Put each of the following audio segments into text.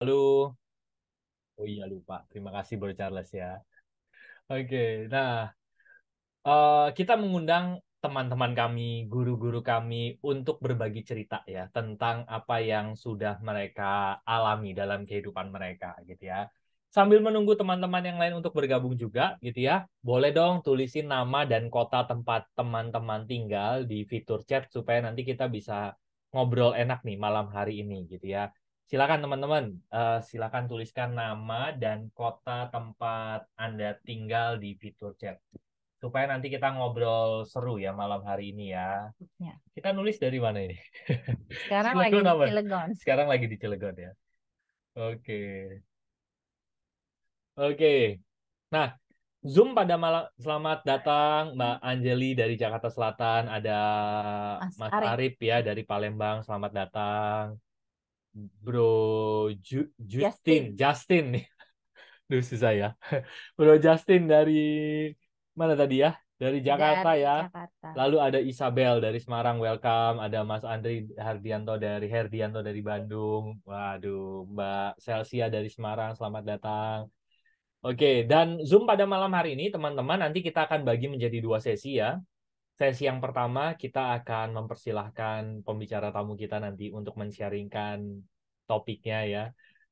Halo. Oh iya lupa. Terima kasih Bro Charles ya. Oke. Nah, uh, kita mengundang teman-teman kami, guru-guru kami untuk berbagi cerita ya tentang apa yang sudah mereka alami dalam kehidupan mereka gitu ya. Sambil menunggu teman-teman yang lain untuk bergabung juga gitu ya. Boleh dong tulisin nama dan kota tempat teman-teman tinggal di fitur chat supaya nanti kita bisa ngobrol enak nih malam hari ini gitu ya silakan teman-teman uh, silakan tuliskan nama dan kota tempat anda tinggal di fitur chat supaya nanti kita ngobrol seru ya malam hari ini ya. ya. Kita nulis dari mana ini? Sekarang lagi di Cilegon. Sekarang lagi di Cilegon ya. Oke. Okay. Oke. Okay. Nah, Zoom pada malam selamat datang Mbak Anjeli dari Jakarta Selatan, ada Mas, Mas Arif. Arif ya dari Palembang, selamat datang. Bro Ju Justin, Justin, Justin nih. Duh susah ya. Bro Justin dari mana tadi ya? Dari Jakarta dari ya. Jakarta. Lalu ada Isabel dari Semarang, welcome. Ada Mas Andri Hardianto dari Herdianto dari Bandung. Waduh, Mbak Celsia dari Semarang, selamat datang. Oke, dan Zoom pada malam hari ini teman-teman nanti kita akan bagi menjadi dua sesi ya sesi yang pertama kita akan mempersilahkan pembicara tamu kita nanti untuk mensharingkan topiknya ya.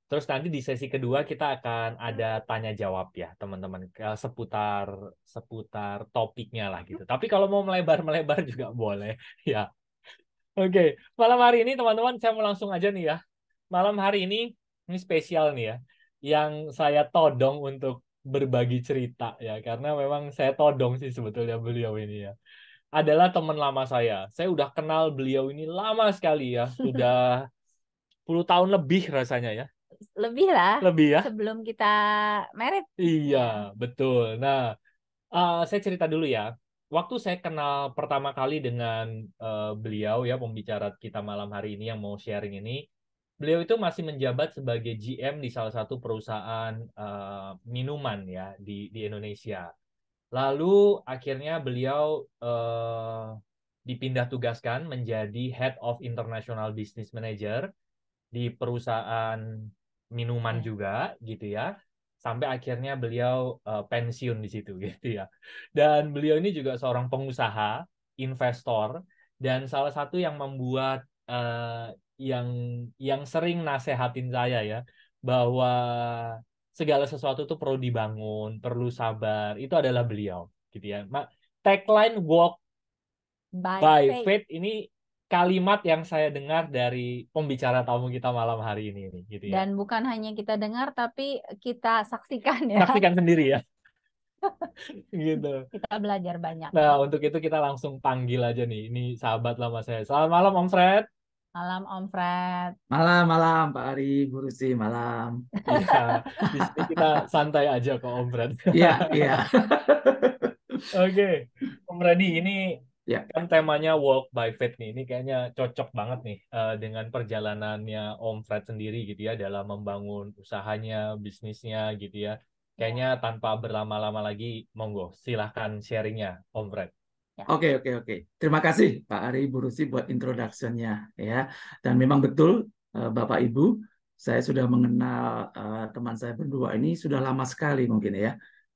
Terus nanti di sesi kedua kita akan ada tanya jawab ya teman-teman eh, seputar seputar topiknya lah gitu. Hmm. Tapi kalau mau melebar melebar juga boleh ya. Oke malam hari ini teman-teman saya mau langsung aja nih ya. Malam hari ini ini spesial nih ya yang saya todong untuk berbagi cerita ya karena memang saya todong sih sebetulnya beliau ini ya adalah teman lama saya. Saya udah kenal beliau ini lama sekali ya, sudah 10 tahun lebih rasanya ya. Lebih lah. Lebih ya. Sebelum kita merit. Iya, betul. Nah, uh, saya cerita dulu ya. Waktu saya kenal pertama kali dengan uh, beliau ya pembicara kita malam hari ini yang mau sharing ini, beliau itu masih menjabat sebagai GM di salah satu perusahaan uh, minuman ya di di Indonesia. Lalu akhirnya beliau uh, dipindah tugaskan menjadi Head of International Business Manager di perusahaan minuman juga gitu ya. Sampai akhirnya beliau uh, pensiun di situ gitu ya. Dan beliau ini juga seorang pengusaha, investor dan salah satu yang membuat uh, yang yang sering nasehatin saya ya bahwa segala sesuatu itu perlu dibangun, perlu sabar. Itu adalah beliau, gitu ya. Tagline walk by, by faith. faith ini kalimat yang saya dengar dari pembicara tamu kita malam hari ini gitu ya. Dan bukan hanya kita dengar tapi kita saksikan ya. Saksikan sendiri ya. gitu. Kita belajar banyak. Nah, untuk itu kita langsung panggil aja nih. Ini sahabat lama saya. Selamat malam Om Fred. Malam Om Fred. Malam, malam Pak Ari, Bu Rusi, malam. Iya, di kita santai aja kok Om Fred. Iya, iya. Oke, Om Radi, ini ya. kan temanya walk by faith nih. Ini kayaknya cocok banget nih uh, dengan perjalanannya Om Fred sendiri gitu ya dalam membangun usahanya, bisnisnya gitu ya. Kayaknya tanpa berlama-lama lagi, monggo silahkan sharingnya Om Fred okay, ya. Oke oke oke. Terima kasih Pak Ari Rusi buat introduksinya ya. Dan memang betul eh, Bapak Ibu, saya sudah mengenal eh, teman saya berdua ini sudah lama sekali mungkin ya.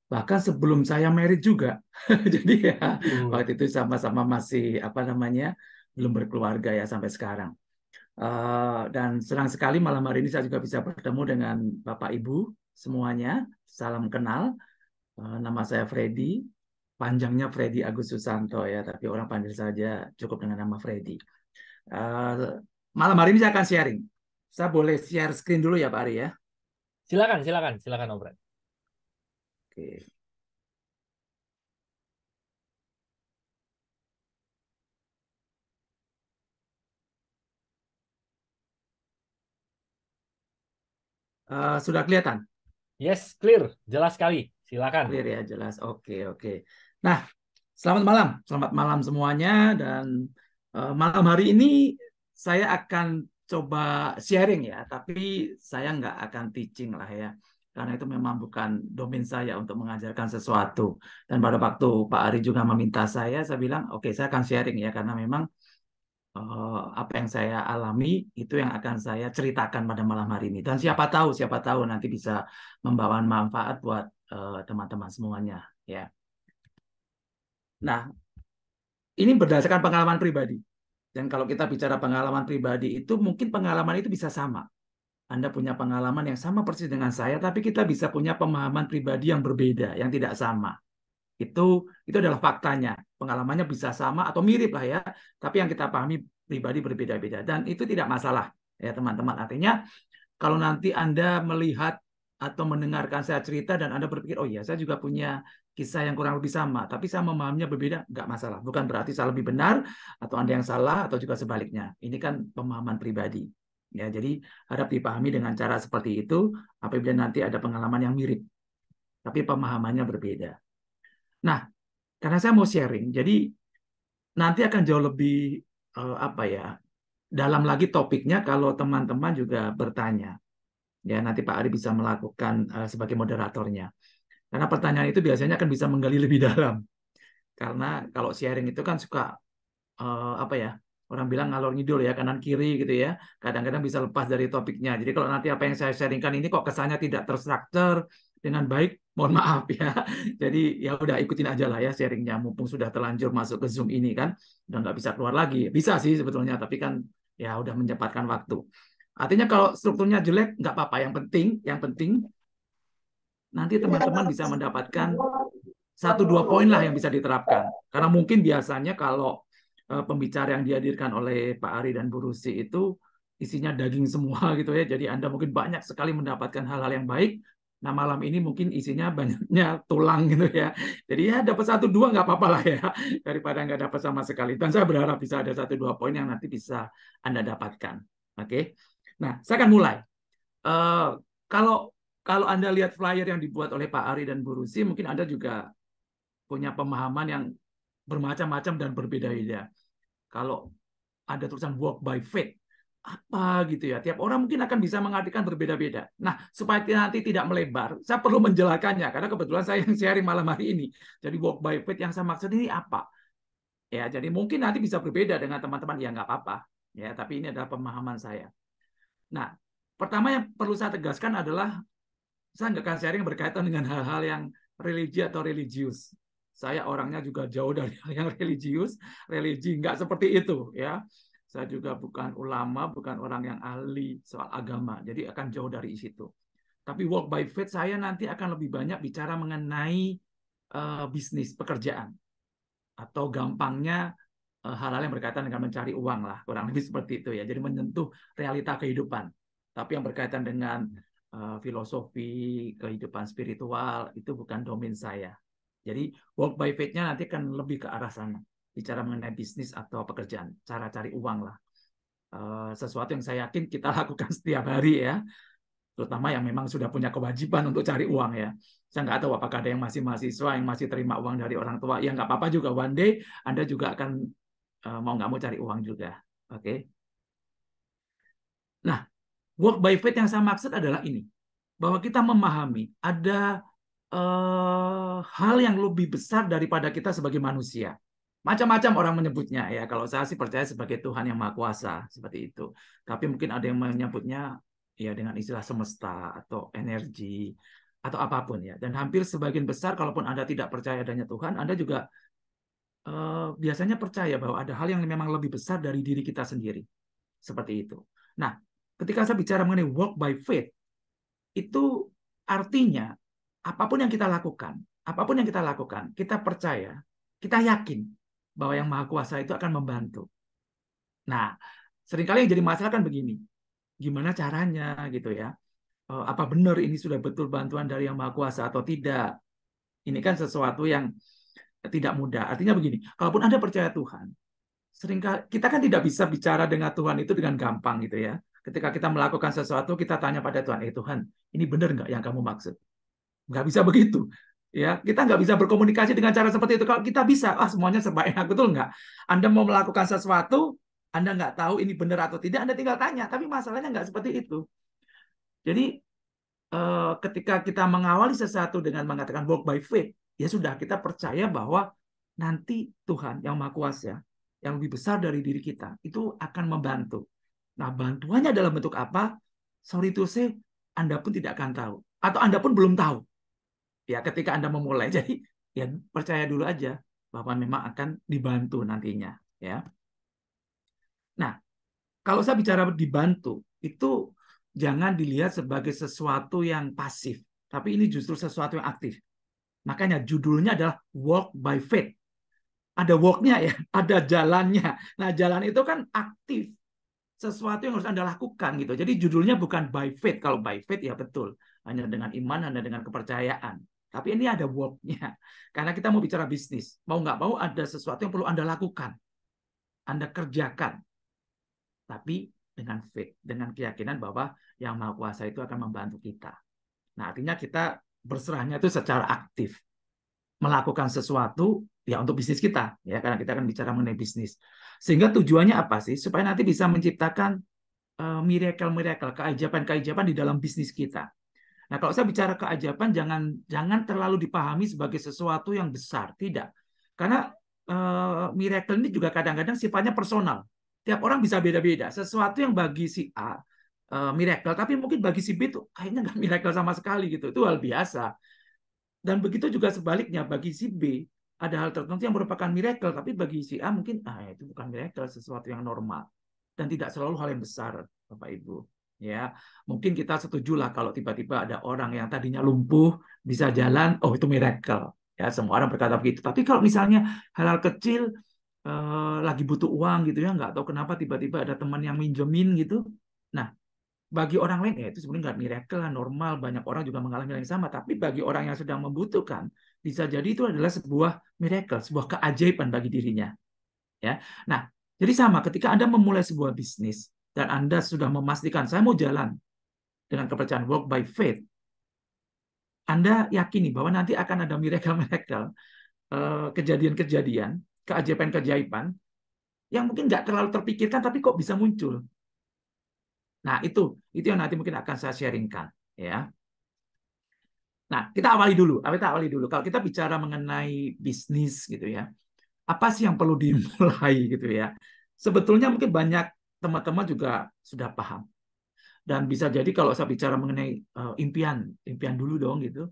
Bahkan sebelum saya married juga. Jadi ya hmm. waktu itu sama-sama masih apa namanya? belum berkeluarga ya sampai sekarang. Eh, dan senang sekali malam hari ini saya juga bisa bertemu dengan Bapak Ibu semuanya. Salam kenal. nama saya Freddy panjangnya Freddy Agus Susanto ya, tapi orang panggil saja cukup dengan nama Freddy. Uh, malam hari ini saya akan sharing. Saya boleh share screen dulu ya Pak Ari ya? Silakan, silakan, silakan Om Fred. Oke. Uh, sudah kelihatan? Yes, clear, jelas sekali. Silakan. Clear ya, jelas. Oke, okay, oke. Okay. Nah, selamat malam, selamat malam semuanya dan uh, malam hari ini saya akan coba sharing ya, tapi saya nggak akan teaching lah ya, karena itu memang bukan domain saya untuk mengajarkan sesuatu. Dan pada waktu Pak Ari juga meminta saya, saya bilang oke okay, saya akan sharing ya, karena memang eh, apa yang saya alami itu yang akan saya ceritakan pada malam hari ini. Dan siapa tahu, siapa tahu nanti bisa membawa manfaat buat eh, teman-teman uh, semuanya ya. Nah, ini berdasarkan pengalaman pribadi. Dan kalau kita bicara pengalaman pribadi itu mungkin pengalaman itu bisa sama. Anda punya pengalaman yang sama persis dengan saya, tapi kita bisa punya pemahaman pribadi yang berbeda, yang tidak sama. Itu itu adalah faktanya. Pengalamannya bisa sama atau mirip lah ya, tapi yang kita pahami pribadi berbeda-beda dan itu tidak masalah ya teman-teman. Artinya kalau nanti Anda melihat atau mendengarkan saya cerita dan Anda berpikir, oh iya saya juga punya kisah yang kurang lebih sama, tapi saya memahaminya berbeda, nggak masalah. Bukan berarti saya lebih benar atau Anda yang salah atau juga sebaliknya. Ini kan pemahaman pribadi. Ya, jadi harap dipahami dengan cara seperti itu apabila nanti ada pengalaman yang mirip tapi pemahamannya berbeda. Nah, karena saya mau sharing, jadi nanti akan jauh lebih uh, apa ya? dalam lagi topiknya kalau teman-teman juga bertanya. Ya, nanti Pak Ari bisa melakukan uh, sebagai moderatornya. Karena pertanyaan itu biasanya akan bisa menggali lebih dalam. Karena kalau sharing itu kan suka uh, apa ya? Orang bilang ngalor ngidul ya kanan kiri gitu ya. Kadang-kadang bisa lepas dari topiknya. Jadi kalau nanti apa yang saya sharingkan ini kok kesannya tidak terstruktur dengan baik, mohon maaf ya. Jadi ya udah ikutin aja lah ya sharingnya. Mumpung sudah terlanjur masuk ke Zoom ini kan, udah nggak bisa keluar lagi. Bisa sih sebetulnya, tapi kan ya udah menyempatkan waktu. Artinya kalau strukturnya jelek nggak apa-apa. Yang penting, yang penting nanti iya, teman-teman bisa mendapatkan satu dua poin lah yang bisa diterapkan. Karena mungkin biasanya kalau eh, pembicara yang dihadirkan oleh Pak Ari dan Bu Rusi itu isinya daging semua gitu ya. Jadi Anda mungkin banyak sekali mendapatkan hal-hal yang baik. Nah malam ini mungkin isinya banyaknya tulang gitu ya. Jadi ya dapat satu dua nggak apa-apa lah ya daripada nggak dapat sama sekali. Dan saya berharap bisa ada satu dua poin yang nanti bisa Anda dapatkan. Oke. Okay? Nah saya akan mulai. Uh, kalau kalau Anda lihat flyer yang dibuat oleh Pak Ari dan Bu Rusi, mungkin Anda juga punya pemahaman yang bermacam-macam dan berbeda-beda. Ya. Kalau ada tulisan walk by faith, apa gitu ya. Tiap orang mungkin akan bisa mengartikan berbeda-beda. Nah, supaya nanti tidak melebar, saya perlu menjelaskannya karena kebetulan saya yang sharing malam hari ini. Jadi walk by faith yang saya maksud ini apa? Ya, jadi mungkin nanti bisa berbeda dengan teman-teman yang nggak apa-apa. Ya, tapi ini adalah pemahaman saya. Nah, pertama yang perlu saya tegaskan adalah saya nggak akan sharing berkaitan dengan hal-hal yang religi atau religius. Saya orangnya juga jauh dari hal yang religius, religi nggak seperti itu ya. Saya juga bukan ulama, bukan orang yang ahli soal agama, jadi akan jauh dari situ. Tapi walk by faith saya nanti akan lebih banyak bicara mengenai uh, bisnis, pekerjaan, atau gampangnya eh, hal-hal yang berkaitan dengan mencari uang lah kurang lebih seperti itu ya jadi menyentuh realita kehidupan tapi yang berkaitan dengan hmm. Eh, filosofi kehidupan spiritual itu bukan domain saya. Jadi work by faith-nya nanti kan lebih ke arah sana. Bicara mengenai bisnis atau pekerjaan, cara cari uang lah. Eh, sesuatu yang saya yakin kita lakukan setiap hari ya. Terutama yang memang sudah punya kewajiban untuk cari uang ya. Saya nggak tahu apakah ada yang masih mahasiswa, yang masih terima uang dari orang tua. Ya nggak apa-apa juga, one day Anda juga akan eh, mau nggak mau cari uang juga. Oke. Okay? Nah, Work by faith yang saya maksud adalah ini, bahwa kita memahami ada uh, hal yang lebih besar daripada kita sebagai manusia. Macam-macam orang menyebutnya ya. Kalau saya sih percaya sebagai Tuhan yang Maha Kuasa seperti itu. Tapi mungkin ada yang menyebutnya ya dengan istilah semesta atau energi atau apapun ya. Dan hampir sebagian besar kalaupun Anda tidak percaya adanya Tuhan, Anda juga uh, biasanya percaya bahwa ada hal yang memang lebih besar dari diri kita sendiri. Seperti itu. Nah, ketika saya bicara mengenai work by faith, itu artinya apapun yang kita lakukan, apapun yang kita lakukan, kita percaya, kita yakin bahwa yang Maha Kuasa itu akan membantu. Nah, seringkali yang jadi masalah kan begini, gimana caranya gitu ya? Eh, apa benar ini sudah betul bantuan dari Yang Maha Kuasa atau tidak? Ini kan sesuatu yang tidak mudah. Artinya begini, kalaupun Anda percaya Tuhan, seringkali kita kan tidak bisa bicara dengan Tuhan itu dengan gampang gitu ya. Ketika kita melakukan sesuatu, kita tanya pada Tuhan, eh Tuhan, ini benar nggak yang kamu maksud? Nggak bisa begitu. Ya, kita nggak bisa berkomunikasi dengan cara seperti itu. Kalau kita bisa, ah semuanya serba enak, betul nggak? Anda mau melakukan sesuatu, Anda nggak tahu ini benar atau tidak, Anda tinggal tanya. Tapi masalahnya nggak seperti itu. Jadi eh, ketika kita mengawali sesuatu dengan mengatakan walk by faith, ya sudah kita percaya bahwa nanti Tuhan yang Maha Kuasa, yang lebih besar dari diri kita, itu akan membantu. Nah, bantuannya dalam bentuk apa? Sorry to say, Anda pun tidak akan tahu. Atau Anda pun belum tahu. Ya, ketika Anda memulai. Jadi, ya percaya dulu aja bahwa memang akan dibantu nantinya. Ya. Nah, kalau saya bicara dibantu, itu jangan dilihat sebagai sesuatu yang pasif. Tapi ini justru sesuatu yang aktif. Makanya judulnya adalah Walk by Faith. Ada walknya ya, ada jalannya. Nah jalan itu kan aktif sesuatu yang harus Anda lakukan gitu. Jadi judulnya bukan by faith. Kalau by faith ya betul, hanya dengan iman, hanya dengan kepercayaan. Tapi ini ada worknya. Karena kita mau bicara bisnis. Mau nggak mau ada sesuatu yang perlu Anda lakukan. Anda kerjakan. Tapi dengan faith, dengan keyakinan bahwa yang maha kuasa itu akan membantu kita. Nah artinya kita berserahnya itu secara aktif. Melakukan sesuatu ya untuk bisnis kita. ya Karena kita akan bicara mengenai bisnis. Sehingga tujuannya apa sih? Supaya nanti bisa menciptakan uh, miracle-miracle, keajaiban-keajaiban di dalam bisnis kita. Nah, kalau saya bicara keajaiban, jangan jangan terlalu dipahami sebagai sesuatu yang besar, tidak. Karena uh, miracle ini juga kadang-kadang sifatnya personal. Tiap orang bisa beda-beda. Sesuatu yang bagi si A uh, miracle, tapi mungkin bagi si B itu kayaknya nggak miracle sama sekali gitu. Itu hal biasa. Dan begitu juga sebaliknya bagi si B, ada hal tertentu yang merupakan miracle, tapi bagi si A mungkin ah itu bukan miracle, sesuatu yang normal dan tidak selalu hal yang besar, Bapak Ibu. Ya, mungkin kita setujulah kalau tiba-tiba ada orang yang tadinya lumpuh bisa jalan, oh itu miracle. Ya, semua orang berkata begitu. Tapi kalau misalnya hal-hal kecil eh, lagi butuh uang gitu ya, nggak tahu kenapa tiba-tiba ada teman yang minjemin gitu. Nah, bagi orang lain ya itu sebenarnya nggak miracle normal. Banyak orang juga mengalami hal yang sama. Tapi bagi orang yang sedang membutuhkan, bisa jadi itu adalah sebuah miracle, sebuah keajaiban bagi dirinya. Ya. Nah, jadi sama ketika Anda memulai sebuah bisnis dan Anda sudah memastikan saya mau jalan dengan kepercayaan work by faith. Anda yakini bahwa nanti akan ada miracle-miracle, eh, kejadian-kejadian, keajaiban-keajaiban yang mungkin nggak terlalu terpikirkan tapi kok bisa muncul. Nah, itu itu yang nanti mungkin akan saya sharingkan, ya. Nah, kita awali dulu. Kita awali dulu. Kalau kita bicara mengenai bisnis gitu ya, apa sih yang perlu dimulai gitu ya? Sebetulnya mungkin banyak teman-teman juga sudah paham. Dan bisa jadi kalau saya bicara mengenai uh, impian, impian dulu dong gitu.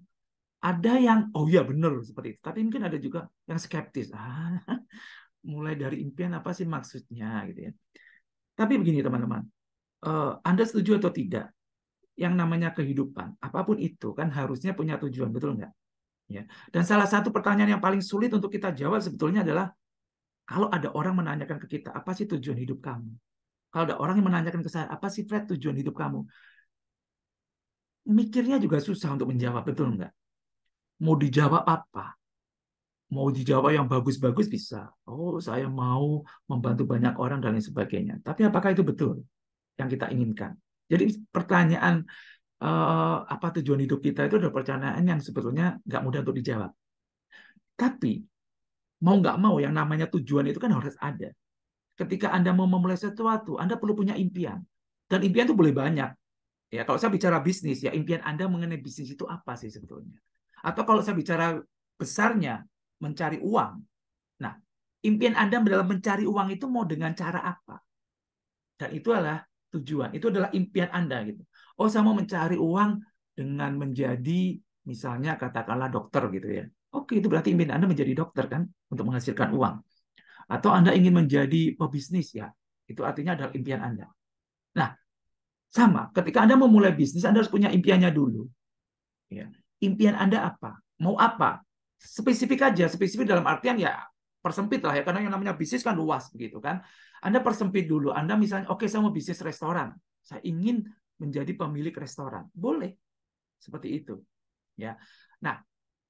Ada yang oh iya benar seperti itu. Tapi mungkin ada juga yang skeptis. Ah, mulai dari impian apa sih maksudnya gitu ya. Tapi begini teman-teman, uh, Anda setuju atau tidak? yang namanya kehidupan, apapun itu kan harusnya punya tujuan, betul nggak? Ya. Dan salah satu pertanyaan yang paling sulit untuk kita jawab sebetulnya adalah kalau ada orang menanyakan ke kita, apa sih tujuan hidup kamu? Kalau ada orang yang menanyakan ke saya, apa sih Fred tujuan hidup kamu? Mikirnya juga susah untuk menjawab, betul nggak? Mau dijawab apa? Mau dijawab yang bagus-bagus bisa. Oh, saya mau membantu banyak orang dan lain sebagainya. Tapi apakah itu betul yang kita inginkan? Jadi pertanyaan uh, apa tujuan hidup kita itu adalah pertanyaan yang sebetulnya nggak mudah untuk dijawab. Tapi mau nggak mau yang namanya tujuan itu kan harus ada. Ketika Anda mau memulai sesuatu, Anda perlu punya impian. Dan impian itu boleh banyak. Ya, kalau saya bicara bisnis, ya impian Anda mengenai bisnis itu apa sih sebetulnya? Atau kalau saya bicara besarnya, mencari uang. Nah, impian Anda dalam mencari uang itu mau dengan cara apa? Dan itu adalah tujuan. Itu adalah impian Anda gitu. Oh, saya mau mencari uang dengan menjadi misalnya katakanlah dokter gitu ya. Oke, itu berarti impian Anda menjadi dokter kan untuk menghasilkan uang. Atau Anda ingin menjadi pebisnis ya. Itu artinya adalah impian Anda. Nah, sama, ketika Anda mau mulai bisnis Anda harus punya impiannya dulu. Ya. Impian Anda apa? Mau apa? Spesifik aja, spesifik dalam artian ya persempit lah ya karena yang namanya bisnis kan luas begitu kan anda persempit dulu anda misalnya oke okay, saya mau bisnis restoran saya ingin menjadi pemilik restoran boleh seperti itu ya nah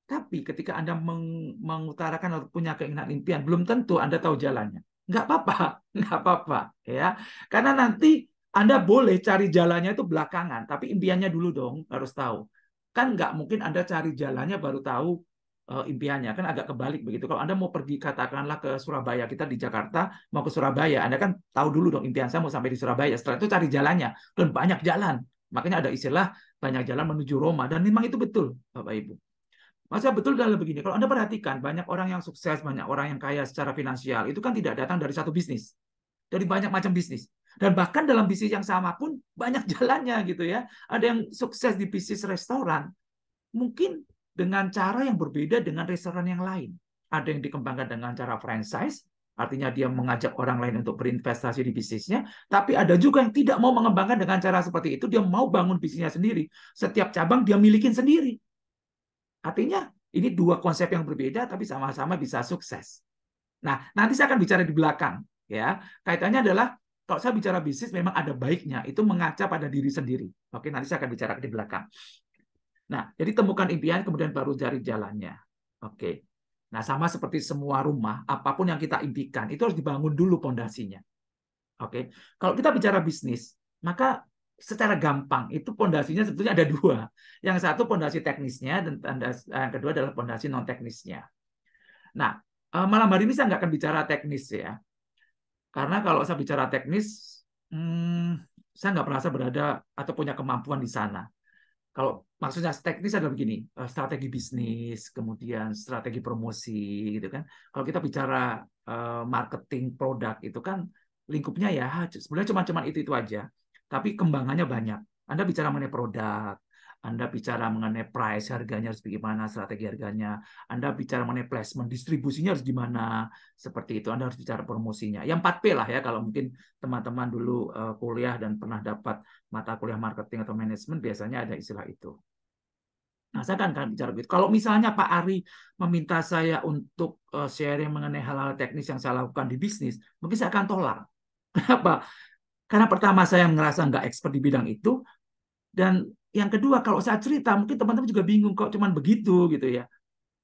tapi ketika anda meng mengutarakan atau punya keinginan impian belum tentu anda tahu jalannya nggak apa-apa nggak apa-apa ya karena nanti anda boleh cari jalannya itu belakangan tapi impiannya dulu dong harus tahu kan nggak mungkin Anda cari jalannya baru tahu uh, impiannya kan agak kebalik begitu. Kalau Anda mau pergi katakanlah ke Surabaya, kita di Jakarta mau ke Surabaya, Anda kan tahu dulu dong impian saya mau sampai di Surabaya. Setelah itu cari jalannya dan banyak jalan. Makanya ada istilah banyak jalan menuju Roma dan memang itu betul, Bapak Ibu. Maksudnya betul dalam begini, kalau Anda perhatikan banyak orang yang sukses, banyak orang yang kaya secara finansial itu kan tidak datang dari satu bisnis. Dari banyak macam bisnis dan bahkan dalam bisnis yang sama pun banyak jalannya gitu ya. Ada yang sukses di bisnis restoran, mungkin dengan cara yang berbeda dengan restoran yang lain. Ada yang dikembangkan dengan cara franchise, artinya dia mengajak orang lain untuk berinvestasi di bisnisnya, tapi ada juga yang tidak mau mengembangkan dengan cara seperti itu, dia mau bangun bisnisnya sendiri. Setiap cabang dia milikin sendiri. Artinya ini dua konsep yang berbeda tapi sama-sama bisa sukses. Nah, nanti saya akan bicara di belakang ya. Kaitannya adalah kalau saya bicara bisnis memang ada baiknya itu mengaca pada diri sendiri. Oke, nanti saya akan bicara di belakang. Nah, jadi temukan impian kemudian baru cari jalannya. Oke. Nah, sama seperti semua rumah, apapun yang kita impikan itu harus dibangun dulu pondasinya. Oke. Kalau kita bicara bisnis, maka secara gampang itu pondasinya sebetulnya ada dua. Yang satu pondasi teknisnya dan eh, yang kedua adalah pondasi non teknisnya. Nah, eh, malam hari ini saya nggak akan bicara teknis ya. Karena kalau saya bicara teknis, hmm, saya nggak merasa berada atau punya kemampuan di sana kalau maksudnya teknis adalah begini, eh, strategi bisnis, kemudian strategi promosi gitu kan. Kalau kita bicara eh, marketing produk itu kan lingkupnya ya sebenarnya cuma-cuma itu-itu aja, tapi kembangannya banyak. Anda bicara mengenai produk, anda bicara mengenai price, harganya harus bagaimana, strategi harganya. Anda bicara mengenai placement, distribusinya harus gimana, seperti itu. Anda harus bicara promosinya. Yang 4P lah ya, kalau mungkin teman-teman dulu eh, kuliah dan pernah dapat mata kuliah marketing atau manajemen, biasanya ada istilah itu. Nah, saya kan akan bicara begitu. Kalau misalnya Pak Ari meminta saya untuk eh, sharing mengenai hal-hal teknis yang saya lakukan di bisnis, mungkin saya akan tolak. Kenapa? Karena pertama saya merasa nggak expert di bidang itu, dan yang kedua, kalau saya cerita, mungkin teman-teman juga bingung kok cuman begitu gitu ya.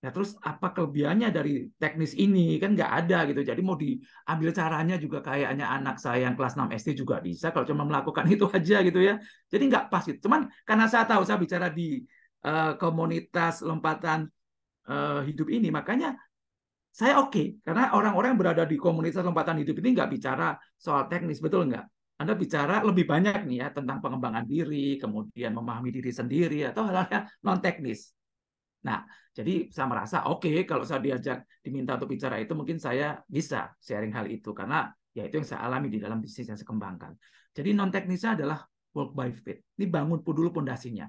Ya terus apa kelebihannya dari teknis ini kan nggak ada gitu. Jadi mau diambil caranya juga kayaknya anak saya yang kelas 6 SD juga bisa kalau cuma melakukan itu aja gitu ya. Jadi nggak pas itu. Cuman karena saya tahu saya bicara di uh, komunitas lompatan uh, hidup ini, makanya saya oke okay. karena orang-orang yang berada di komunitas lompatan hidup ini nggak bicara soal teknis betul nggak? Anda bicara lebih banyak nih ya tentang pengembangan diri, kemudian memahami diri sendiri atau hal-hal yang non teknis. Nah, jadi saya merasa oke okay, kalau saya diajak diminta untuk bicara itu mungkin saya bisa sharing hal itu karena ya itu yang saya alami di dalam bisnis yang saya kembangkan. Jadi non teknisnya adalah work by fit. Ini bangun dulu pondasinya.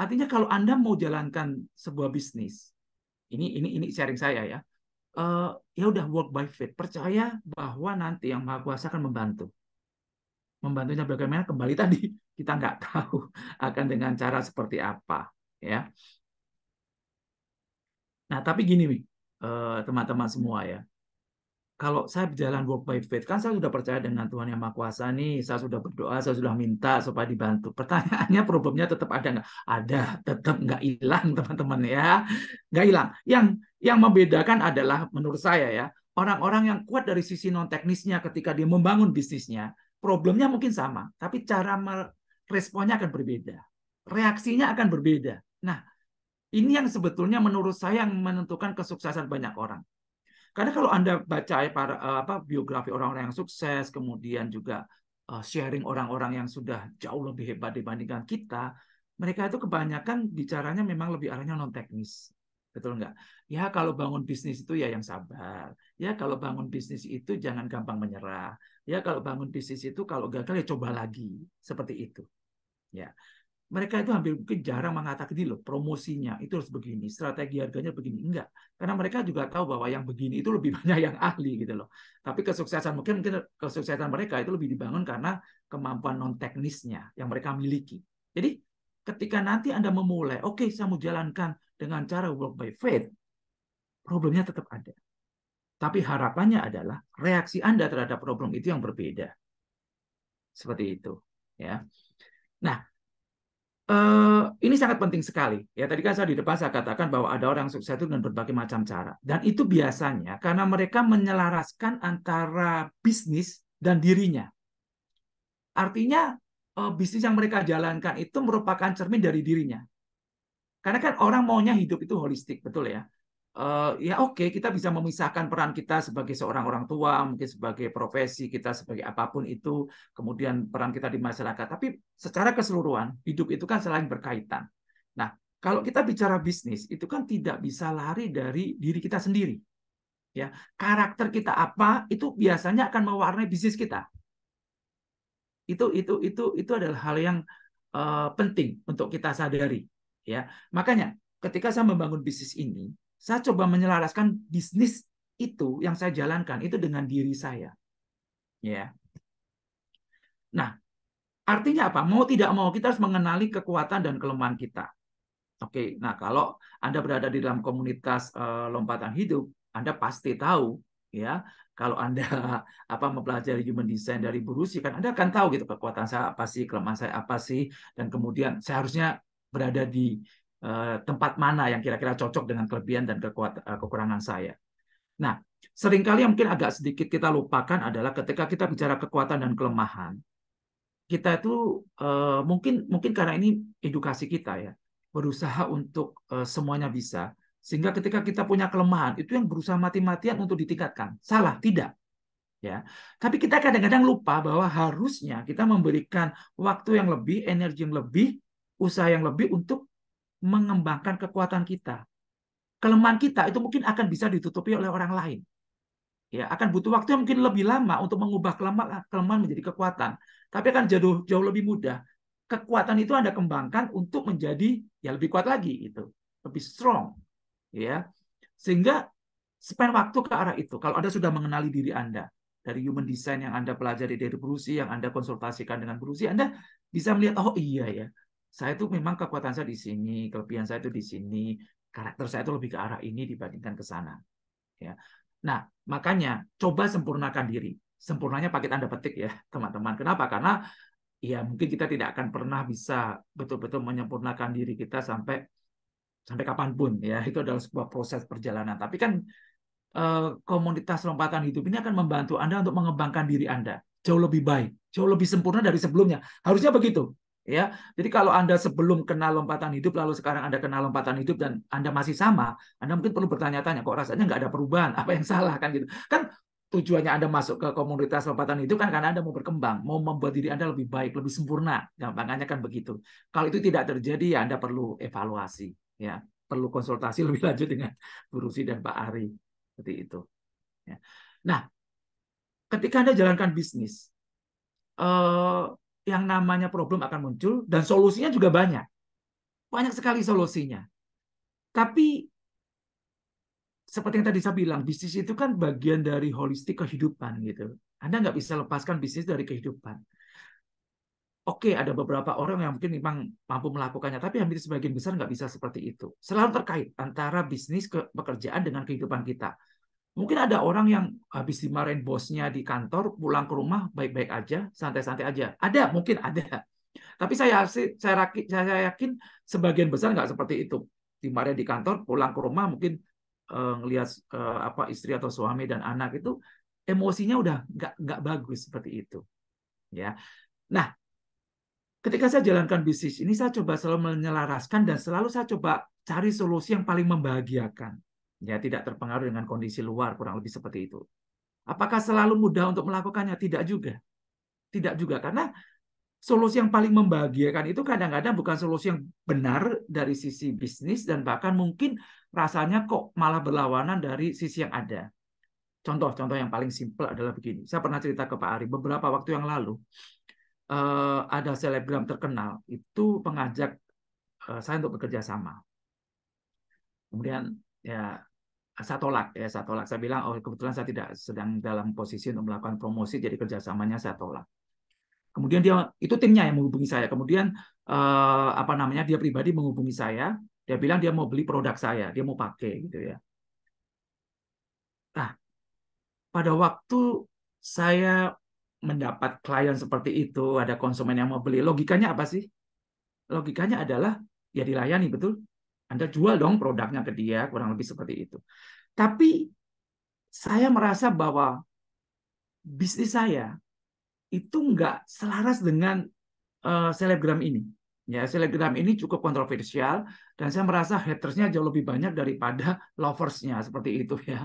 Artinya kalau Anda mau jalankan sebuah bisnis, ini ini ini sharing saya ya. Uh, ya udah work by fit. Percaya bahwa nanti yang Maha Kuasa akan membantu membantunya bagaimana kembali tadi kita nggak tahu akan dengan cara seperti apa ya nah tapi gini nih eh, teman-teman semua ya kalau saya berjalan walk by faith kan saya sudah percaya dengan Tuhan yang Maha Kuasa nih saya sudah berdoa saya sudah minta supaya dibantu pertanyaannya problemnya tetap ada nggak ada tetap nggak hilang teman-teman ya nggak hilang yang yang membedakan adalah menurut saya ya orang-orang yang kuat dari sisi non teknisnya ketika dia membangun bisnisnya problemnya mungkin sama, tapi cara responnya akan berbeda. Reaksinya akan berbeda. Nah, ini yang sebetulnya menurut saya yang menentukan kesuksesan banyak orang. Karena kalau Anda baca para eh, apa biografi orang-orang yang sukses, kemudian juga uh, sharing orang-orang yang sudah jauh lebih hebat dibandingkan kita, mereka itu kebanyakan bicaranya memang lebih arahnya non teknis. Betul nggak? Ya kalau bangun bisnis itu ya yang sabar. Ya kalau bangun bisnis itu jangan gampang menyerah. Ya kalau bangun bisnis itu kalau gagal ya coba lagi seperti itu. Ya mereka itu hampir mungkin jarang mengatakan ini loh promosinya itu harus begini, strategi harganya begini enggak. Karena mereka juga tahu bahwa yang begini itu lebih banyak yang ahli gitu loh. Tapi kesuksesan mungkin mungkin kesuksesan mereka itu lebih dibangun karena kemampuan non teknisnya yang mereka miliki. Jadi ketika nanti Anda memulai, oke okay, saya mau jalankan dengan cara work by faith, problemnya tetap ada. Tapi harapannya adalah reaksi Anda terhadap problem itu yang berbeda. Seperti itu, ya. Nah, eh, ini sangat penting sekali. Ya, tadi kan saya di depan saya katakan bahwa ada orang sukses itu dengan berbagai macam cara. Dan itu biasanya karena mereka menyelaraskan antara bisnis dan dirinya. Artinya eh, bisnis yang mereka jalankan itu merupakan cermin dari dirinya. Karena kan orang maunya hidup itu holistik, betul ya. Uh, ya oke okay, kita bisa memisahkan peran kita sebagai seorang orang tua mungkin sebagai profesi kita sebagai apapun itu kemudian peran kita di masyarakat tapi secara keseluruhan hidup itu kan selain berkaitan nah kalau kita bicara bisnis itu kan tidak bisa lari dari diri kita sendiri ya karakter kita apa itu biasanya akan mewarnai bisnis kita itu itu itu itu adalah hal yang uh, penting untuk kita sadari ya makanya ketika saya membangun bisnis ini saya coba menyelaraskan bisnis itu yang saya jalankan itu dengan diri saya. Ya. Nah, artinya apa? Mau tidak mau kita harus mengenali kekuatan dan kelemahan kita. Oke, nah kalau Anda berada di dalam komunitas uh, lompatan hidup, Anda pasti tahu ya kalau anda apa mempelajari human design dari Burusi kan anda akan tahu gitu kekuatan saya apa sih kelemahan saya apa sih dan kemudian seharusnya berada di Eh, tempat mana yang kira-kira cocok dengan kelebihan dan kekuat, eh, kekurangan saya. Nah, seringkali yang mungkin agak sedikit kita lupakan adalah ketika kita bicara kekuatan dan kelemahan, kita itu eh, mungkin mungkin karena ini edukasi kita ya, berusaha untuk semuanya bisa, sehingga ketika kita punya kelemahan itu yang berusaha mati-matian untuk ditingkatkan. Salah, tidak. Ya, tapi kita kadang-kadang lupa bahwa harusnya kita memberikan waktu yang lebih, energi yang lebih, usaha yang lebih untuk mengembangkan kekuatan kita. Kelemahan kita itu mungkin akan bisa ditutupi oleh orang lain. Ya, akan butuh waktu yang mungkin lebih lama untuk mengubah kelemahan, kelemahan menjadi kekuatan. Tapi akan jauh jauh lebih mudah. Kekuatan itu Anda kembangkan untuk menjadi ya lebih kuat lagi itu, lebih strong. Ya. Sehingga spend waktu ke arah itu. Kalau Anda sudah mengenali diri Anda, dari human design yang Anda pelajari dari Bruce, yang Anda konsultasikan dengan Bruce, Anda bisa melihat, oh iya ya, saya itu memang kekuatan saya di sini, kelebihan saya itu di sini, karakter saya itu lebih ke arah ini dibandingkan ke sana. Ya. Nah, makanya coba sempurnakan diri. Sempurnanya pakai tanda petik ya, teman-teman. Kenapa? Karena ya mungkin kita tidak akan pernah bisa betul-betul menyempurnakan diri kita sampai sampai kapanpun ya. Itu adalah sebuah proses perjalanan. Tapi kan eh, komunitas lompatan hidup ini akan membantu Anda untuk mengembangkan diri Anda jauh lebih baik, jauh lebih sempurna dari sebelumnya. Harusnya begitu ya. Jadi kalau Anda sebelum kenal lompatan hidup lalu sekarang Anda kenal lompatan hidup dan Anda masih sama, Anda mungkin perlu bertanya-tanya kok rasanya nggak ada perubahan, apa yang salah kan gitu. Kan tujuannya Anda masuk ke komunitas lompatan hidup kan karena Anda mau berkembang, mau membuat diri Anda lebih baik, lebih sempurna. Gampangannya ya, kan begitu. Kalau itu tidak terjadi ya Anda perlu evaluasi ya, perlu konsultasi lebih lanjut dengan Bu Rusi dan Pak Ari. Seperti itu. Ya. Nah, ketika Anda jalankan bisnis, eh, yang namanya problem akan muncul dan solusinya juga banyak. Banyak sekali solusinya. Tapi seperti yang tadi saya bilang, bisnis itu kan bagian dari holistik kehidupan gitu. Anda nggak bisa lepaskan bisnis dari kehidupan. Oke, ada beberapa orang yang mungkin memang mampu melakukannya, tapi hampir sebagian besar nggak bisa seperti itu. Selalu terkait antara bisnis ke pekerjaan dengan kehidupan kita. Mungkin ada orang yang habis dimarahin bosnya di kantor, pulang ke rumah baik-baik aja, santai-santai aja. Ada, mungkin ada. Tapi saya saya, saya yakin sebagian besar nggak seperti itu. Dimarahin di kantor, pulang ke rumah mungkin lihat eh, ngelihat eh, apa istri atau suami dan anak itu emosinya udah nggak nggak bagus seperti itu. Ya. Nah, ketika saya jalankan bisnis ini saya coba selalu menyelaraskan dan selalu saya coba cari solusi yang paling membahagiakan ya tidak terpengaruh dengan kondisi luar kurang lebih seperti itu. Apakah selalu mudah untuk melakukannya? Tidak juga. Tidak juga karena solusi yang paling membahagiakan itu kadang-kadang bukan solusi yang benar dari sisi bisnis dan bahkan mungkin rasanya kok malah berlawanan dari sisi yang ada. Contoh-contoh yang paling simpel adalah begini. Saya pernah cerita ke Pak Ari beberapa waktu yang lalu uh, ada selebgram terkenal itu mengajak uh, eh, saya untuk bekerja sama. Kemudian ya saya tolak ya saya tolak saya bilang oh kebetulan saya tidak sedang dalam posisi untuk melakukan promosi jadi kerjasamanya saya tolak kemudian dia itu timnya yang menghubungi saya kemudian eh, apa namanya dia pribadi menghubungi saya dia bilang dia mau beli produk saya dia mau pakai gitu ya nah pada waktu saya mendapat klien seperti itu ada konsumen yang mau beli logikanya apa sih logikanya adalah ya dilayani betul anda jual dong produknya ke dia, kurang lebih seperti itu. Tapi saya merasa bahwa bisnis saya itu nggak selaras dengan uh, selebgram ini. Ya, selebgram ini cukup kontroversial dan saya merasa hatersnya jauh lebih banyak daripada loversnya seperti itu ya.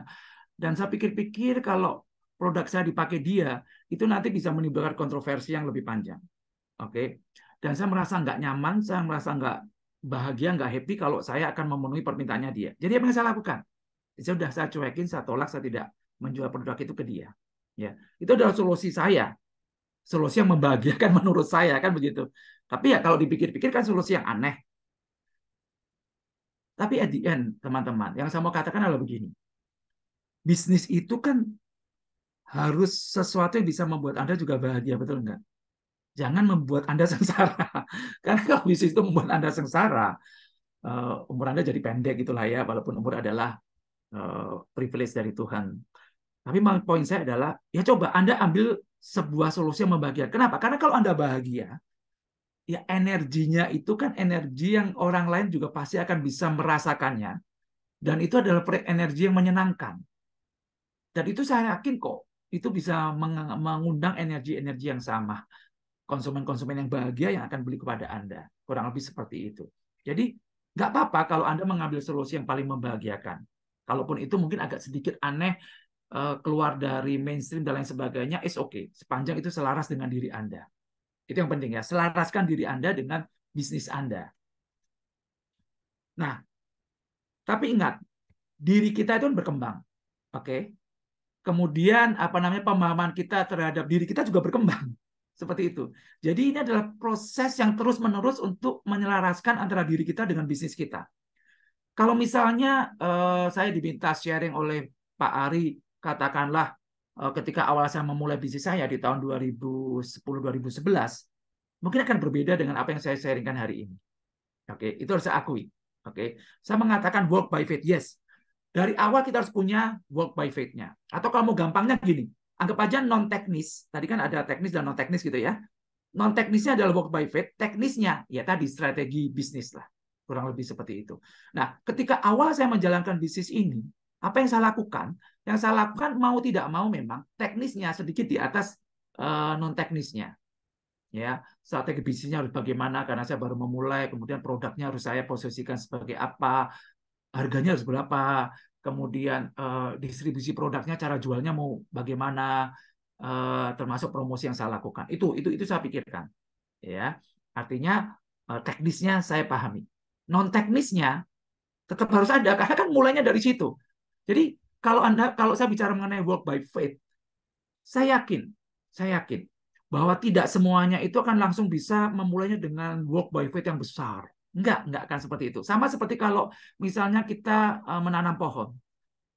Dan saya pikir-pikir kalau produk saya dipakai dia itu nanti bisa menimbulkan kontroversi yang lebih panjang. Oke, okay? dan saya merasa nggak nyaman, saya merasa nggak bahagia, nggak happy kalau saya akan memenuhi permintaannya dia. Jadi apa yang saya lakukan? Saya sudah saya cuekin, saya tolak, saya tidak menjual produk itu ke dia. Ya, itu adalah solusi saya. Solusi yang membahagiakan menurut saya kan begitu. Tapi ya kalau dipikir-pikir kan solusi yang aneh. Tapi at the end, teman-teman, yang saya mau katakan adalah begini. Bisnis itu kan harus sesuatu yang bisa membuat Anda juga bahagia, betul nggak? jangan membuat Anda sengsara. Karena kalau bisnis itu membuat Anda sengsara, uh, umur Anda jadi pendek gitulah ya, walaupun umur adalah eh, privilege dari Tuhan. Tapi poin saya adalah, ya coba Anda ambil sebuah solusi yang membahagiakan. Kenapa? Karena kalau Anda bahagia, ya energinya itu kan energi yang orang lain juga pasti akan bisa merasakannya. Dan itu adalah energi yang menyenangkan. Dan itu saya yakin kok, itu bisa mengundang energi-energi yang sama konsumen-konsumen yang bahagia yang akan beli kepada Anda. Kurang lebih seperti itu. Jadi nggak apa-apa kalau Anda mengambil solusi yang paling membahagiakan. Kalaupun itu mungkin agak sedikit aneh eh, keluar dari mainstream dan lain sebagainya, is oke. Okay. Sepanjang itu selaras dengan diri Anda. Itu yang penting ya. Selaraskan diri Anda dengan bisnis Anda. Nah, tapi ingat, diri kita itu kan berkembang. Oke. Okay? Kemudian apa namanya pemahaman kita terhadap diri kita juga berkembang. Seperti itu. Jadi ini adalah proses yang terus-menerus untuk menyelaraskan antara diri kita dengan bisnis kita. Kalau misalnya uh, saya diminta sharing oleh Pak Ari, katakanlah uh, ketika awal saya memulai bisnis saya di tahun 2010-2011, mungkin akan berbeda dengan apa yang saya sharingkan hari ini. Oke, okay? itu harus saya akui. Oke, okay? saya mengatakan work by faith, yes. Dari awal kita harus punya work by faith-nya. Atau kalau mau gampangnya gini, anggap aja non teknis. Tadi kan ada teknis dan non teknis gitu ya. Non teknisnya adalah work by faith, teknisnya ya tadi strategi bisnis lah. Kurang lebih seperti itu. Nah, ketika awal saya menjalankan bisnis ini, apa yang saya lakukan? Yang saya lakukan mau tidak mau memang teknisnya sedikit di atas uh, eh, non teknisnya ya strategi bisnisnya harus bagaimana karena saya baru memulai kemudian produknya harus saya posisikan sebagai apa harganya harus berapa kemudian uh, distribusi produknya, cara jualnya mau bagaimana, uh, termasuk promosi yang saya lakukan. Itu itu itu saya pikirkan, ya. Artinya uh, teknisnya saya pahami, non teknisnya tetap harus ada karena kan mulainya dari situ. Jadi kalau anda kalau saya bicara mengenai work by faith, saya yakin, saya yakin bahwa tidak semuanya itu akan langsung bisa memulainya dengan work by faith yang besar. Enggak, enggak akan seperti itu. Sama seperti kalau misalnya kita eh, menanam pohon.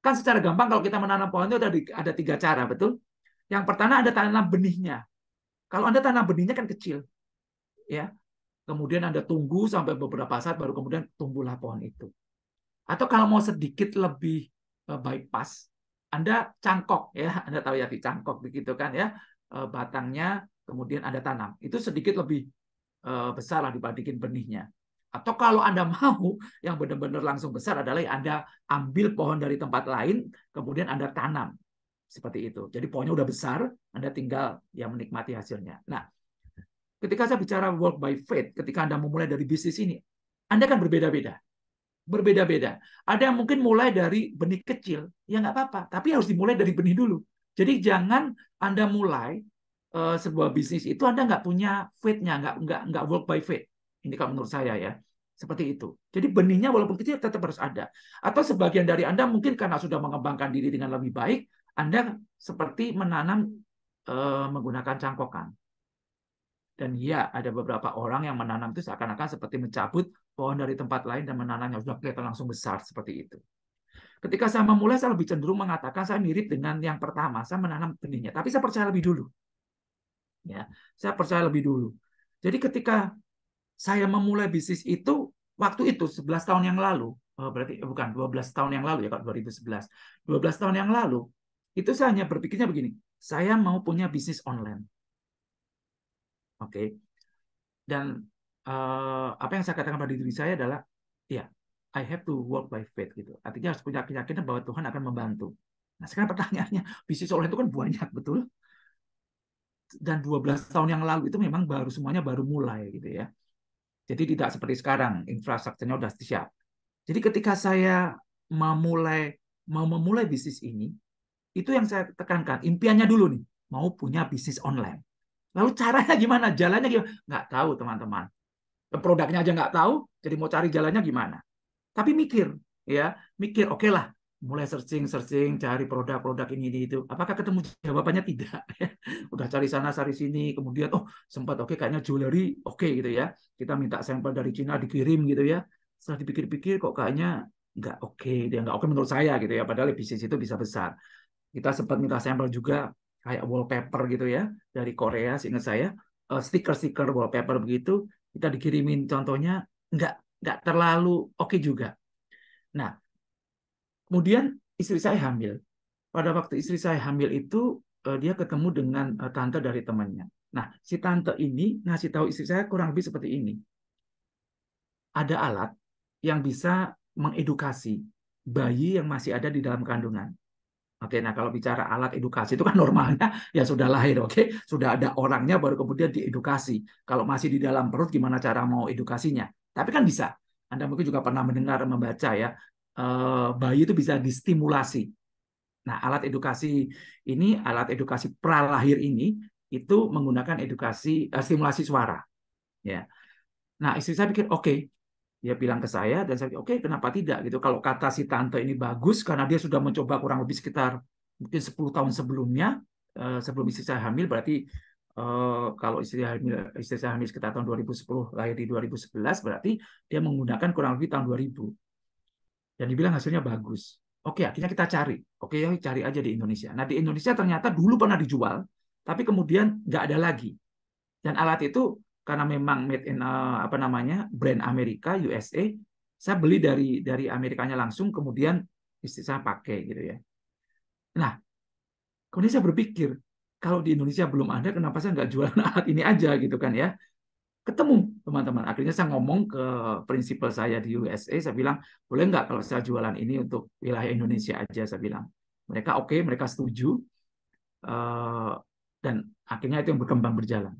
Kan secara gampang kalau kita menanam pohon itu ada, ada tiga cara, betul? Yang pertama ada tanam benihnya. Kalau Anda tanam benihnya kan kecil. ya. Kemudian Anda tunggu sampai beberapa saat, baru kemudian tumbuhlah pohon itu. Atau kalau mau sedikit lebih eh, bypass, Anda cangkok, ya. Anda tahu ya, di cangkok begitu kan ya. Eh, batangnya, kemudian Anda tanam. Itu sedikit lebih besar lah dibandingin benihnya. Atau kalau Anda mau yang benar-benar langsung besar adalah Anda ambil pohon dari tempat lain, kemudian Anda tanam. Seperti itu. Jadi pohonnya udah besar, Anda tinggal yang menikmati hasilnya. Nah, ketika saya bicara work by faith, ketika Anda memulai dari bisnis ini, Anda kan berbeda-beda. Berbeda-beda. Ada yang mungkin mulai dari benih kecil, ya nggak apa-apa. Tapi harus dimulai dari benih dulu. Jadi jangan Anda mulai uh, sebuah bisnis itu Anda nggak punya faith-nya, nggak, nggak, nggak work by faith. Ini kalau menurut saya ya. Seperti itu. Jadi benihnya walaupun kecil tetap harus ada. Atau sebagian dari Anda mungkin karena sudah mengembangkan diri dengan lebih baik, Anda seperti menanam e, menggunakan cangkokan. Dan ya, ada beberapa orang yang menanam itu seakan-akan seperti mencabut pohon dari tempat lain dan menanamnya sudah kelihatan langsung besar seperti itu. Ketika saya memulai, saya lebih cenderung mengatakan saya mirip dengan yang pertama, saya menanam benihnya. Tapi saya percaya lebih dulu. Ya, saya percaya lebih dulu. Jadi ketika saya memulai bisnis itu waktu itu 11 tahun yang lalu. Oh, berarti eh, bukan 12 tahun yang lalu ya kalau 2011. 12 tahun yang lalu itu saya hanya berpikirnya begini, saya mau punya bisnis online. Oke. Okay. Dan uh, apa yang saya katakan pada diri saya adalah ya, yeah, I have to work by faith gitu. Artinya harus punya keyakinan bahwa Tuhan akan membantu. Nah, sekarang pertanyaannya, bisnis online itu kan banyak, betul? Dan 12 tahun yang lalu itu memang baru semuanya baru mulai gitu ya. Jadi tidak seperti sekarang, infrastrukturnya sudah siap. Jadi ketika saya memulai mau memulai bisnis ini, itu yang saya tekankan, impiannya dulu nih, mau punya bisnis online. Lalu caranya gimana? Jalannya gimana? Nggak tahu, teman-teman. Produknya aja nggak tahu, jadi mau cari jalannya gimana. Tapi mikir, ya mikir, oke okay lah, mulai searching searching cari produk-produk ini, ini itu apakah ketemu jawabannya tidak ya. udah cari sana cari sini kemudian oh sempat oke okay, kayaknya jewelry oke okay, gitu ya kita minta sampel dari Cina dikirim gitu ya setelah dipikir-pikir kok kayaknya nggak oke okay, dia nggak oke okay menurut saya gitu ya padahal bisnis itu bisa besar kita sempat minta sampel juga kayak wallpaper gitu ya dari Korea seingat saya uh, stiker-stiker wallpaper begitu kita dikirimin contohnya nggak nggak terlalu oke okay juga nah Kemudian istri saya hamil. Pada waktu istri saya hamil itu eh, dia ketemu dengan eh, tante dari temannya. Nah, si tante ini ngasih tahu istri saya kurang lebih seperti ini. Ada alat yang bisa mengedukasi bayi yang masih ada di dalam kandungan. Oke, nah kalau bicara alat edukasi itu kan normalnya ya sudah lahir, oke, sudah ada orangnya baru kemudian diedukasi. Kalau masih di dalam perut gimana cara mau edukasinya? Tapi kan bisa. Anda mungkin juga pernah mendengar membaca ya Eh, bayi itu bisa distimulasi. Nah, alat edukasi ini, alat edukasi pralahir ini itu menggunakan edukasi uh, stimulasi suara. Ya. Nah, istri saya pikir oke. Okay. Dia bilang ke saya dan saya oke, okay, kenapa tidak gitu. Kalau kata si tante ini bagus karena dia sudah mencoba kurang lebih sekitar mungkin 10 tahun sebelumnya uh, sebelum istri saya hamil berarti Uh, kalau istri hamil, istri saya hamil sekitar tahun 2010 lahir di 2011 berarti dia menggunakan kurang lebih tahun 2000 dan dibilang hasilnya bagus. Oke, akhirnya kita cari. Oke, okay, cari aja di Indonesia. Nah, di Indonesia ternyata dulu pernah dijual, tapi kemudian nggak ada lagi. Dan alat itu karena memang made in uh, apa namanya brand Amerika USA, saya beli dari dari Amerikanya langsung, kemudian istri saya pakai gitu ya. Nah, kemudian saya berpikir kalau di Indonesia belum ada, kenapa saya nggak jual alat ini aja gitu kan ya? ketemu teman-teman. Akhirnya saya ngomong ke prinsipal saya di USA, saya bilang, boleh nggak kalau saya jualan ini untuk wilayah Indonesia aja, saya bilang. Mereka oke, okay, mereka setuju, eh, dan akhirnya itu yang berkembang berjalan.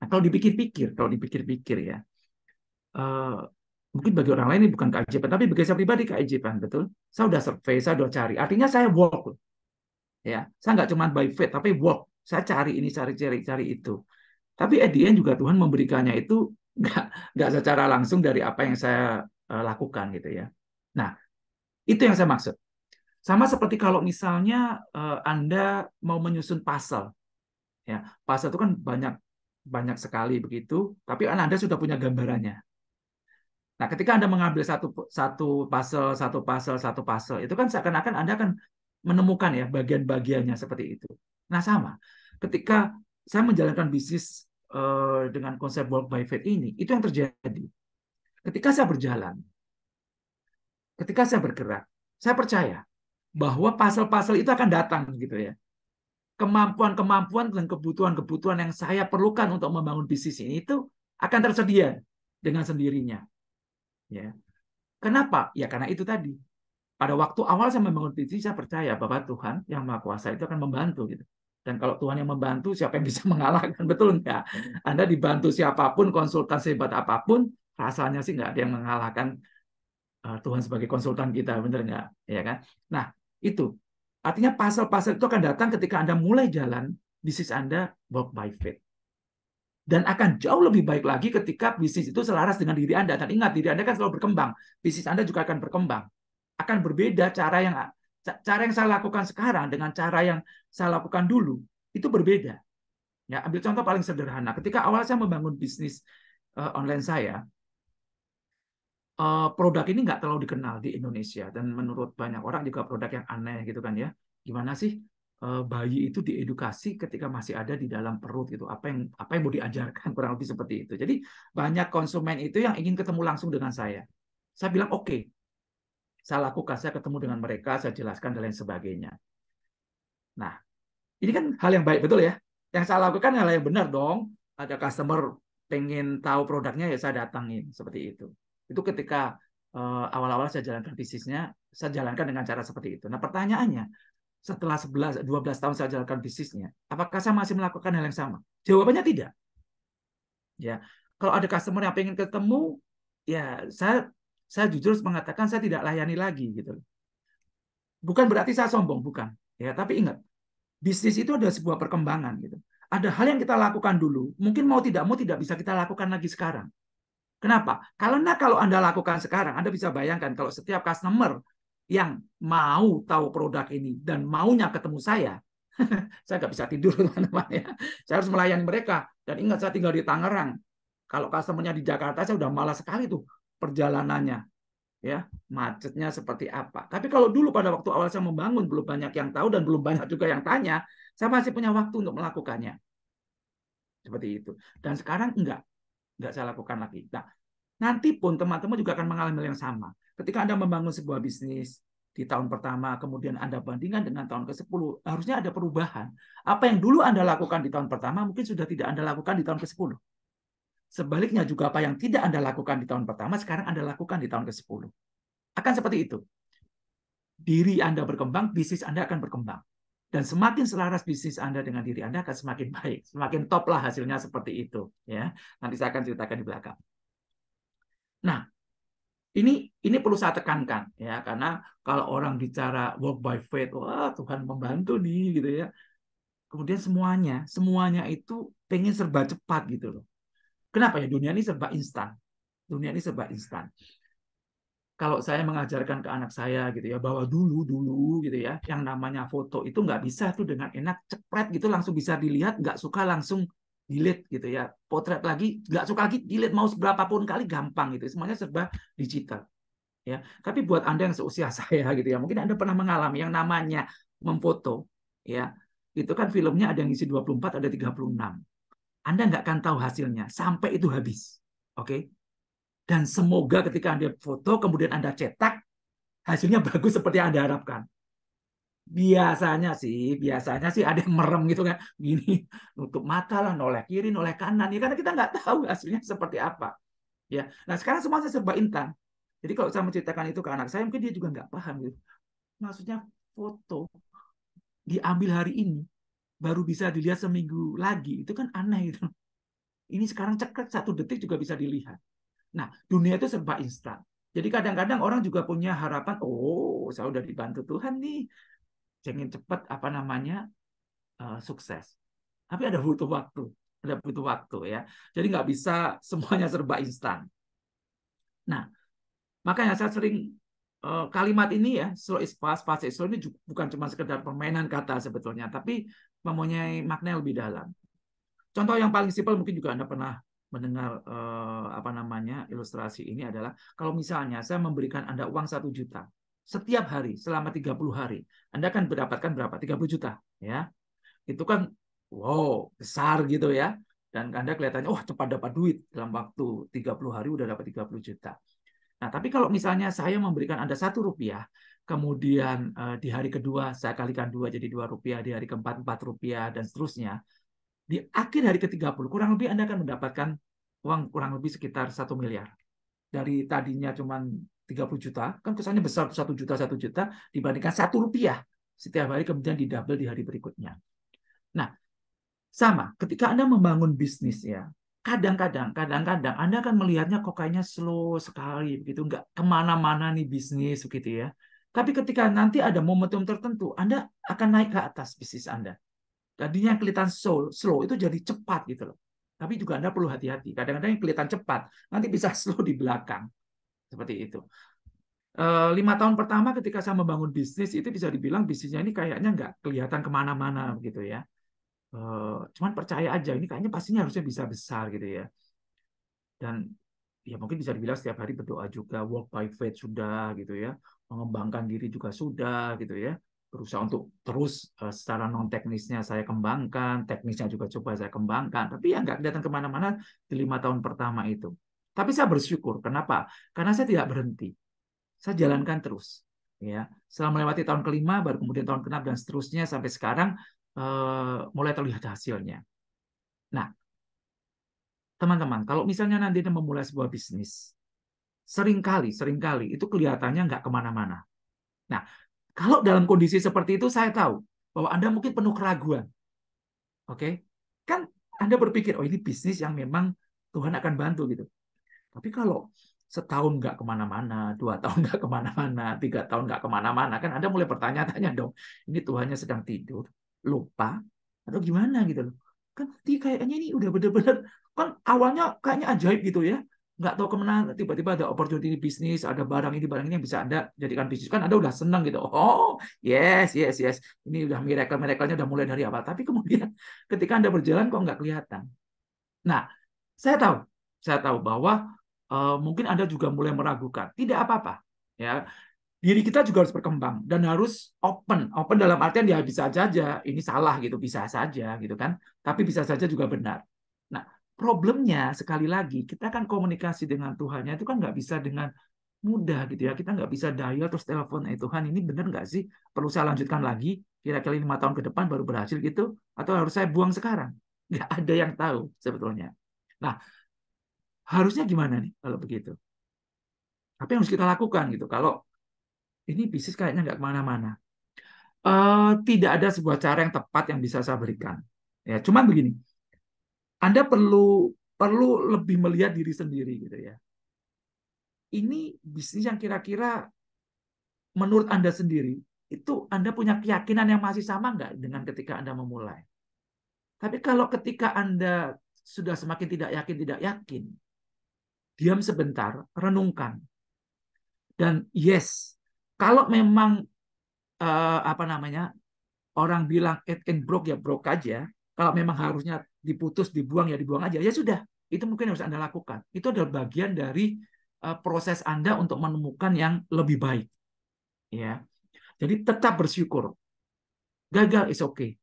Nah, kalau dipikir-pikir, kalau dipikir-pikir ya, eh, mungkin bagi orang lain ini bukan keajaiban, tapi bagi saya pribadi keajaiban, betul? Saya sudah survei, saya udah cari. Artinya saya walk, Ya, saya nggak cuma by faith, tapi walk. Saya cari ini, cari, cari, cari itu tapi at the end juga Tuhan memberikannya itu nggak nggak secara langsung dari apa yang saya uh, lakukan gitu ya. Nah, itu yang saya maksud. Sama seperti kalau misalnya uh, Anda mau menyusun pasal, Ya, pasal itu kan banyak banyak sekali begitu, tapi kan Anda sudah punya gambarannya. Nah, ketika Anda mengambil satu satu pasal satu pasal satu pasal itu kan seakan-akan Anda akan menemukan ya bagian-bagiannya seperti itu. Nah, sama. Ketika saya menjalankan bisnis Eh, dengan konsep walk by faith ini, itu yang terjadi. Ketika saya berjalan, ketika saya bergerak, saya percaya bahwa pasal-pasal itu akan datang gitu ya. Kemampuan-kemampuan dan kebutuhan-kebutuhan yang saya perlukan untuk membangun bisnis ini itu akan tersedia dengan sendirinya. Ya. Kenapa? Ya karena itu tadi. Pada waktu awal saya membangun bisnis, saya percaya bahwa Tuhan yang Maha Kuasa itu akan membantu gitu. Dan kalau Tuhan yang membantu, siapa yang bisa mengalahkan? Betul nggak? Anda dibantu siapapun, konsultan sehebat apapun, rasanya sih nggak ada yang mengalahkan eh, Tuhan sebagai konsultan kita, bener nggak? Ya kan? Nah, itu. Artinya pasal-pasal itu akan datang ketika Anda mulai jalan, bisnis Anda walk by faith. Dan akan jauh lebih baik lagi ketika bisnis itu selaras dengan diri Anda. Dan ingat, diri Anda kan selalu berkembang. Bisnis Anda juga akan berkembang. Akan berbeda cara yang cara yang saya lakukan sekarang dengan cara yang saya lakukan dulu itu berbeda. Ya, ambil contoh paling sederhana. Ketika awal saya membangun bisnis uh, online saya, uh, produk ini nggak terlalu dikenal di Indonesia dan menurut banyak orang juga produk yang aneh gitu kan ya. Gimana sih uh, bayi itu diedukasi ketika masih ada di dalam perut gitu? Apa yang apa yang mau diajarkan kurang lebih seperti itu. Jadi banyak konsumen itu yang ingin ketemu langsung dengan saya. Saya bilang oke, okay, saya lakukan, saya ketemu dengan mereka, saya jelaskan dan lain sebagainya. Nah, ini kan hal yang baik betul ya. Yang saya lakukan hal yang benar dong. Ada customer pengen tahu produknya ya saya datangin seperti itu. Itu ketika eh, awal-awal uh, saya jalankan bisnisnya, saya jalankan dengan cara seperti itu. Nah, pertanyaannya, setelah 11 12 tahun saya jalankan bisnisnya, apakah saya masih melakukan hal yang sama? Jawabannya tidak. Ya. Kalau ada customer yang pengen ketemu, ya saya saya jujur mengatakan saya tidak layani lagi gitu. Bukan berarti saya sombong, bukan. Ya, tapi ingat, bisnis itu ada sebuah perkembangan gitu. Ada hal yang kita lakukan dulu, mungkin mau tidak mau tidak bisa kita lakukan lagi sekarang. Kenapa? Karena kalau Anda lakukan sekarang, Anda bisa bayangkan kalau setiap customer yang mau tahu produk ini dan maunya ketemu saya, saya nggak bisa tidur teman-teman ya. Saya harus melayani mereka. Dan ingat saya tinggal di Tangerang. Kalau customernya di Jakarta saya udah malas sekali tuh perjalanannya ya macetnya seperti apa tapi kalau dulu pada waktu awal saya membangun belum banyak yang tahu dan belum banyak juga yang tanya saya masih punya waktu untuk melakukannya seperti itu dan sekarang enggak enggak saya lakukan lagi nah nanti pun teman-teman juga akan mengalami yang sama ketika anda membangun sebuah bisnis di tahun pertama kemudian anda bandingkan dengan tahun ke-10 harusnya ada perubahan apa yang dulu anda lakukan di tahun pertama mungkin sudah tidak anda lakukan di tahun ke-10 Sebaliknya juga apa yang tidak Anda lakukan di tahun pertama, sekarang Anda lakukan di tahun ke-10. Akan seperti itu. Diri Anda berkembang, bisnis Anda akan berkembang. Dan semakin selaras bisnis Anda dengan diri Anda akan semakin baik. Semakin top lah hasilnya seperti itu. ya Nanti saya akan ceritakan di belakang. Nah, ini ini perlu saya tekankan ya karena kalau orang bicara work by faith wah Tuhan membantu nih gitu ya kemudian semuanya semuanya itu pengen serba cepat gitu loh Kenapa ya dunia ini serba instan? Dunia ini serba instan. Kalau saya mengajarkan ke anak saya gitu ya bahwa dulu dulu gitu ya yang namanya foto itu nggak bisa tuh dengan enak cepret gitu langsung bisa dilihat nggak suka langsung delete gitu ya potret lagi nggak suka lagi delete mau seberapapun kali gampang gitu semuanya serba digital ya tapi buat anda yang seusia saya gitu ya mungkin anda pernah mengalami yang namanya memfoto ya itu kan filmnya ada yang isi 24 ada 36 anda nggak akan tahu hasilnya sampai itu habis. Oke? Okay? Dan semoga ketika Anda foto, kemudian Anda cetak, hasilnya bagus seperti yang Anda harapkan. Biasanya sih, biasanya sih ada yang merem gitu kan. Gini, nutup mata lah, noleh kiri, noleh kanan. Ya, karena kita nggak tahu hasilnya seperti apa. ya. Nah sekarang semua saya serba intan. Jadi kalau saya menceritakan itu ke anak saya, mungkin dia juga nggak paham. Gitu. Maksudnya foto diambil hari ini, baru bisa dilihat seminggu lagi itu kan aneh itu ini sekarang cekrek satu detik juga bisa dilihat nah dunia itu serba instan jadi kadang-kadang orang juga punya harapan oh saya udah dibantu Tuhan nih pengen cepat apa namanya uh, sukses tapi ada butuh waktu ada butuh waktu ya jadi nggak bisa semuanya serba instan nah makanya saya sering eh, kalimat ini ya slow is fast, fast is slow ini bukan cuma sekedar permainan kata sebetulnya, tapi mempunyai makna yang lebih dalam. Contoh yang paling simpel mungkin juga Anda pernah mendengar eh, apa namanya ilustrasi ini adalah kalau misalnya saya memberikan Anda uang satu juta setiap hari selama 30 hari, Anda akan mendapatkan berapa? 30 juta, ya. Itu kan wow, besar gitu ya. Dan Anda kelihatannya oh cepat dapat duit dalam waktu 30 hari udah dapat 30 juta. Nah, tapi kalau misalnya saya memberikan Anda satu rupiah, kemudian uh, di hari kedua saya kalikan dua jadi dua rupiah, di hari keempat empat rupiah dan seterusnya. Di akhir hari ke-30 kurang lebih Anda akan mendapatkan uang kurang lebih sekitar satu miliar. Dari tadinya cuma 30 juta, kan kesannya besar satu juta satu juta dibandingkan satu rupiah setiap hari kemudian di di hari berikutnya. Nah, sama ketika Anda membangun bisnis ya, kadang-kadang, kadang-kadang Anda akan melihatnya kok kayaknya slow sekali begitu, nggak kemana-mana nih bisnis begitu ya. Tapi ketika nanti ada momentum tertentu, Anda akan naik ke atas bisnis Anda. Tadinya kelihatan slow, slow itu jadi cepat gitu loh. Tapi juga Anda perlu hati-hati. Kadang-kadang yang kelihatan cepat, nanti bisa slow di belakang. Seperti itu. Eh, lima tahun pertama ketika saya membangun bisnis, itu bisa dibilang bisnisnya ini kayaknya nggak kelihatan kemana-mana gitu ya. Eh, cuman percaya aja, ini kayaknya pastinya harusnya bisa besar gitu ya. Dan ya mungkin bisa dibilang setiap hari berdoa juga, walk by faith sudah gitu ya mengembangkan diri juga sudah gitu ya berusaha untuk terus uh, secara non teknisnya saya kembangkan teknisnya juga coba saya kembangkan tapi ya nggak kelihatan kemana-mana di lima tahun pertama itu tapi saya bersyukur kenapa karena saya tidak berhenti saya jalankan terus ya setelah melewati tahun kelima baru kemudian tahun keenam dan seterusnya sampai sekarang uh, mulai terlihat hasilnya nah teman-teman kalau misalnya nanti memulai sebuah bisnis seringkali, seringkali itu kelihatannya nggak kemana-mana. Nah, kalau dalam kondisi seperti itu saya tahu bahwa Anda mungkin penuh keraguan. Oke? Okay? Kan Anda berpikir, oh ini bisnis yang memang Tuhan akan bantu gitu. Tapi kalau setahun nggak kemana-mana, dua tahun nggak kemana-mana, tiga tahun nggak kemana-mana, kan Anda mulai bertanya-tanya dong, ini Tuhannya sedang tidur, lupa, atau gimana gitu loh. Kan kayaknya ini udah bener-bener, kan awalnya kayaknya ajaib gitu ya, nggak tahu kemana tiba-tiba ada opportunity bisnis ada barang ini barang ini yang bisa anda jadikan bisnis kan anda udah senang gitu oh yes yes yes ini udah miracle miracle-nya udah mulai dari awal tapi kemudian ketika anda berjalan kok nggak kelihatan nah saya tahu saya tahu bahwa uh, mungkin anda juga mulai meragukan tidak apa-apa ya diri kita juga harus berkembang dan harus open open dalam artian ya bisa saja ini salah gitu bisa saja gitu kan tapi bisa saja juga benar nah problemnya sekali lagi kita kan komunikasi dengan Tuhannya itu kan nggak bisa dengan mudah gitu ya kita nggak bisa dial terus telepon eh Tuhan ini benar nggak sih perlu saya lanjutkan lagi kira-kira lima tahun ke depan baru berhasil gitu atau harus saya buang sekarang nggak ada yang tahu sebetulnya nah harusnya gimana nih kalau begitu apa yang harus kita lakukan gitu kalau ini bisnis kayaknya nggak kemana-mana uh, tidak ada sebuah cara yang tepat yang bisa saya berikan ya cuman begini anda perlu perlu lebih melihat diri sendiri gitu ya. Ini bisnis yang kira-kira menurut Anda sendiri itu Anda punya keyakinan yang masih sama nggak dengan ketika Anda memulai. Tapi kalau ketika Anda sudah semakin tidak yakin, tidak yakin, diam sebentar, renungkan. Dan yes, kalau memang uh, apa namanya orang bilang it can broke ya broke aja. Kalau memang iya. harusnya diputus, dibuang, ya dibuang aja. Ya sudah, itu mungkin yang harus Anda lakukan. Itu adalah bagian dari eh, proses Anda untuk menemukan yang lebih baik. Ya. Jadi tetap bersyukur. Gagal is okay.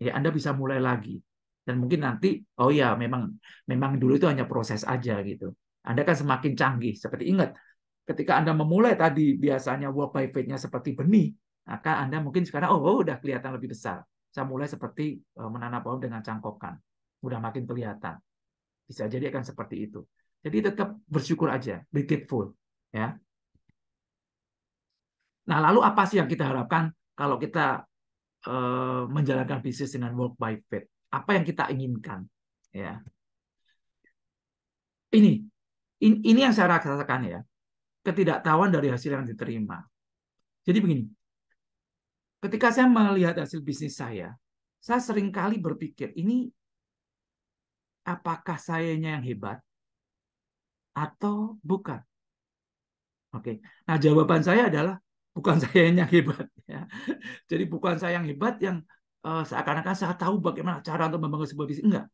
Ya, Anda bisa mulai lagi. Dan mungkin nanti oh ya memang memang dulu itu hanya proses aja gitu. Anda kan semakin canggih. Seperti ingat ketika Anda memulai tadi biasanya work by faith-nya seperti benih, maka Anda mungkin sekarang oh, oh udah kelihatan lebih besar. Saya mulai seperti eh, menanam pohon dengan cangkokan udah makin kelihatan. Bisa jadi akan seperti itu. Jadi tetap bersyukur aja, be grateful, ya. Nah, lalu apa sih yang kita harapkan kalau kita uh, menjalankan bisnis dengan work by faith? Apa yang kita inginkan, ya? Ini, in, ini yang saya rasakan ya, ketidaktahuan dari hasil yang diterima. Jadi begini, ketika saya melihat hasil bisnis saya, saya seringkali berpikir ini apakah sayanya yang hebat atau bukan? Oke. Nah, jawaban saya adalah bukan sayanya yang hebat ya. Jadi bukan saya yang hebat yang uh, seakan-akan saya tahu bagaimana cara untuk membangun sebuah bisnis enggak.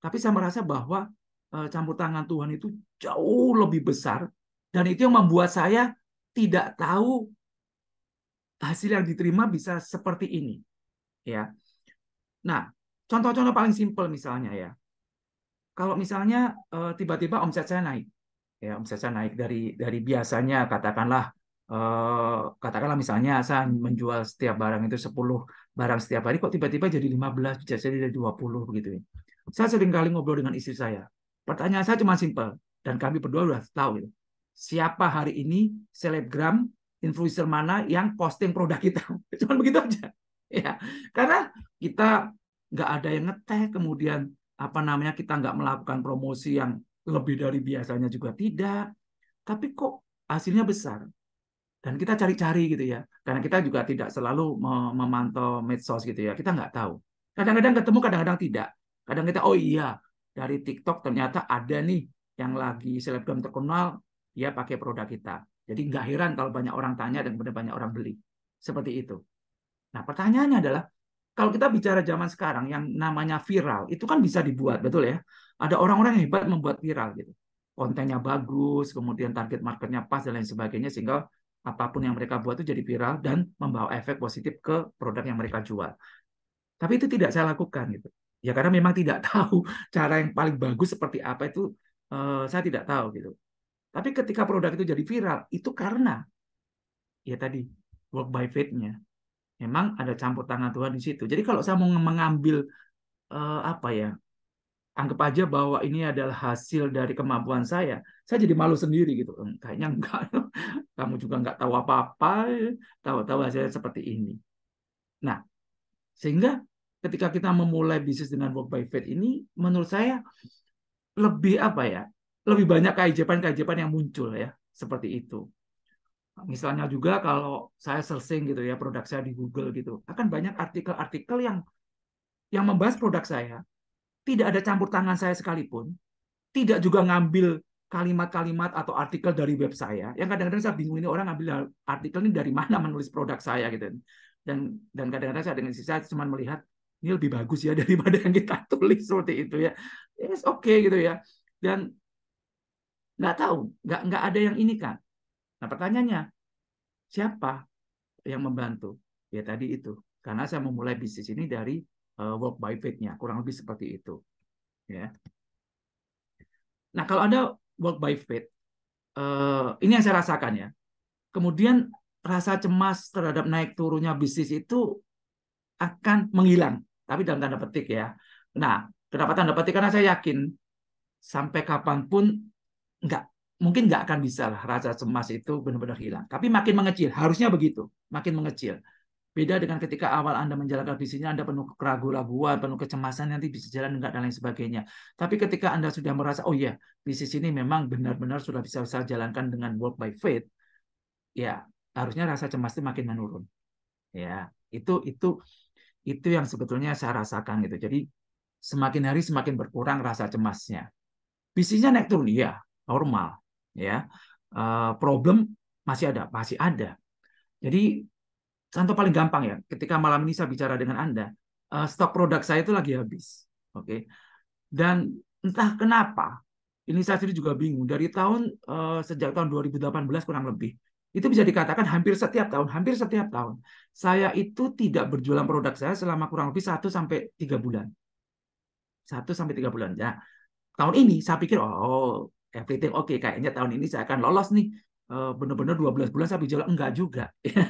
Tapi saya merasa bahwa uh, campur tangan Tuhan itu jauh lebih besar dan itu yang membuat saya tidak tahu hasil yang diterima bisa seperti ini. Ya. Nah, contoh-contoh paling simpel misalnya ya kalau misalnya eh, tiba-tiba omset saya naik, ya omset saya naik dari dari biasanya katakanlah eh, katakanlah misalnya saya menjual setiap barang itu 10 barang setiap hari kok tiba-tiba jadi 15 bisa jadi 20 begitu ya. Saya sering kali ngobrol dengan istri saya. Pertanyaan saya cuma simpel dan kami berdua sudah tahu gitu. Siapa hari ini selebgram influencer mana yang posting produk kita? Cuman begitu aja. Ya, karena kita nggak ada yang ngeteh kemudian apa namanya kita nggak melakukan promosi yang lebih dari biasanya juga tidak, tapi kok hasilnya besar. Dan kita cari-cari gitu ya, karena kita juga tidak selalu memantau medsos gitu ya, kita nggak tahu. Kadang-kadang ketemu, kadang-kadang tidak. Kadang kita, oh iya, dari TikTok ternyata ada nih yang lagi selebgram terkenal, dia pakai produk kita. Jadi nggak heran kalau banyak orang tanya dan kemudian banyak orang beli. Seperti itu. Nah pertanyaannya adalah, kalau kita bicara zaman sekarang yang namanya viral itu kan bisa dibuat betul ya ada orang-orang yang hebat membuat viral gitu kontennya bagus kemudian target marketnya pas dan lain sebagainya sehingga apapun yang mereka buat itu jadi viral dan membawa efek positif ke produk yang mereka jual tapi itu tidak saya lakukan gitu ya karena memang tidak tahu cara yang paling bagus seperti apa itu eh, saya tidak tahu gitu tapi ketika produk itu jadi viral itu karena ya tadi work by faith-nya memang ada campur tangan Tuhan di situ. Jadi kalau saya mau mengambil uh, apa ya, anggap aja bahwa ini adalah hasil dari kemampuan saya, saya jadi malu sendiri gitu. Hmm, kayaknya enggak, kamu juga enggak tahu apa-apa, tahu-tahu hasilnya seperti ini. Nah, sehingga ketika kita memulai bisnis dengan work by faith ini, menurut saya lebih apa ya, lebih banyak keajaiban-keajaiban yang muncul ya, seperti itu. Misalnya juga kalau saya searching gitu ya produk saya di Google gitu, akan banyak artikel-artikel yang yang membahas produk saya, tidak ada campur tangan saya sekalipun, tidak juga ngambil kalimat-kalimat atau artikel dari web saya. Yang kadang-kadang saya bingung ini orang ngambil artikel ini dari mana menulis produk saya gitu. Dan dan kadang-kadang saya dengan saya cuma melihat ini lebih bagus ya daripada yang kita tulis seperti itu ya. Yes, oke okay, gitu ya. Dan nggak tahu, nggak nggak ada yang ini kan. Nah pertanyaannya, siapa yang membantu? Ya tadi itu. Karena saya memulai bisnis ini dari uh, work by faith-nya, kurang lebih seperti itu. Ya. Nah kalau Anda work by faith, uh, ini yang saya rasakan ya. Kemudian rasa cemas terhadap naik turunnya bisnis itu akan menghilang. Tapi dalam tanda petik ya. Nah, kenapa tanda petik? Karena saya yakin sampai kapanpun nggak mungkin nggak akan bisa lah rasa cemas itu benar-benar hilang. Tapi makin mengecil, harusnya begitu, makin mengecil. Beda dengan ketika awal Anda menjalankan bisnisnya Anda penuh keraguan-raguan, penuh kecemasan, nanti bisa jalan enggak dan lain sebagainya. Tapi ketika Anda sudah merasa, oh iya bisnis ini memang benar-benar sudah bisa saya jalankan dengan work by faith, ya harusnya rasa cemas itu makin menurun. Ya, itu itu itu yang sebetulnya saya rasakan gitu. Jadi semakin hari semakin berkurang rasa cemasnya. Bisnisnya naik turun, iya, normal ya eh, problem masih ada masih ada jadi contoh paling gampang ya ketika malam ini saya bicara dengan anda eh, stok produk saya itu lagi habis oke dan entah kenapa ini saya sendiri juga bingung dari tahun eh, sejak tahun 2018 kurang lebih itu bisa dikatakan hampir setiap tahun, hampir setiap tahun saya itu tidak berjualan produk saya selama kurang lebih 1 sampai 3 bulan. 1 sampai 3 bulan. Ya. Tahun ini saya pikir oh everything oke okay, kayaknya tahun ini saya akan lolos nih eh, benar-benar 12 bulan saya bijak enggak juga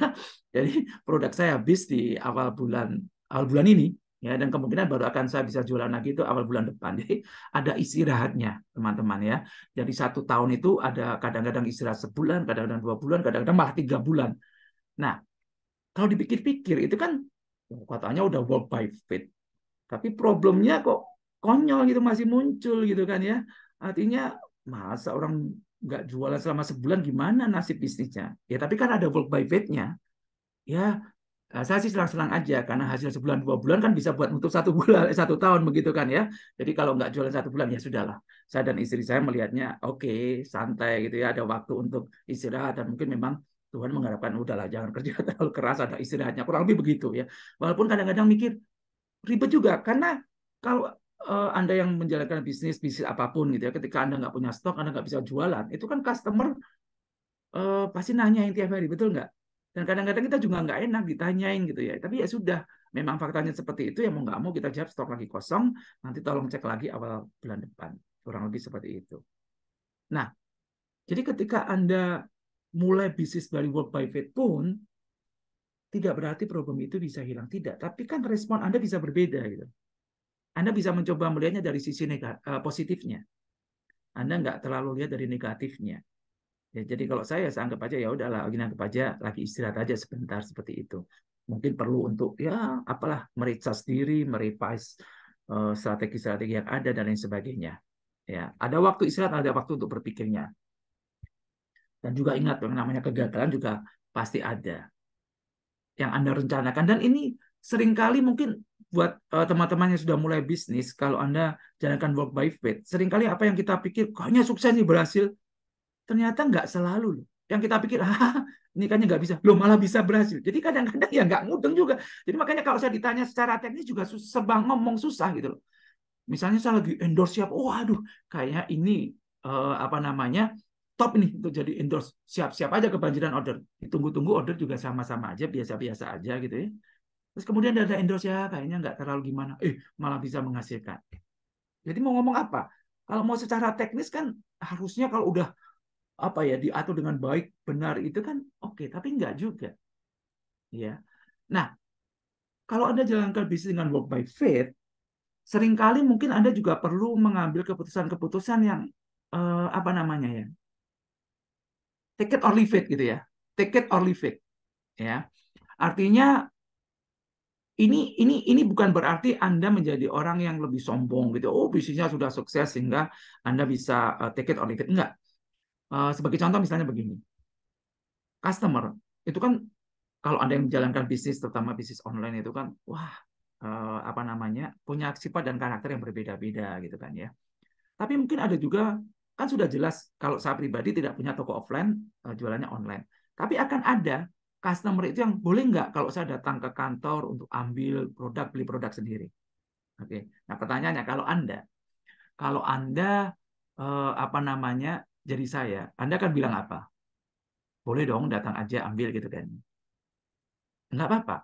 jadi produk saya habis di awal bulan awal bulan ini ya dan kemungkinan baru akan saya bisa jualan lagi itu awal bulan depan jadi ada istirahatnya teman-teman ya jadi satu tahun itu ada kadang-kadang istirahat sebulan kadang-kadang dua bulan kadang-kadang malah tiga bulan nah kalau dipikir-pikir itu kan oh, katanya udah work by fit tapi problemnya kok konyol gitu masih muncul gitu kan ya artinya Masa orang nggak jualan selama sebulan gimana nasib bisnisnya? Ya tapi kan ada work by nya Ya eh, saya sih selang selang aja karena hasil sebulan dua bulan kan bisa buat untuk satu bulan eh, satu tahun begitu kan ya. Jadi kalau nggak jualan satu bulan ya sudahlah. Saya dan istri saya melihatnya oke okay, santai gitu ya ada waktu untuk istirahat dan mungkin memang Tuhan mengharapkan udahlah jangan kerja terlalu keras ada istirahatnya kurang lebih begitu ya. Walaupun kadang-kadang mikir ribet juga karena kalau Eh, Anda yang menjalankan bisnis bisnis apapun gitu ya, ketika Anda nggak punya stok, Anda nggak bisa jualan, itu kan customer uh, pasti yang tiap hari, betul nggak? Dan kadang-kadang kita juga nggak enak ditanyain gitu ya. Tapi ya sudah, memang faktanya seperti itu Yang mau nggak mau kita jawab stok lagi kosong, nanti tolong cek lagi awal bulan depan. Kurang lebih seperti itu. Nah, jadi ketika Anda mulai bisnis dari World by Fit pun, tidak berarti problem itu bisa hilang. Tidak, tapi kan respon Anda bisa berbeda gitu. Anda bisa mencoba melihatnya dari sisi eh, positifnya. Anda nggak terlalu lihat dari negatifnya. Ya, jadi kalau saya, saya anggap aja ya udahlah, lagi anggap aja lagi istirahat aja sebentar seperti itu. Mungkin perlu untuk ya apalah meriksa sendiri, merevise eh, strategi-strategi yang ada dan lain sebagainya. Ya, ada waktu istirahat, ada waktu untuk berpikirnya. Dan juga ingat yang namanya kegagalan juga pasti ada. Yang Anda rencanakan dan ini seringkali mungkin buat eh, teman-teman uh, yang sudah mulai bisnis, kalau Anda jalankan work by faith, seringkali apa yang kita pikir, kayaknya sukses nih berhasil, ternyata nggak selalu loh. Yang kita pikir, ah, ini kayaknya nggak bisa, loh malah bisa berhasil. Jadi kadang-kadang ya nggak mudeng juga. Jadi makanya kalau saya ditanya secara teknis juga serba ngomong susah gitu loh. Misalnya saya lagi endorse siapa, oh aduh, kayaknya ini uh, apa namanya, top nih untuk jadi endorse. Siap-siap aja kebanjiran order. Ditunggu-tunggu order juga sama-sama aja, biasa-biasa aja gitu ya. Terus kemudian ada endorse ya kayaknya nggak terlalu gimana. Eh malah bisa menghasilkan. Jadi mau ngomong apa? Kalau mau secara teknis kan harusnya kalau udah apa ya diatur dengan baik benar itu kan oke okay, tapi nggak juga ya nah kalau anda jalankan bisnis dengan work by faith seringkali mungkin anda juga perlu mengambil keputusan-keputusan yang eh, apa namanya ya take it or leave it gitu ya take it or leave it ya artinya ini ini ini bukan berarti Anda menjadi orang yang lebih sombong gitu. Oh, bisnisnya sudah sukses sehingga Anda bisa uh, take it or leave it. Enggak. Uh, sebagai contoh misalnya begini. Customer itu kan kalau Anda yang menjalankan bisnis terutama bisnis online itu kan wah uh, apa namanya? punya sifat dan karakter yang berbeda-beda gitu kan ya. Tapi mungkin ada juga kan sudah jelas kalau saya pribadi tidak punya toko offline, uh, jualannya online. Tapi akan ada customer itu yang boleh nggak kalau saya datang ke kantor untuk ambil produk, beli produk sendiri? Oke. Nah pertanyaannya kalau Anda, kalau Anda eh, apa namanya jadi saya, Anda akan bilang apa? Boleh dong datang aja ambil gitu kan? Nggak apa-apa.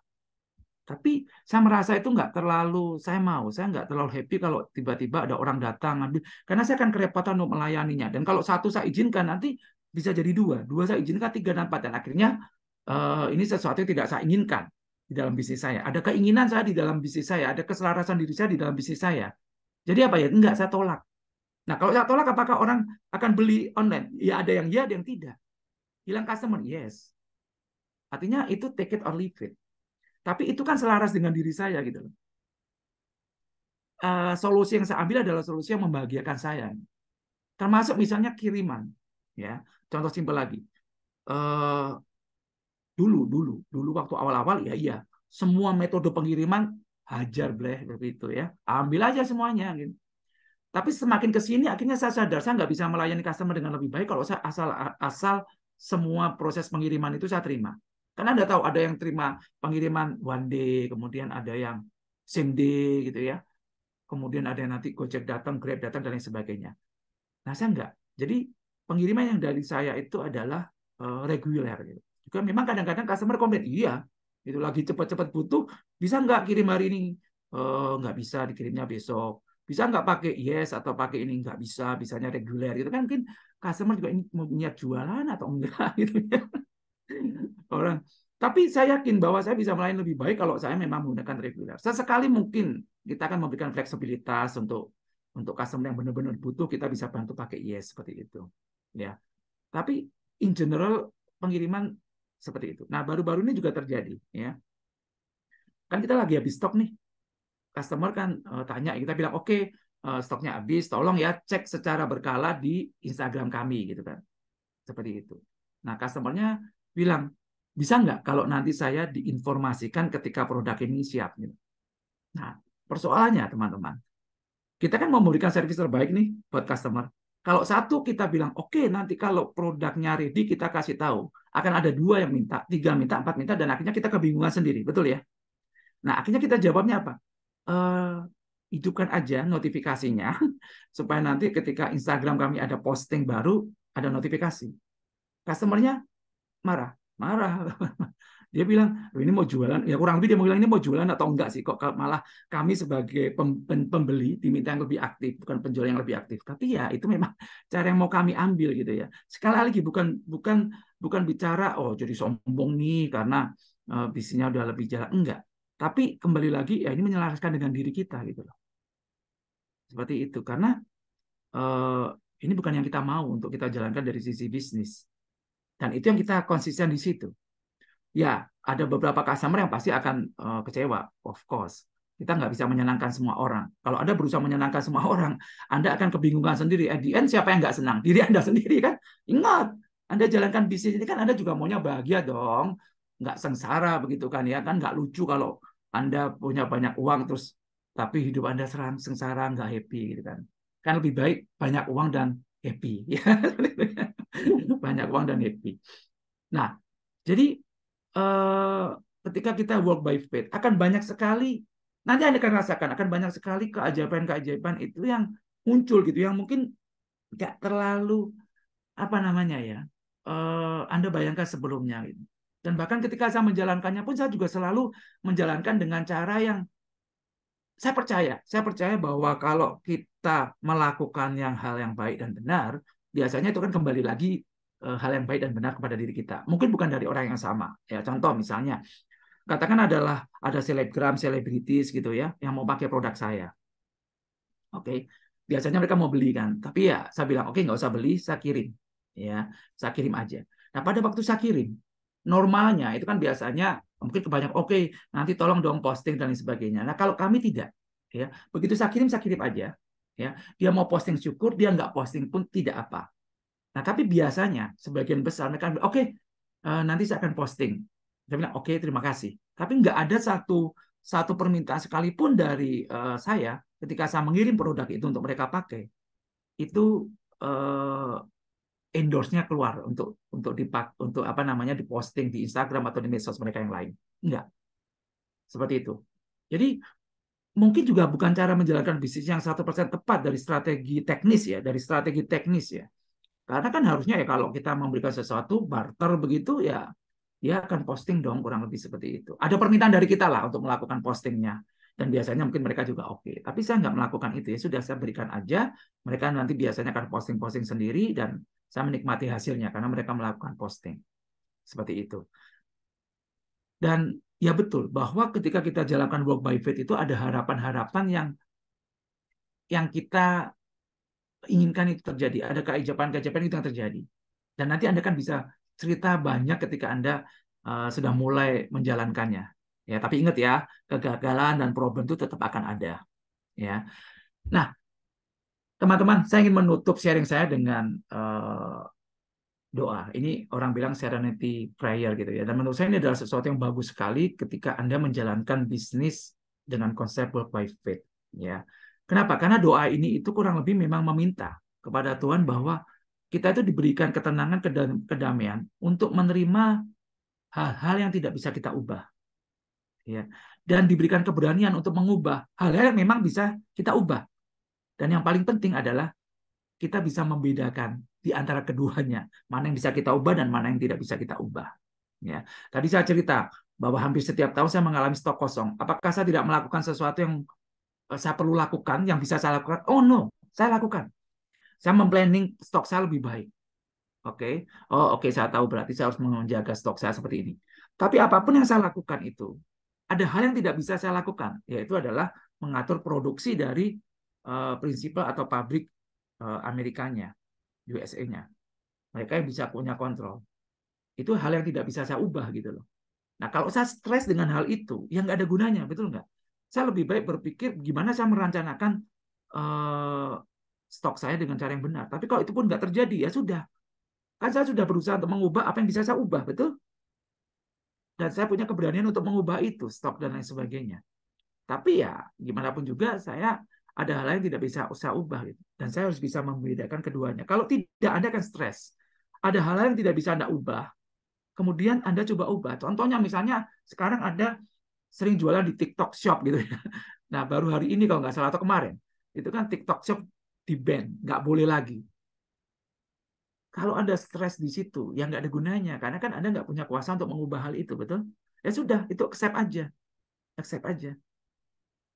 Tapi saya merasa itu nggak terlalu, saya mau, saya nggak terlalu happy kalau tiba-tiba ada orang datang ambil, karena saya akan kerepotan untuk melayaninya. Dan kalau satu saya izinkan nanti bisa jadi dua, dua saya izinkan tiga dan empat dan akhirnya Eh, ini sesuatu yang tidak saya inginkan di dalam bisnis saya. Ada keinginan saya di dalam bisnis saya, ada keselarasan diri saya di dalam bisnis saya. Jadi apa ya? Enggak, saya tolak. Nah, kalau saya tolak apakah orang akan beli online? Ya ada yang ya, ada yang tidak. Hilang customer, yes. Artinya itu take it or leave it. Tapi itu kan selaras dengan diri saya gitu loh. Uh, solusi yang saya ambil adalah solusi yang membahagiakan saya. Termasuk misalnya kiriman, ya. Contoh simpel lagi. Uh, Dulu, dulu, dulu waktu awal-awal ya iya. Semua metode pengiriman hajar bleh seperti itu ya. Ambil aja semuanya gitu. Tapi semakin ke sini akhirnya saya sadar saya nggak bisa melayani customer dengan lebih baik kalau saya asal asal semua proses pengiriman itu saya terima. Karena Anda tahu ada yang terima pengiriman one day, kemudian ada yang same day gitu ya. Kemudian ada yang nanti Gojek datang, Grab datang dan lain sebagainya. Nah, saya nggak Jadi pengiriman yang dari saya itu adalah uh, reguler gitu kan memang kadang-kadang customer komplain iya itu lagi cepat-cepat butuh bisa nggak kirim hari ini oh, nggak bisa dikirimnya besok bisa nggak pakai yes atau pakai ini nggak bisa bisanya reguler gitu kan mungkin customer juga ini mau jualan atau enggak gitu ya orang tapi saya yakin bahwa saya bisa melayani lebih baik kalau saya memang menggunakan reguler sesekali mungkin kita akan memberikan fleksibilitas untuk untuk customer yang benar-benar butuh kita bisa bantu pakai yes seperti itu ya tapi in general pengiriman seperti itu. Nah, baru-baru ini juga terjadi ya. Kan kita lagi habis stok nih. Customer kan uh, tanya, kita bilang oke, okay, uh, eh, stoknya habis, tolong ya cek secara berkala di Instagram kami gitu kan. Seperti itu. Nah, customernya bilang, bisa nggak kalau nanti saya diinformasikan ketika produk ini siap? Gitu. Nah, persoalannya teman-teman, kita kan memberikan servis terbaik nih buat customer. Kalau satu kita bilang, oke okay, nanti kalau produknya ready kita kasih tahu. Akan ada dua yang minta, tiga minta, empat minta, dan akhirnya kita kebingungan sendiri. Betul ya? Nah akhirnya kita jawabnya apa? E, hidupkan aja notifikasinya, supaya nanti ketika Instagram kami ada posting baru, ada notifikasi. Customernya marah, marah. Dia bilang, ini mau jualan, ya kurang lebih dia mau bilang ini mau jualan atau enggak sih kok malah kami sebagai pem pembeli diminta yang lebih aktif, bukan penjual yang lebih aktif. Tapi ya itu memang cara yang mau kami ambil gitu ya. Sekali lagi bukan bukan bukan bicara oh jadi sombong nih karena uh, bisnisnya udah lebih jalan enggak. Tapi kembali lagi ya ini menyelaraskan dengan diri kita gitu loh. Seperti itu karena uh, ini bukan yang kita mau untuk kita jalankan dari sisi bisnis. Dan itu yang kita konsisten di situ ya ada beberapa customer yang pasti akan uh, kecewa, of course. Kita nggak bisa menyenangkan semua orang. Kalau Anda berusaha menyenangkan semua orang, Anda akan kebingungan sendiri. At the end, siapa yang nggak senang? Diri Anda sendiri kan? Ingat, Anda jalankan bisnis ini kan Anda juga maunya bahagia dong. Nggak sengsara begitu kan ya. Kan nggak lucu kalau Anda punya banyak uang terus tapi hidup Anda serang, sengsara, nggak happy gitu kan. Kan lebih baik banyak uang dan happy. banyak uang dan happy. Nah, jadi Eh, ketika kita walk by faith akan banyak sekali nanti anda akan rasakan akan banyak sekali keajaiban-keajaiban itu yang muncul gitu yang mungkin nggak terlalu apa namanya ya uh, anda bayangkan sebelumnya gitu. dan bahkan ketika saya menjalankannya pun saya juga selalu menjalankan dengan cara yang saya percaya saya percaya bahwa kalau kita melakukan yang hal yang baik dan benar biasanya itu kan kembali lagi Eh, hal yang baik dan benar kepada diri kita. Mungkin bukan dari orang yang sama. Ya, contoh misalnya, katakan adalah ada selebgram, selebritis gitu ya, yang mau pakai produk saya. Oke, okay. biasanya mereka mau beli kan, tapi ya saya bilang oke okay, nggak usah beli, saya kirim, ya, saya kirim aja. Nah pada waktu saya kirim, normalnya itu kan biasanya mungkin kebanyak oke okay, nanti tolong dong posting dan lain sebagainya. Nah kalau kami tidak, ya begitu saya kirim saya kirim aja, ya dia mau posting syukur, dia nggak posting pun tidak apa, Nah, tapi biasanya sebagian besar mereka oke, okay, eh, nanti saya akan posting. Saya bilang oke, okay, terima kasih. Tapi nggak ada satu satu permintaan sekalipun dari uh, saya ketika saya mengirim produk itu untuk mereka pakai itu uh, endorse-nya keluar untuk untuk dipak untuk apa namanya diposting di Instagram atau di medsos mereka yang lain. Enggak. Seperti itu. Jadi mungkin juga bukan cara menjalankan bisnis yang persen tepat dari strategi teknis ya, dari strategi teknis ya. Karena kan harusnya ya kalau kita memberikan sesuatu barter begitu ya dia akan posting dong kurang lebih seperti itu. Ada permintaan dari kita lah untuk melakukan postingnya. Dan biasanya mungkin mereka juga oke. Okay. Tapi saya nggak melakukan itu ya. Sudah saya berikan aja. Mereka nanti biasanya akan posting-posting sendiri dan saya menikmati hasilnya karena mereka melakukan posting. Seperti itu. Dan ya betul bahwa ketika kita jalankan work by faith itu ada harapan-harapan yang yang kita inginkan itu terjadi. Ada keajaiban-keajaiban itu yang terjadi. Dan nanti Anda kan bisa cerita banyak ketika Anda uh, sudah mulai menjalankannya. Ya, tapi ingat ya, kegagalan dan problem itu tetap akan ada. Ya. Nah, teman-teman, saya ingin menutup sharing saya dengan uh, doa. Ini orang bilang serenity prayer gitu ya. Dan menurut saya ini adalah sesuatu yang bagus sekali ketika Anda menjalankan bisnis dengan konsep work by faith ya. Kenapa? Karena doa ini itu kurang lebih memang meminta kepada Tuhan bahwa kita itu diberikan ketenangan, kedamaian untuk menerima hal-hal yang tidak bisa kita ubah. Ya. Dan diberikan keberanian untuk mengubah hal-hal yang memang bisa kita ubah. Dan yang paling penting adalah kita bisa membedakan di antara keduanya, mana yang bisa kita ubah dan mana yang tidak bisa kita ubah. Ya. Tadi saya cerita bahwa hampir setiap tahun saya mengalami stok kosong. Apakah saya tidak melakukan sesuatu yang saya perlu lakukan, yang bisa saya lakukan, oh no, saya lakukan. Saya memplanning stok saya lebih baik. Oke, okay? oh oke okay, saya tahu berarti saya harus menjaga stok saya seperti ini. Tapi apapun yang saya lakukan itu, ada hal yang tidak bisa saya lakukan, yaitu adalah mengatur produksi dari uh, prinsipal atau pabrik uh, Amerikanya, USA-nya. Mereka yang bisa punya kontrol. Itu hal yang tidak bisa saya ubah gitu loh. Nah kalau saya stres dengan hal itu, yang nggak ada gunanya, betul nggak? saya lebih baik berpikir gimana saya merencanakan uh, stok saya dengan cara yang benar. Tapi kalau itu pun nggak terjadi, ya sudah. Kan saya sudah berusaha untuk mengubah apa yang bisa saya ubah, betul? Dan saya punya keberanian untuk mengubah itu, stok dan lain sebagainya. Tapi ya gimana pun juga saya ada hal lain yang tidak bisa saya ubah. Gitu. Dan saya harus bisa membedakan keduanya. Kalau tidak, Anda akan stres. Ada hal lain yang tidak bisa Anda ubah, kemudian Anda coba ubah. Contohnya misalnya sekarang Anda sering jualan di TikTok Shop gitu ya. Nah baru hari ini kalau nggak salah atau kemarin itu kan TikTok Shop di ban, nggak boleh lagi. Kalau anda stres di situ, ya nggak ada gunanya karena kan anda nggak punya kuasa untuk mengubah hal itu, betul? Ya sudah, itu accept aja, accept aja.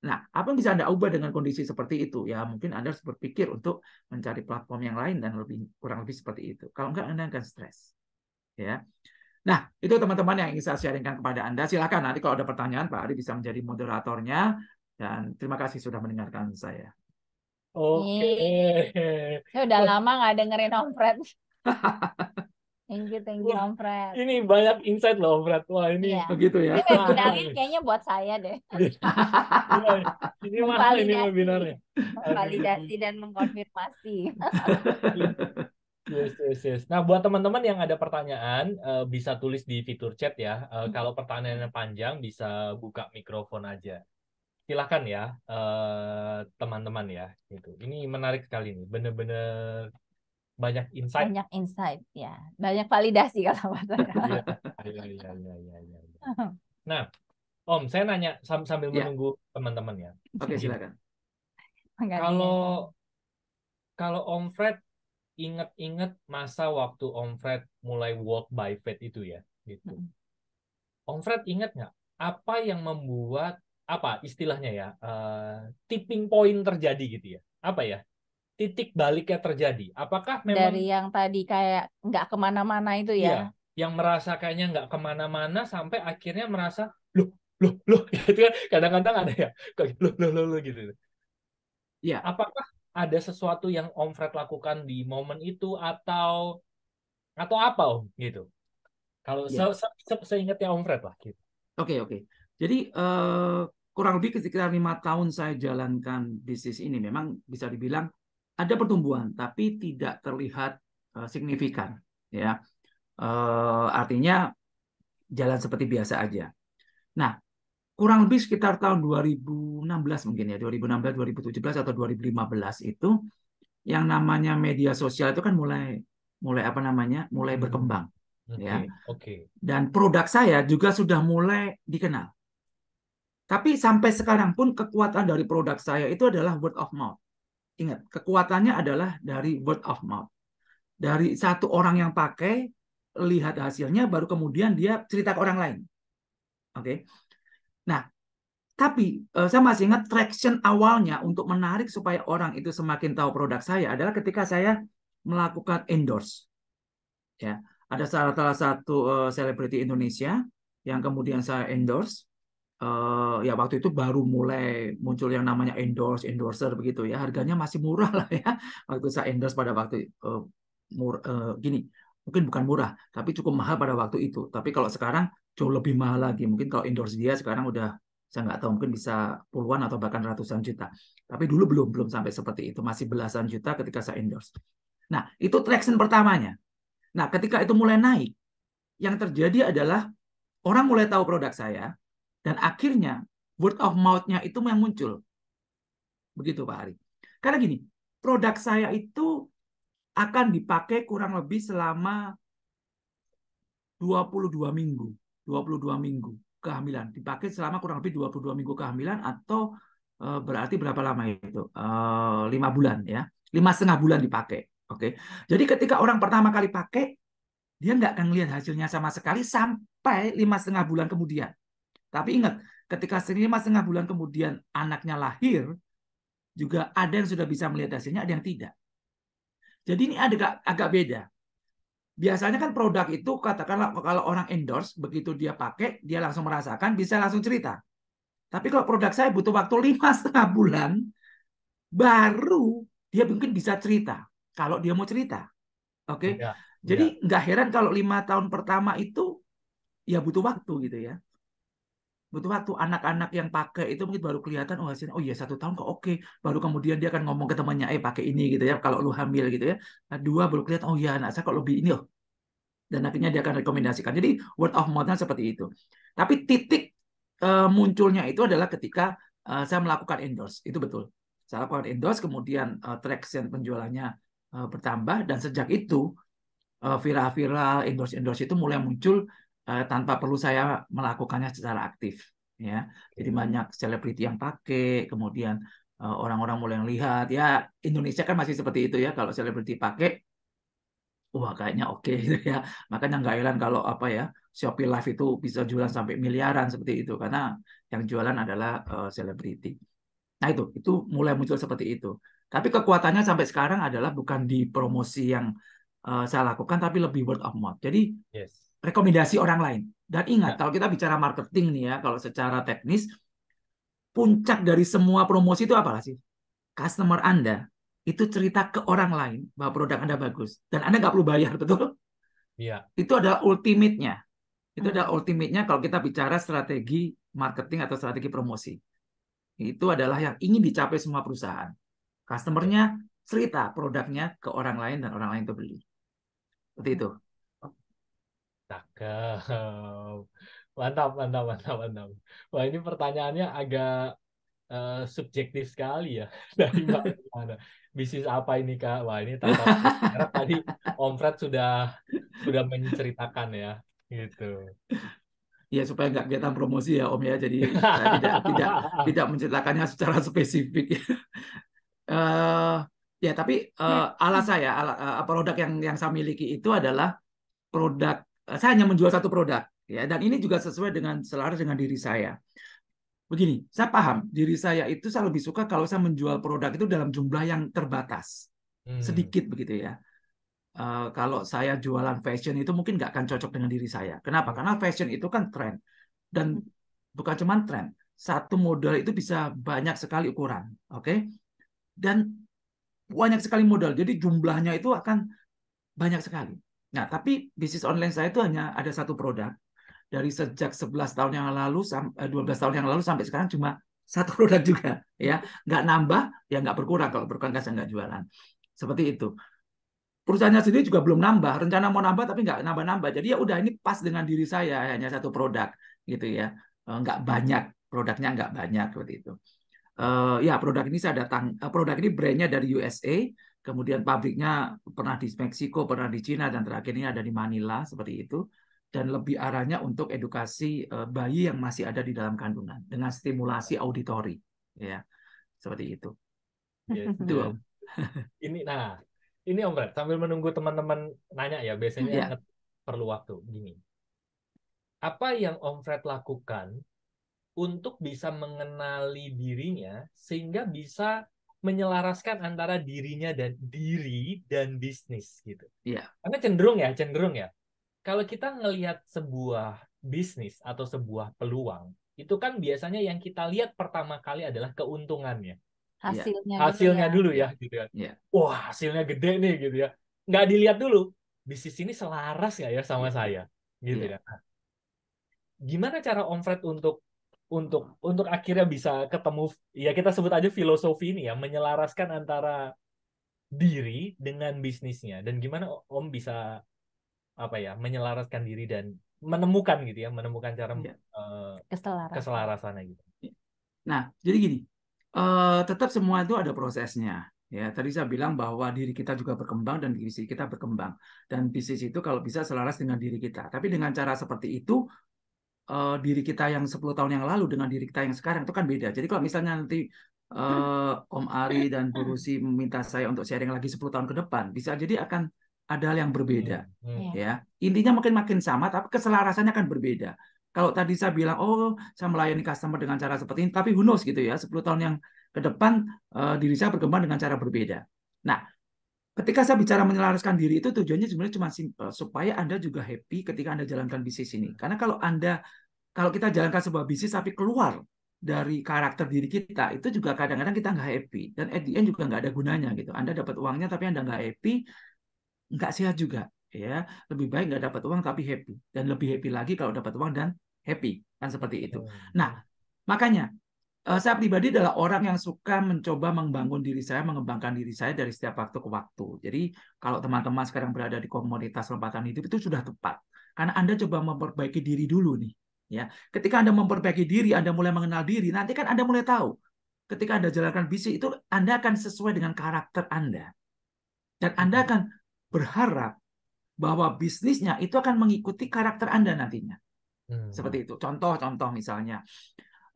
Nah, apa yang bisa Anda ubah dengan kondisi seperti itu? Ya, mungkin Anda harus berpikir untuk mencari platform yang lain dan lebih kurang lebih seperti itu. Kalau nggak, Anda akan stres. Ya. Nah, itu teman-teman yang ingin saya sharingkan kepada Anda. Silakan nanti kalau ada pertanyaan, Pak Ari bisa menjadi moderatornya. Dan terima kasih sudah mendengarkan saya. Oke. Okay. Sudah lama nggak dengerin Om Fred. Thank you, thank you Om Fred. Ini banyak insight loh Om Fred. Wah ini. Iya. Begitu ya. Ini webinarnya kayaknya buat saya deh. Iya. ini mana ini webinarnya? Memvalidasi dan mengkonfirmasi. Yes, yes, yes. Nah, buat teman-teman yang ada pertanyaan, uh, bisa tulis di fitur chat ya. Uh, hmm. Kalau pertanyaannya panjang, bisa buka mikrofon aja. Silahkan ya, teman eh, teman-teman ya. Gitu. Ini menarik sekali nih. Bener-bener banyak insight. Banyak insight, ya. Banyak validasi kalau Iya, iya, iya, iya. Ya, ya. Nah, Om, saya nanya sambil ya. menunggu teman-teman ya. Oke, silakan. Kalau kalau Om Fred inget-inget masa waktu Om Fred mulai walk by faith itu ya, gitu. Om Fred inget nggak apa yang membuat apa istilahnya ya uh, tipping point terjadi gitu ya? Apa ya? Titik baliknya terjadi. Apakah memang dari yang tadi kayak nggak kemana-mana itu ya? Iya, yang merasa kayaknya nggak kemana-mana sampai akhirnya merasa lu lu lu itu kan kadang-kadang ada ya kayak lu loh loh, gitu. Ya. Apakah ada sesuatu yang Om Fred lakukan di momen itu atau atau apa Om gitu? Kalau yeah. Iya. se se seingatnya Om Fred lah gitu. Oke okay, oke. Okay. Jadi uh, kurang lebih sekitar lima tahun saya jalankan bisnis ini memang bisa dibilang ada pertumbuhan tapi tidak terlihat uh, signifikan ya. Uh, artinya jalan seperti biasa aja. Nah, kurang lebih sekitar tahun 2016 mungkin ya 2016 2017 atau 2015 itu yang namanya media sosial itu kan mulai mulai apa namanya mulai hmm. berkembang okay, hmm, ya okay. dan produk saya juga sudah mulai dikenal tapi sampai sekarang pun kekuatan dari produk saya itu adalah word of mouth ingat kekuatannya adalah dari word of mouth dari satu orang yang pakai lihat hasilnya baru kemudian dia cerita ke orang lain oke okay? Nah, tapi eh, saya masih ingat traction awalnya untuk menarik supaya orang itu semakin tahu produk saya adalah ketika saya melakukan endorse. Ya, ada salah satu eh, selebriti uh, Indonesia yang kemudian saya endorse. Uh, ya waktu itu baru mulai muncul yang namanya endorse endorser begitu ya harganya masih murah lah ya waktu saya endorse pada waktu uh, mur, uh, gini mungkin bukan murah tapi cukup mahal pada waktu itu tapi kalau sekarang jauh lebih mahal lagi. Mungkin kalau endorse dia sekarang udah saya nggak tahu mungkin bisa puluhan atau bahkan ratusan juta. Tapi dulu belum belum sampai seperti itu, masih belasan juta ketika saya endorse. Nah, itu traction pertamanya. Nah, ketika itu mulai naik, yang terjadi adalah orang mulai tahu produk saya dan akhirnya word of mouth-nya itu yang muncul. Begitu Pak Ari. Karena gini, produk saya itu akan dipakai kurang lebih selama 22 minggu. 22 minggu kehamilan. Dipakai selama kurang lebih 22 minggu kehamilan atau uh, berarti berapa lama itu? Eh, lima uh, bulan ya. Lima setengah bulan dipakai. Oke. Okay. Jadi ketika orang pertama kali pakai, dia nggak akan lihat hasilnya sama sekali sampai lima setengah bulan kemudian. Tapi ingat, ketika lima setengah bulan kemudian anaknya lahir, juga ada yang sudah bisa melihat hasilnya, ada yang tidak. Jadi ini agak agak beda biasanya kan produk itu katakanlah kalau orang endorse begitu dia pakai dia langsung merasakan bisa langsung cerita tapi kalau produk saya butuh waktu lima setengah bulan baru dia mungkin bisa cerita kalau dia mau cerita oke okay? ya, jadi iya. nggak ya. heran kalau lima tahun pertama itu ya butuh waktu gitu ya butuh waktu anak-anak yang pakai itu mungkin baru kelihatan oh hasilnya oh iya satu tahun kok oke baru kemudian dia akan ngomong ke temannya eh pakai ini gitu ya kalau lu hamil gitu ya nah, dua baru kelihatan oh iya anak saya kok lebih ini loh dan akhirnya dia akan rekomendasikan jadi word of mouthnya seperti itu tapi titik uh, munculnya itu adalah ketika uh, saya melakukan endorse itu betul saya lakukan endorse kemudian uh, traction penjualannya uh, bertambah dan sejak itu viral-viral endorse-endorse itu mulai muncul uh, tanpa perlu saya melakukannya secara aktif ya jadi banyak selebriti yang pakai kemudian orang eh, orang-orang mulai lihat ya Indonesia kan masih seperti itu ya kalau selebriti pakai wah kayaknya oke okay, gitu ya makanya nggak heran kalau apa ya Shopee Live itu bisa jualan sampai miliaran seperti itu karena yang jualan adalah eh, selebriti uh, nah itu itu mulai muncul seperti itu tapi kekuatannya sampai sekarang adalah bukan di promosi yang uh, saya lakukan tapi lebih word of mouth jadi yes rekomendasi orang lain. Dan ingat, ya. kalau kita bicara marketing nih ya, kalau secara teknis, puncak dari semua promosi itu apa sih? Customer Anda itu cerita ke orang lain bahwa produk Anda bagus. Dan Anda nggak perlu bayar, betul? Iya. Itu adalah ultimate-nya. Itu hmm. adalah ultimate-nya kalau kita bicara strategi marketing atau strategi promosi. Itu adalah yang ingin dicapai semua perusahaan. Customernya cerita produknya ke orang lain dan orang lain itu beli. Seperti itu. Cakep. Mantap, mantap, mantap, mantap. Wah, ini pertanyaannya agak uh, subjektif sekali ya. Dari mana? Bisnis apa ini, Kak? Wah, ini tanpa karena tadi Om Fred sudah sudah menceritakan ya, gitu. Ya supaya nggak kelihatan promosi ya Om ya, jadi saya tidak tidak tidak menceritakannya secara spesifik. uh, ya tapi uh, ya saya ala, uh, produk yang yang saya miliki itu adalah produk saya hanya menjual satu produk ya dan ini juga sesuai dengan selaras dengan diri saya begini saya paham diri saya itu saya lebih suka kalau saya menjual produk itu dalam jumlah yang terbatas hmm. sedikit begitu ya uh, kalau saya jualan fashion itu mungkin nggak akan cocok dengan diri saya kenapa karena fashion itu kan tren dan bukan cuma tren satu modal itu bisa banyak sekali ukuran oke okay? dan banyak sekali modal jadi jumlahnya itu akan banyak sekali Nah, tapi bisnis online saya itu hanya ada satu produk. Dari sejak 11 tahun yang lalu, 12 eh, tahun yang lalu sampai sekarang cuma satu produk juga. ya Nggak nambah, ya nggak berkurang. Kalau berkurang saya nggak jualan. Seperti itu. Perusahaannya sendiri juga belum nambah. Rencana mau nambah tapi nggak nambah-nambah. Jadi ya udah ini pas dengan diri saya. Hanya satu produk gitu ya. Eh, nggak banyak. Produknya nggak banyak seperti itu. Uh, ya produk ini saya datang, produk ini brandnya dari USA kemudian pabriknya pernah di Meksiko, pernah di Cina, dan terakhir ini ada di Manila seperti itu, dan lebih arahnya untuk edukasi eh, bayi yang masih ada di dalam kandungan dengan stimulasi auditori, ya seperti itu. Yes, iya, itu iya. ini nah ini om Brad sambil menunggu teman-teman nanya ya biasanya iya. perlu waktu gini. Apa yang Om Fred lakukan untuk bisa mengenali dirinya sehingga bisa menyelaraskan antara dirinya dan diri dan bisnis gitu. Iya. Yeah. Karena cenderung ya, cenderung ya. Kalau kita ngelihat sebuah bisnis atau sebuah peluang, itu kan biasanya yang kita lihat pertama kali adalah keuntungannya. Iya. Hasilnya. Hasilnya ya. dulu ya gitu kan. Ya. Yeah. Wah, hasilnya gede nih gitu ya. Nggak dilihat dulu bisnis ini selaras nggak ya sama yeah. saya gitu iya. ya. Nah, gimana cara Om Fred untuk untuk untuk akhirnya bisa ketemu ya kita sebut aja filosofi ini ya menyelaraskan antara diri dengan bisnisnya dan gimana Om bisa apa ya menyelaraskan diri dan menemukan gitu ya menemukan cara ya. uh, keselarasan keselarasannya gitu. Iya. Nah jadi gini uh, tetap semua itu ada prosesnya ya tadi saya bilang bahwa diri kita juga berkembang dan bisnis kita berkembang dan bisnis itu kalau bisa selaras dengan diri kita tapi dengan cara seperti itu uh, diri kita yang 10 tahun yang lalu dengan diri kita yang sekarang itu kan beda. Jadi kalau misalnya nanti uh, Om Ari dan Bu hmm. Rusi meminta saya untuk sharing lagi 10 tahun ke depan, bisa jadi akan ada yang berbeda. Hmm. hmm. Ya, intinya makin makin sama, tapi keselarasannya akan berbeda. Kalau tadi saya bilang, oh saya melayani customer dengan cara seperti ini, tapi who knows gitu ya, 10 tahun yang ke depan uh, diri saya berkembang dengan cara berbeda. Nah, ketika saya bicara menyelaraskan diri itu tujuannya sebenarnya cuma simple supaya anda juga happy ketika anda jalankan bisnis ini karena kalau anda kalau kita jalankan sebuah bisnis tapi keluar dari karakter diri kita itu juga kadang-kadang kita nggak happy dan at the end juga nggak ada gunanya gitu anda dapat uangnya tapi anda nggak happy nggak sehat juga ya lebih baik nggak dapat uang tapi happy dan lebih happy lagi kalau dapat uang dan happy kan seperti itu nah makanya Eh, saya pribadi adalah orang yang suka mencoba membangun diri saya, mengembangkan diri saya dari setiap waktu ke waktu. Jadi kalau teman-teman sekarang berada di komunitas lompatan hidup itu sudah tepat. Karena Anda coba memperbaiki diri dulu nih. Ya, ketika Anda memperbaiki diri, Anda mulai mengenal diri, nanti kan Anda mulai tahu. Ketika Anda jalankan bisnis itu, Anda akan sesuai dengan karakter Anda. Dan Anda akan berharap bahwa bisnisnya itu akan mengikuti karakter Anda nantinya. Hmm. Seperti itu. Contoh-contoh misalnya,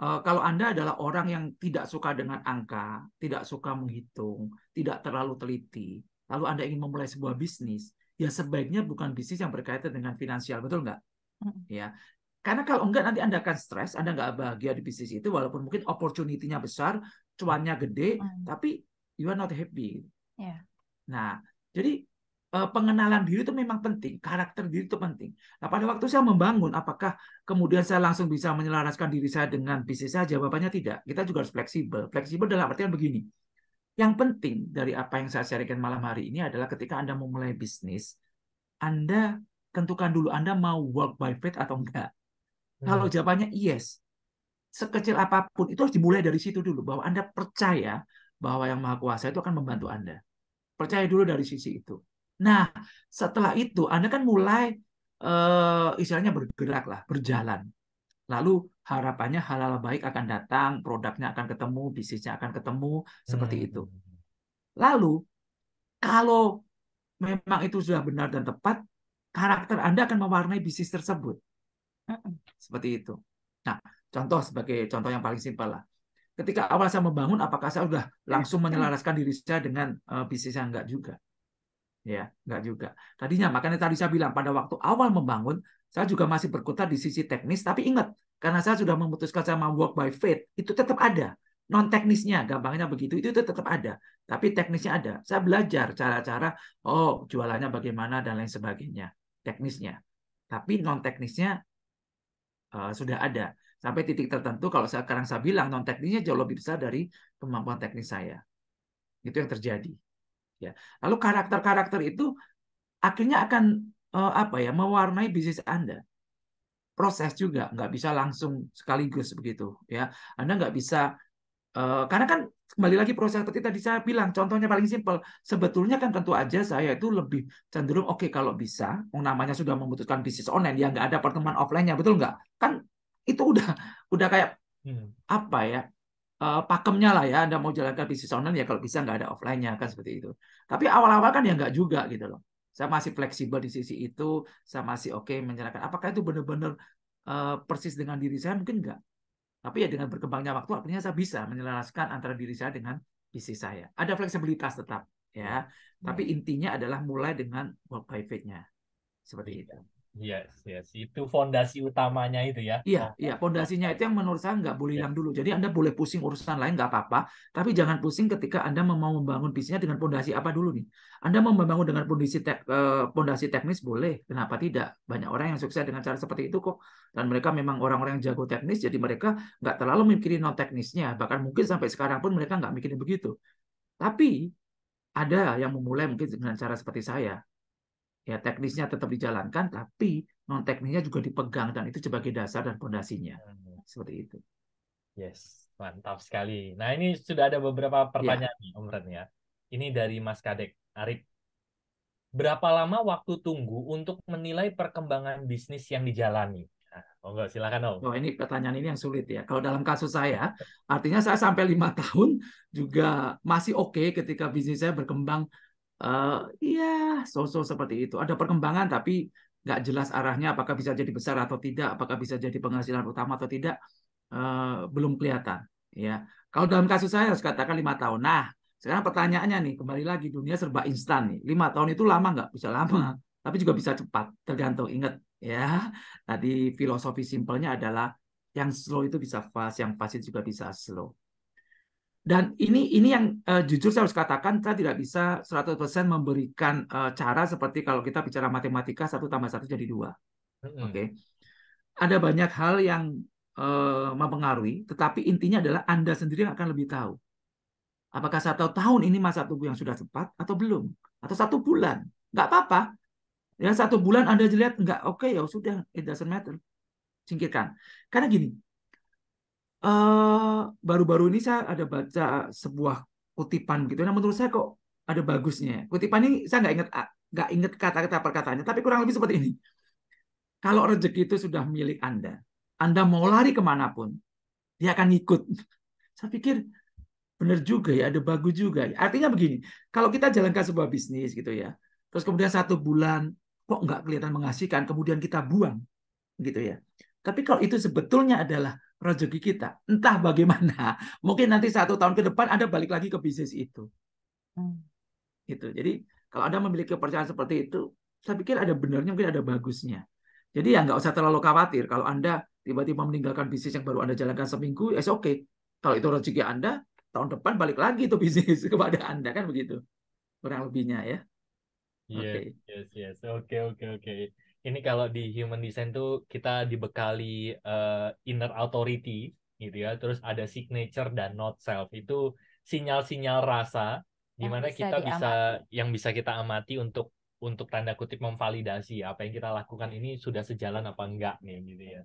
Eh, kalau Anda adalah orang yang tidak suka dengan angka, tidak suka menghitung, tidak terlalu teliti, lalu Anda ingin memulai sebuah bisnis, ya sebaiknya bukan bisnis yang berkaitan dengan finansial, betul nggak? Hmm. Ya, karena kalau enggak nanti Anda akan stres, Anda nggak bahagia di bisnis itu, walaupun mungkin opportunity-nya besar, cuannya gede, hmm. tapi you are not happy. Yeah. Nah, jadi Eh, pengenalan diri itu memang penting, karakter diri itu penting. Nah, pada waktu saya membangun, apakah kemudian saya langsung bisa menyelaraskan diri saya dengan bisnis saya? Jawabannya tidak. Kita juga harus fleksibel. Fleksibel adalah artian begini. Yang penting dari apa yang saya sharekan malam hari ini adalah ketika Anda memulai bisnis, Anda tentukan dulu Anda mau work by faith atau enggak. Hmm. Kalau jawabannya yes, sekecil apapun itu harus dimulai dari situ dulu bahwa Anda percaya bahwa yang Maha Kuasa itu akan membantu Anda. Percaya dulu dari sisi itu Nah, setelah itu Anda kan mulai uh, istilahnya bergerak lah, berjalan. Lalu harapannya hal-hal baik akan datang, produknya akan ketemu, bisnisnya akan ketemu, seperti itu. Hmm. Lalu kalau memang itu sudah benar dan tepat, karakter Anda akan mewarnai bisnis tersebut. Hmm. Seperti itu. Nah, contoh sebagai contoh yang paling simpel lah. Ketika awal saya membangun, apakah saya sudah ya, langsung menyelaraskan diri saya dengan uh, bisnis yang Enggak juga ya nggak juga. Tadinya makanya tadi saya bilang pada waktu awal membangun saya juga masih berkutat di sisi teknis, tapi ingat karena saya sudah memutuskan sama work by faith itu tetap ada non teknisnya gampangnya begitu itu tetap ada tapi teknisnya ada saya belajar cara-cara oh jualannya bagaimana dan lain sebagainya teknisnya tapi non teknisnya uh, sudah ada sampai titik tertentu kalau sekarang saya bilang non teknisnya jauh lebih besar dari kemampuan teknis saya itu yang terjadi ya lalu karakter-karakter itu akhirnya akan uh, apa ya mewarnai bisnis anda proses juga nggak bisa langsung sekaligus begitu ya anda nggak bisa uh, karena kan kembali lagi proses seperti tadi saya bilang contohnya paling simpel sebetulnya kan tentu aja saya itu lebih cenderung oke okay, kalau bisa namanya sudah memutuskan bisnis online ya nggak ada pertemuan offline-nya betul nggak kan itu udah udah kayak hmm. apa ya Eh, pakemnya lah ya Anda mau jalankan bisnis online ya kalau bisa nggak ada offline-nya kan seperti itu. Tapi awal-awal kan ya nggak juga gitu loh. Saya masih fleksibel di sisi itu, saya masih oke okay menjalankan. Apakah itu benar-benar uh, persis dengan diri saya? Mungkin nggak. Tapi ya dengan berkembangnya waktu akhirnya saya bisa menyelaraskan antara diri saya dengan bisnis saya. Ada fleksibilitas tetap ya. Hmm. Tapi intinya adalah mulai dengan work by faith-nya. Seperti iya. itu. Yes, yes. Itu fondasi utamanya itu ya. Iya, iya. Fondasinya itu yang menurut saya nggak boleh iya. hilang yes. dulu. Jadi Anda boleh pusing urusan lain nggak apa-apa, tapi jangan pusing ketika Anda mau membangun bisnisnya dengan fondasi apa dulu nih. Anda mau membangun dengan fondasi te eh, fondasi teknis boleh, kenapa tidak? Banyak orang yang sukses dengan cara seperti itu kok. Dan mereka memang orang-orang yang jago teknis, jadi mereka nggak terlalu mikirin non teknisnya. Bahkan mungkin sampai sekarang pun mereka nggak mikirin begitu. Tapi ada yang memulai mungkin dengan cara seperti saya ya teknisnya tetap dijalankan tapi non teknisnya juga dipegang dan itu sebagai dasar dan pondasinya hmm. seperti itu yes mantap sekali nah ini sudah ada beberapa ya. pertanyaan ya. Om Ren ya ini dari Mas Kadek Arif berapa lama waktu tunggu untuk menilai perkembangan bisnis yang dijalani Oh nah, enggak, silakan Om. Oh, ini pertanyaan ini yang sulit ya. Kalau dalam kasus saya, artinya saya sampai lima tahun juga masih oke okay ketika bisnis saya berkembang Eh, iya, sosok seperti itu. Ada perkembangan tapi nggak jelas arahnya apakah bisa jadi besar atau tidak, apakah bisa jadi penghasilan utama atau tidak uh, belum kelihatan. Ya, kalau dalam kasus saya harus katakan lima tahun. Nah, sekarang pertanyaannya nih kembali lagi dunia serba instan nih. Lima tahun itu lama nggak? Bisa lama, tapi juga bisa cepat. Tergantung ingat ya. Tadi filosofi simpelnya adalah yang slow itu bisa fast, yang fast itu juga bisa slow dan ini ini yang uh, jujur saya harus katakan saya tidak bisa 100% memberikan uh, cara seperti kalau kita bicara matematika satu tambah satu jadi dua oke okay? ada banyak hal yang uh, mempengaruhi tetapi intinya adalah anda sendiri akan lebih tahu apakah satu tahun ini masa tubuh yang sudah cepat atau belum atau satu bulan nggak apa-apa ya satu bulan anda lihat nggak oke okay, ya sudah it doesn't matter singkirkan karena gini Eh, baru-baru uh, ini saya ada baca sebuah kutipan gitu. Nah menurut saya kok ada bagusnya. Ya. Kutipan ini saya nggak inget nggak ingat kata-kata perkataannya, tapi kurang lebih seperti ini. Kalau rezeki itu sudah milik Anda, Anda mau lari kemanapun, dia akan ikut. Saya pikir benar juga ya, ada bagus juga. Ya. Artinya begini, kalau kita jalankan sebuah bisnis gitu ya, terus kemudian satu bulan kok nggak kelihatan menghasilkan, kemudian kita buang gitu ya. Tapi kalau itu sebetulnya adalah rezeki kita. Entah bagaimana. Mungkin nanti satu tahun ke depan Anda balik lagi ke bisnis itu. Hmm. Gitu. Jadi kalau Anda memiliki kepercayaan seperti itu, saya pikir ada benarnya, mungkin ada bagusnya. Jadi ya nggak usah terlalu khawatir. Kalau Anda tiba-tiba meninggalkan bisnis yang baru Anda jalankan seminggu, ya oke. Okay. Kalau itu rezeki Anda, tahun depan balik lagi itu bisnis kepada Anda. Kan begitu. Kurang lebihnya ya. Yes, iya, okay. Iya, iya. yes, yes. Oke, oke, oke ini kalau di human design tuh kita dibekali uh, inner authority gitu ya terus ada signature dan not self itu sinyal-sinyal rasa di mana kita diamati. bisa yang bisa kita amati untuk untuk tanda kutip memvalidasi apa yang kita lakukan ini sudah sejalan apa enggak nih gitu ya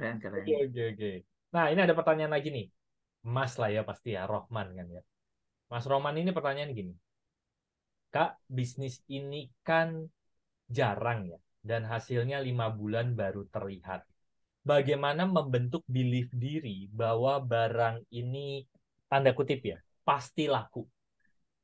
oke oke oke oke nah ini ada pertanyaan lagi nih Mas lah ya pasti ya Rohman kan ya Mas Rohman ini pertanyaan gini Kak bisnis ini kan jarang ya dan hasilnya lima bulan baru terlihat. Bagaimana membentuk belief diri bahwa barang ini tanda kutip ya pasti laku.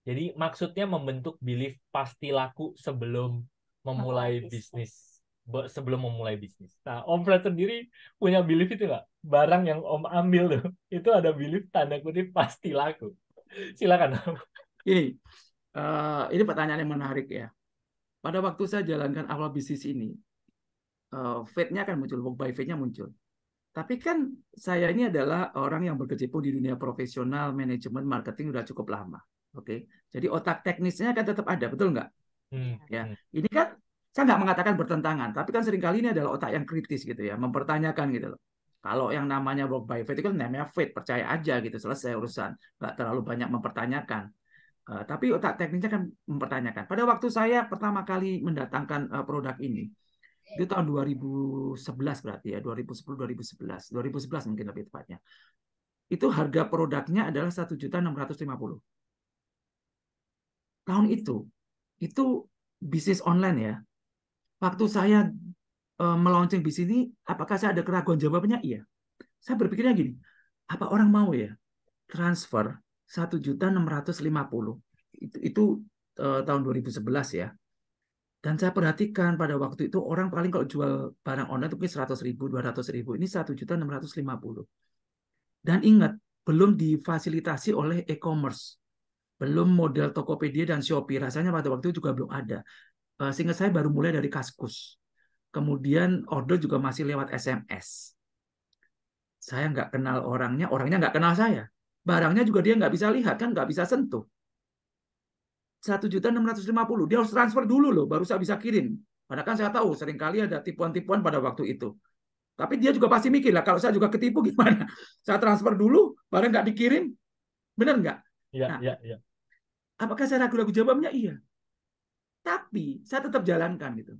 Jadi maksudnya membentuk belief pasti laku sebelum memulai oh, bisnis. bisnis sebelum memulai bisnis. Nah, Om Fred sendiri punya belief itu nggak? Barang yang Om ambil tuh, itu ada belief tanda kutip pasti laku. Silakan. Ini uh, eh, ini pertanyaan yang menarik ya pada waktu saya jalankan awal bisnis ini, uh, eh, fate nya akan muncul, work by fate nya muncul. Tapi kan saya ini adalah orang yang berkecimpung di dunia profesional, manajemen, marketing sudah cukup lama. Oke, okay? jadi otak teknisnya kan tetap ada, betul nggak? Hmm. Ya, hmm. ini kan saya nggak mengatakan bertentangan, tapi kan seringkali ini adalah otak yang kritis gitu ya, mempertanyakan gitu loh. Kalau yang namanya work by fate itu kan namanya fate, percaya aja gitu, selesai urusan. Nggak terlalu banyak mempertanyakan. Eh, tapi otak teknisnya kan mempertanyakan. Pada waktu saya pertama kali mendatangkan uh, produk ini, itu tahun 2011 berarti ya, 2010 2011, 2011 mungkin lebih tepatnya. Itu harga produknya adalah 1.650. Tahun itu, itu bisnis online ya. Waktu saya uh, eh, meluncurkan bisnis ini, apakah saya ada keraguan? Jawabannya iya. Saya berpikirnya gini, apa orang mau ya transfer juta 1.650. Itu, itu uh, tahun 2011 ya. Dan saya perhatikan pada waktu itu orang paling kalau jual barang online itu mungkin 100 ribu, 200 ribu. Ini juta 1.650. Dan ingat, belum difasilitasi oleh e-commerce. Belum model Tokopedia dan Shopee. Rasanya pada waktu itu juga belum ada. Eh, Sehingga saya baru mulai dari Kaskus. Kemudian order juga masih lewat SMS. Saya nggak kenal orangnya, orangnya nggak kenal saya barangnya juga dia nggak bisa lihat kan nggak bisa sentuh satu juta enam ratus lima puluh dia harus transfer dulu loh baru saya bisa kirim padahal kan saya tahu sering kali ada tipuan-tipuan pada waktu itu tapi dia juga pasti mikir lah kalau saya juga ketipu gimana saya transfer dulu barang nggak dikirim benar nggak iya nah, iya iya apakah saya ragu-ragu jawabnya iya tapi saya tetap jalankan gitu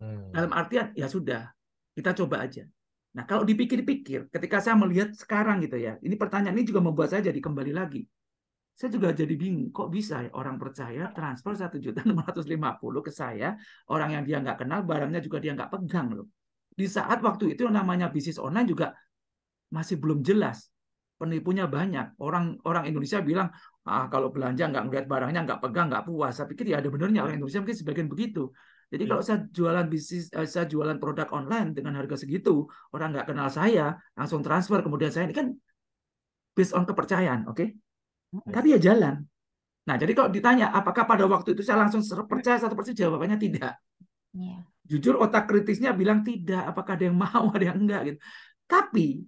hmm. dalam artian ya sudah kita coba aja Nah, kalau dipikir-pikir, ketika saya melihat sekarang gitu ya, ini pertanyaan ini juga membuat saya jadi kembali lagi. Saya juga jadi bingung, kok bisa ya orang percaya transfer satu juta lima puluh ke saya, orang yang dia nggak kenal, barangnya juga dia nggak pegang loh. Di saat waktu itu namanya bisnis online juga masih belum jelas. Penipunya banyak. Orang orang Indonesia bilang, ah kalau belanja nggak ngeliat barangnya, nggak pegang, nggak puas. Saya pikir ya ada benernya orang Indonesia mungkin sebagian begitu. Jadi iya. kalau saya jualan bisnis, eh, saya jualan produk online dengan harga segitu, orang nggak kenal saya, langsung transfer kemudian saya ini kan based on kepercayaan, oke? Okay? Hmm. Tapi ya jalan. Nah, jadi kalau ditanya apakah pada waktu itu saya langsung percaya satu persen jawabannya tidak. Yeah. Jujur otak kritisnya bilang tidak, apakah ada yang mau, ada yang enggak gitu. Tapi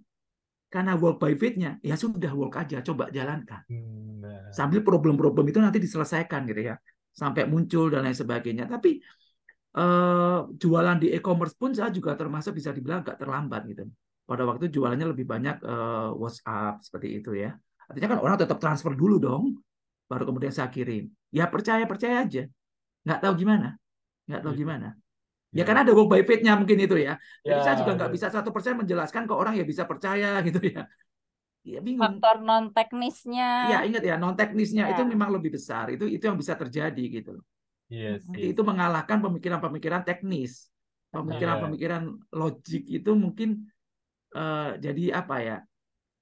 karena walk by faith ya sudah walk aja, coba jalankan. Nah. Sambil problem-problem itu nanti diselesaikan gitu ya. Sampai muncul dan lain sebagainya. Tapi Eh, jualan di e-commerce pun saya juga termasuk bisa dibilang agak terlambat gitu. Pada waktu jualannya lebih banyak uh, WhatsApp seperti itu ya. Artinya kan orang tetap transfer dulu dong, baru kemudian saya kirim. Ya percaya percaya aja, nggak tahu gimana, nggak tahu iya. gimana. Ya, ya karena ada work by mungkin itu ya. Jadi ya, saya juga nggak ya. bisa satu persen menjelaskan ke orang ya bisa percaya gitu ya. Ya, bingung. Faktor non teknisnya. Ya ingat ya non teknisnya ya. itu iya. memang lebih besar. Itu itu yang bisa terjadi gitu. loh. Yes, iya nah, yes. itu mengalahkan pemikiran-pemikiran teknis, pemikiran-pemikiran logik itu mungkin uh, jadi apa ya?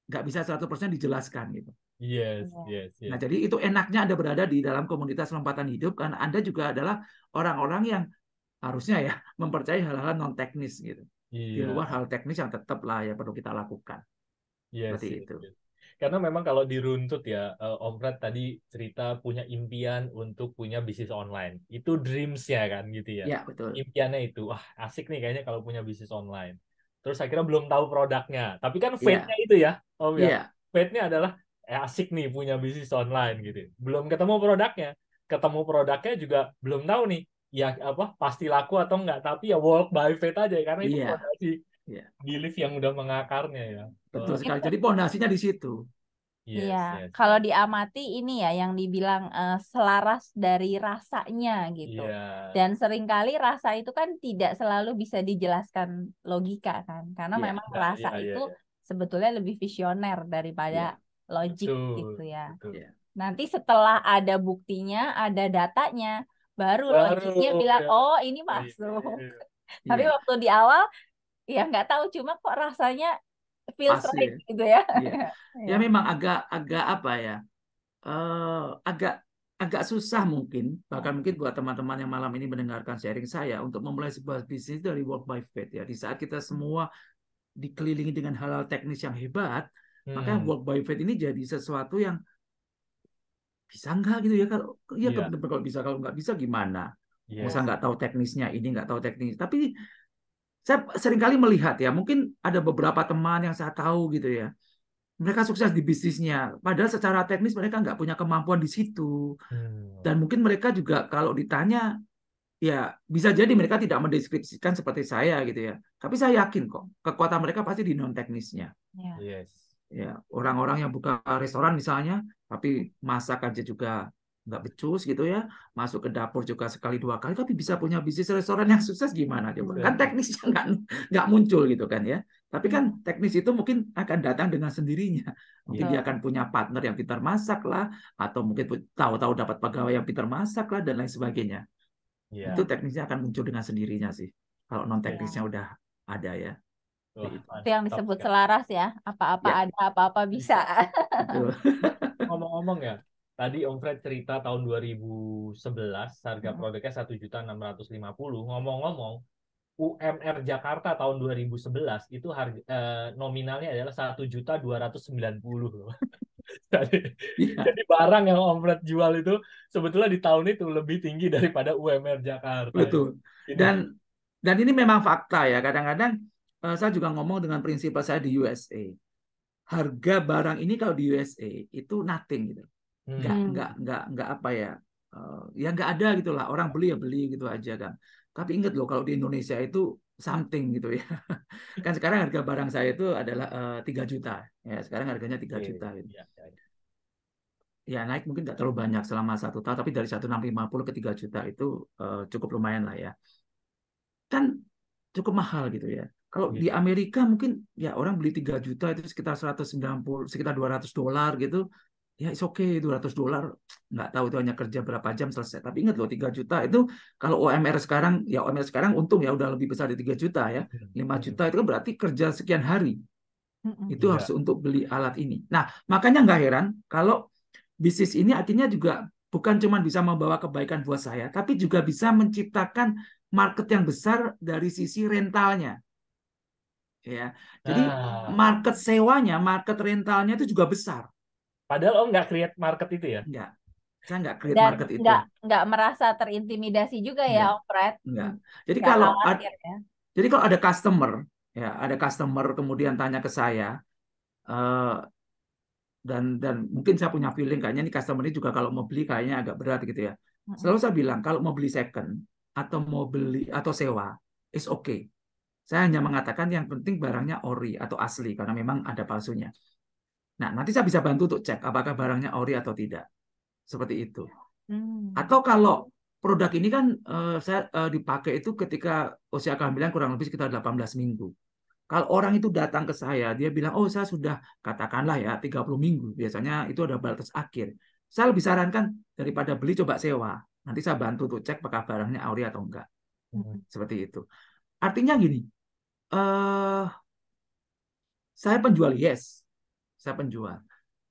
nggak bisa 100% dijelaskan gitu. Yes, iya. yes, yes. Nah, jadi itu enaknya Anda berada di dalam komunitas lompatan hidup karena Anda juga adalah orang-orang yang harusnya ya mempercayai hal-hal non teknis gitu. Yeah. Di iya. luar hal teknis yang tetap lah ya perlu kita lakukan. Yes, Seperti yes, itu. Yes. Karena memang kalau diruntut ya, uh, Om Fred tadi cerita punya impian untuk punya bisnis online. Itu dreamsnya kan gitu ya. Iya, betul. Impiannya itu, wah asik nih kayaknya kalau punya bisnis online. Terus akhirnya belum tahu produknya. Tapi kan iya. fate-nya ya. itu ya, Om ya. ya. Fate-nya adalah eh, asik nih punya bisnis online gitu. Belum ketemu produknya. Ketemu produknya juga belum tahu nih ya apa pasti laku atau enggak tapi ya walk by faith aja karena itu yeah yeah. belief yang udah mengakarnya ya. Betul oh. sekali. Jadi pondasinya di situ. Iya, yes, yeah. yes. kalau diamati ini ya yang dibilang uh, selaras dari rasanya gitu. Yeah. Dan seringkali rasa itu kan tidak selalu bisa dijelaskan logika kan, karena yeah. memang iya, rasa yeah, yeah, itu yeah. sebetulnya lebih visioner daripada yeah. logik gitu ya. Betul. Iya. Nanti setelah ada buktinya, ada datanya, baru, baru logiknya bilang iya. oh ini masuk. Yeah. Tapi yeah. waktu di awal ya nggak tahu cuma kok rasanya feels Pasti. right gitu ya. Ya. ya. ya memang agak agak apa ya? Uh, agak agak susah mungkin bahkan mungkin buat teman-teman yang malam ini mendengarkan sharing saya untuk memulai sebuah bisnis dari work by faith ya. Di saat kita semua dikelilingi dengan hal-hal teknis yang hebat, hmm. maka work by faith ini jadi sesuatu yang bisa nggak gitu ya kalau ya yeah. Iya. kalau bisa kalau nggak bisa gimana yeah. masa nggak tahu teknisnya ini nggak tahu teknis tapi saya seringkali melihat ya, mungkin ada beberapa teman yang saya tahu gitu ya. Mereka sukses di bisnisnya, padahal secara teknis mereka nggak punya kemampuan di situ. Hmm. Dan mungkin mereka juga kalau ditanya, ya bisa jadi mereka tidak mendeskripsikan seperti saya gitu ya. Tapi saya yakin kok, kekuatan mereka pasti di non teknisnya. Iya. Yes. Ya orang-orang yang buka restoran misalnya, tapi masak aja juga nggak becus gitu ya masuk ke dapur juga sekali dua kali tapi bisa punya bisnis restoran yang sukses gimana coba iya. kan teknisnya nggak nggak muncul gitu kan ya tapi kan iya. teknis itu mungkin akan datang dengan sendirinya mungkin iya. dia akan punya partner yang pintar masak lah atau mungkin tahu-tahu dapat pegawai yang pintar masak lah dan lain sebagainya yeah. itu teknisnya akan muncul dengan sendirinya sih kalau non teknisnya yeah. udah ada ya gitu. itu yang disebut selaras ya apa-apa ya. ada apa-apa bisa ngomong-ngomong ya Tadi Om Fred cerita tahun 2011 harga hmm. produknya puluh Ngomong-ngomong, UMR Jakarta tahun 2011 itu harga eh, nominalnya adalah satu juta dua ratus sembilan puluh iya. jadi barang yang Om Fred jual itu sebetulnya di tahun itu lebih tinggi daripada UMR Jakarta. Betul. Ini. Gitu. Dan dan ini memang fakta ya. Kadang-kadang eh, saya juga ngomong dengan prinsipal saya di USA. Harga barang ini kalau di USA itu nothing gitu nggak hmm. nggak nggak nggak apa ya uh, ya nggak ada gitulah orang beli ya beli gitu aja kan tapi ingat loh kalau di Indonesia itu something gitu ya kan sekarang harga barang saya itu adalah eh, tiga uh, juta ya sekarang harganya tiga iya, iya, juta gitu. Iya, ya, naik mungkin nggak terlalu banyak selama satu tahun tapi dari satu puluh ke tiga juta itu uh, cukup lumayan lah ya kan cukup mahal gitu ya kalau di Amerika mungkin ya orang beli 3 juta itu sekitar 190 sekitar 200 dolar gitu ya it's okay 200 dolar nggak tahu itu hanya kerja berapa jam selesai tapi ingat loh 3 juta itu kalau OMR sekarang ya OMR sekarang untung ya udah lebih besar dari 3 juta ya 5 iya, iya. juta itu kan berarti kerja sekian hari itu harus iya. untuk beli alat ini nah makanya nggak heran kalau bisnis ini artinya juga bukan cuma bisa membawa kebaikan buat saya tapi juga bisa menciptakan market yang besar dari sisi rentalnya ya jadi ah. market sewanya market rentalnya itu juga besar Padahal Om nggak create market itu ya? Nggak. Saya nggak create Dan market enggak, itu. Nggak merasa terintimidasi juga ya Om Fred? Nggak. Hmm. Jadi enggak kalau ada, ya. jadi kalau ada customer, ya ada customer kemudian tanya ke saya, uh, dan dan mungkin saya punya feeling kayaknya ini customer ini juga kalau mau beli kayaknya agak berat gitu ya. Hmm. Selalu saya bilang kalau mau beli second atau mau beli atau sewa is okay. Saya hanya mengatakan yang penting barangnya ori atau asli karena memang ada palsunya. Nah, nanti saya bisa bantu untuk cek apakah barangnya ori atau tidak. Seperti itu. Hmm. Atau kalau produk ini kan uh, saya uh, dipakai itu ketika usia kehamilan kurang lebih sekitar 18 minggu. Kalau orang itu datang ke saya, dia bilang, "Oh, saya sudah katakanlah ya 30 minggu." Biasanya itu ada batas akhir. Saya lebih sarankan daripada beli coba sewa. Nanti saya bantu untuk cek apakah barangnya ori atau enggak. Hmm. Seperti itu. Artinya gini, uh, saya penjual yes, saya penjual.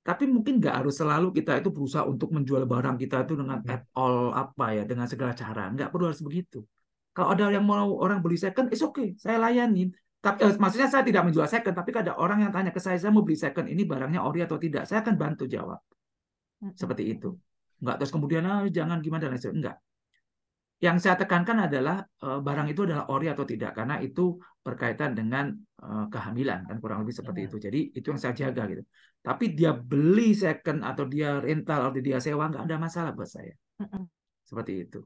Tapi mungkin nggak harus selalu kita itu berusaha untuk menjual barang kita itu dengan hmm. at all apa ya, dengan segala cara. Nggak perlu harus begitu. Kalau ada yang mau orang beli second, it's okay, saya layanin. Tapi eh, maksudnya saya tidak menjual second, tapi ada orang yang tanya ke saya, saya mau beli second, ini barangnya ori atau tidak? Saya akan bantu jawab. Hmm. Seperti itu. nggak terus kemudian ah, jangan gimana dan lain Enggak yang saya tekankan adalah eh, barang itu adalah ori atau tidak karena itu berkaitan dengan eh, kehamilan kan kurang lebih seperti ya. itu. Jadi itu yang saya jaga gitu. Tapi dia beli second atau dia rental atau dia sewa nggak ada masalah buat saya. Seperti itu.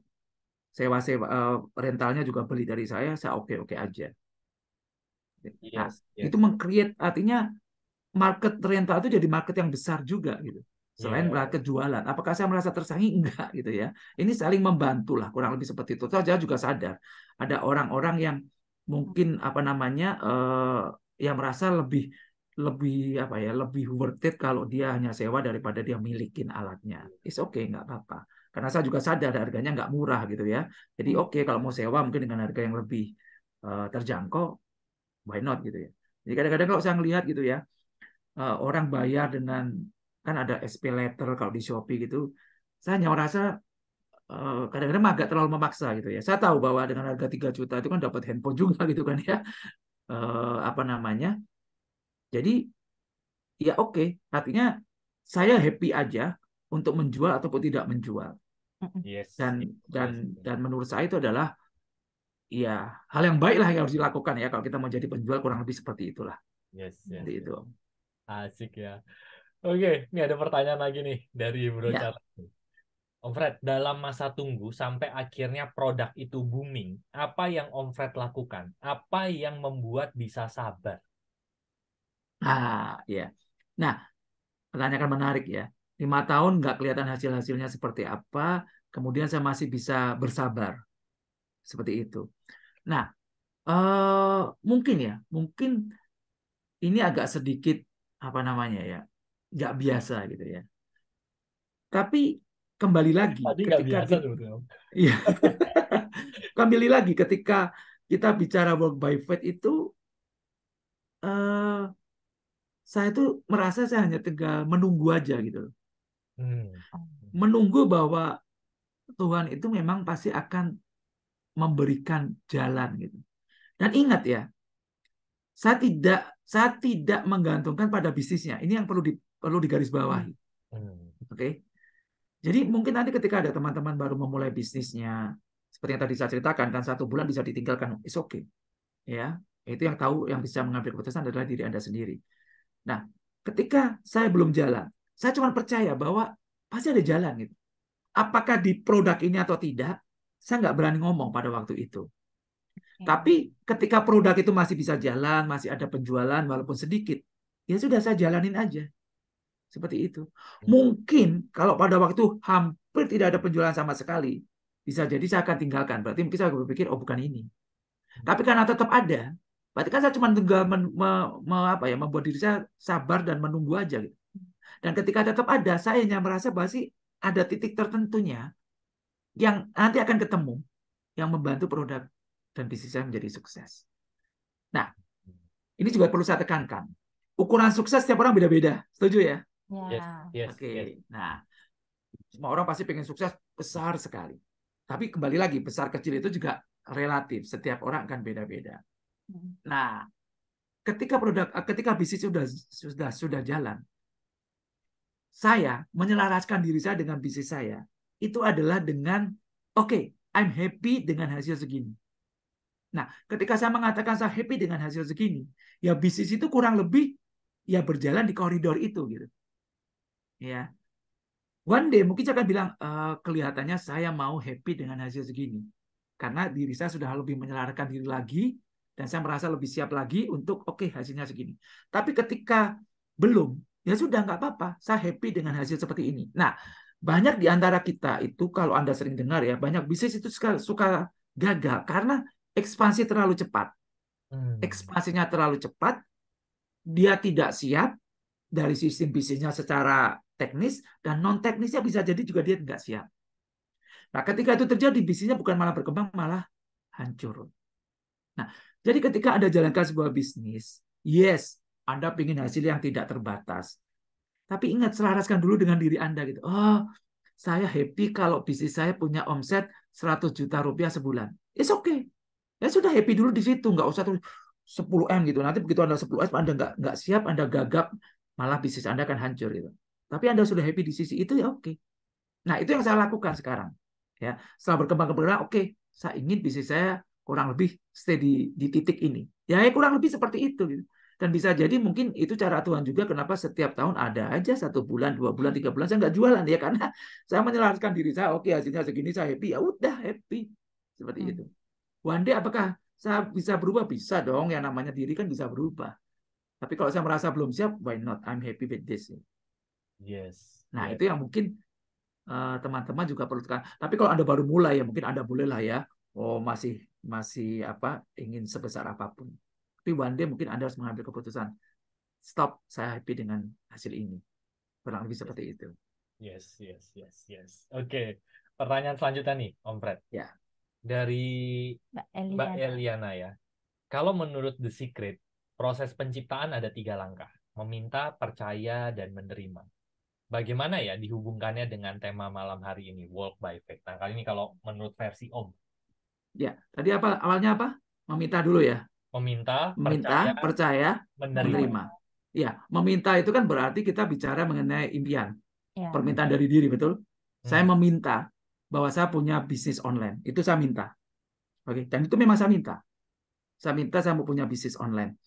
Sewa sewa eh, rentalnya juga beli dari saya, saya oke-oke aja. Nah, yes, iya, yes. Iya. itu mengcreate artinya market rental itu jadi market yang besar juga gitu. Selain yeah. merasa kejualan, apakah saya merasa tersaingi? Enggak gitu ya. Ini saling membantu lah kurang lebih seperti itu. Saya juga sadar ada orang-orang yang mungkin apa namanya uh, yang merasa lebih lebih apa ya lebih worth it kalau dia hanya sewa daripada dia milikin alatnya. It's okay, nggak apa-apa. Karena saya juga sadar harganya nggak murah gitu ya. Jadi oke hmm. okay, kalau mau sewa mungkin dengan harga yang lebih uh, terjangkau, why not gitu ya. Jadi kadang-kadang kalau saya ngelihat gitu ya, uh, orang bayar dengan kan ada SP letter kalau di Shopee gitu. Saya hanya merasa eh, kadang-kadang agak terlalu memaksa gitu ya. Saya tahu bahwa dengan harga 3 juta itu kan dapat handphone juga gitu kan ya. Eh, apa namanya? Jadi ya oke, okay. artinya saya happy aja untuk menjual ataupun tidak menjual. Yes. Dan dan dan menurut saya itu adalah ya hal yang baik lah yang harus dilakukan ya kalau kita mau jadi penjual kurang lebih seperti itulah. Yes. yes seperti yes. itu. Asik ya. Oke, ini ada pertanyaan lagi nih dari Bro ya. Charles. Om Fred, dalam masa tunggu sampai akhirnya produk itu booming, apa yang Om Fred lakukan? Apa yang membuat bisa sabar? Ah, ya. Nah, pertanyaan menarik ya. Lima tahun nggak kelihatan hasil-hasilnya seperti apa, kemudian saya masih bisa bersabar. Seperti itu. Nah, eh, mungkin ya, mungkin ini agak sedikit apa namanya ya nggak biasa gitu ya. Tapi kembali lagi Tadi ketika biasa, ya. kembali lagi ketika kita bicara work by faith itu uh, saya tuh merasa saya hanya tinggal menunggu aja gitu. Hmm. Menunggu bahwa Tuhan itu memang pasti akan memberikan jalan gitu. Dan ingat ya, saya tidak saya tidak menggantungkan pada bisnisnya. Ini yang perlu di, perlu digarisbawahi. Hmm. Hmm. Oke. Okay? Jadi mungkin nanti ketika ada teman-teman baru memulai bisnisnya, seperti yang tadi saya ceritakan kan satu bulan bisa ditinggalkan, is okay. Ya, itu yang tahu yang bisa mengambil keputusan adalah diri Anda sendiri. Nah, ketika saya belum jalan, saya cuma percaya bahwa pasti ada jalan gitu. Apakah di produk ini atau tidak, saya nggak berani ngomong pada waktu itu. Tapi ketika produk itu masih bisa jalan, masih ada penjualan walaupun sedikit, ya sudah saya jalanin aja seperti itu. Hmm. Mungkin kalau pada waktu hampir tidak ada penjualan sama sekali, bisa jadi saya akan tinggalkan. Berarti mungkin saya berpikir oh bukan ini. Hmm. Tapi karena tetap ada, berarti kan saya cuma tinggal men, me, me, apa ya, membuat diri saya sabar dan menunggu aja. Gitu. Dan ketika tetap ada, saya hanya merasa bahwa sih ada titik tertentunya yang nanti akan ketemu yang membantu produk dan bisnis saya menjadi sukses. Nah, hmm. ini juga perlu saya tekankan. Ukuran sukses setiap orang beda-beda. Setuju ya? Ya. Yes, yes, Oke. Okay. Yes. Nah, semua orang pasti pengen sukses besar sekali. Tapi kembali lagi besar kecil itu juga relatif. Setiap orang akan beda-beda. Hmm. Nah, ketika produk eh, ketika bisnis sudah sudah sudah jalan, saya menyelaraskan diri saya dengan bisnis saya itu adalah dengan oke, okay, I'm happy dengan hasil segini. Nah, ketika saya mengatakan saya happy dengan hasil segini, ya bisnis itu kurang lebih ya berjalan di koridor itu gitu ya one day mungkin saya akan bilang e, kelihatannya saya mau happy dengan hasil segini karena diri saya sudah lebih menyelarakan diri lagi dan saya merasa lebih siap lagi untuk oke okay, hasilnya segini tapi ketika belum ya sudah nggak apa-apa saya happy dengan hasil seperti ini nah banyak di antara kita itu kalau anda sering dengar ya banyak bisnis itu suka, suka gagal karena ekspansi terlalu cepat hmm. ekspansinya terlalu cepat dia tidak siap dari sistem bisnisnya secara teknis dan non teknisnya bisa jadi juga dia nggak siap. Nah, ketika itu terjadi bisnisnya bukan malah berkembang malah hancur. Nah, jadi ketika Anda jalankan sebuah bisnis, yes, Anda ingin hasil yang tidak terbatas. Tapi ingat selaraskan dulu dengan diri Anda gitu. Oh, saya happy kalau bisnis saya punya omset 100 juta rupiah sebulan. It's okay. Ya sudah happy dulu di situ, nggak usah terus 10 m gitu. Nanti begitu anda 10 m, anda nggak nggak siap, anda gagap, malah bisnis anda akan hancur gitu tapi Anda sudah happy di sisi itu ya oke. Okay. Nah, itu yang saya lakukan sekarang. Ya, setelah berkembang ke oke, okay, saya ingin bisnis saya kurang lebih stay di, di titik ini. Ya, ya, kurang lebih seperti itu. Gitu. Dan bisa jadi mungkin itu cara Tuhan juga kenapa setiap tahun ada aja satu bulan, dua bulan, tiga bulan saya nggak jualan ya karena saya menyelaraskan diri saya, oke okay, hasilnya segini saya happy, ya udah happy seperti hmm. itu. One day apakah saya bisa berubah? Bisa dong, yang namanya diri kan bisa berubah. Tapi kalau saya merasa belum siap, why not? I'm happy with this. Ya. Yes. Nah, yes. Iya. itu yang mungkin eh, teman-teman uh, juga perlu tekan. Tapi kalau Anda baru mulai ya mungkin Anda boleh lah ya. Oh, masih masih apa ingin sebesar apapun. Tapi one day mungkin Anda harus mengambil keputusan. Stop, saya happy dengan hasil ini. Kurang lebih seperti itu. Yes, yes, yes, yes. Oke. Okay. Pertanyaan selanjutnya nih, Om Fred. Ya. Dari Mbak Eliana. Mbak Eliana ya. Kalau menurut The Secret, proses penciptaan ada tiga langkah. Meminta, percaya, dan menerima bagaimana ya dihubungkannya dengan tema malam hari ini walk by faith. Nah kali ini kalau menurut versi Om. Ya tadi apa awalnya apa? Meminta dulu ya. Meminta, meminta, percaya, percaya menerima. menerima. Ya meminta itu kan berarti kita bicara mengenai impian, ya. permintaan dari diri betul. Hmm. Saya meminta bahwa saya punya bisnis online itu saya minta. Oke, dan itu memang saya minta. Saya minta saya mau punya bisnis online.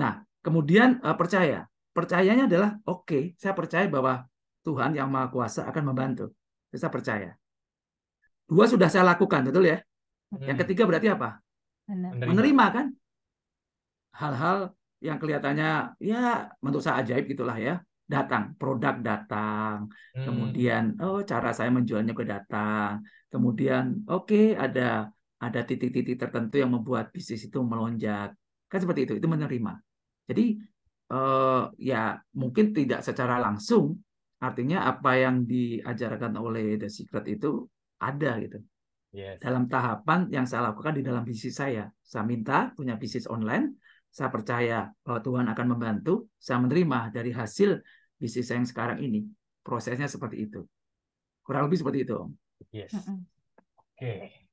Nah, kemudian uh, percaya. Percayanya adalah oke, okay, saya percaya bahwa Tuhan yang Maha Kuasa akan membantu. bisa percaya. Dua sudah saya lakukan, betul ya? Yang hmm. ketiga berarti apa? Menerima, kan? Hal-hal yang kelihatannya ya menurut saya ajaib gitulah ya datang produk datang hmm. kemudian oh cara saya menjualnya ke datang kemudian oke okay, ada ada titik-titik tertentu yang membuat bisnis itu melonjak kan seperti itu itu menerima jadi eh, ya mungkin tidak secara langsung Artinya apa yang diajarkan oleh The Secret itu ada gitu. Yes. Dalam tahapan yang saya lakukan di dalam bisnis saya. Saya minta punya bisnis online, saya percaya bahwa Tuhan akan membantu, saya menerima dari hasil bisnis saya yang sekarang ini. Prosesnya seperti itu. Kurang lebih seperti itu, Om. Yes. Oke. Okay. Eh,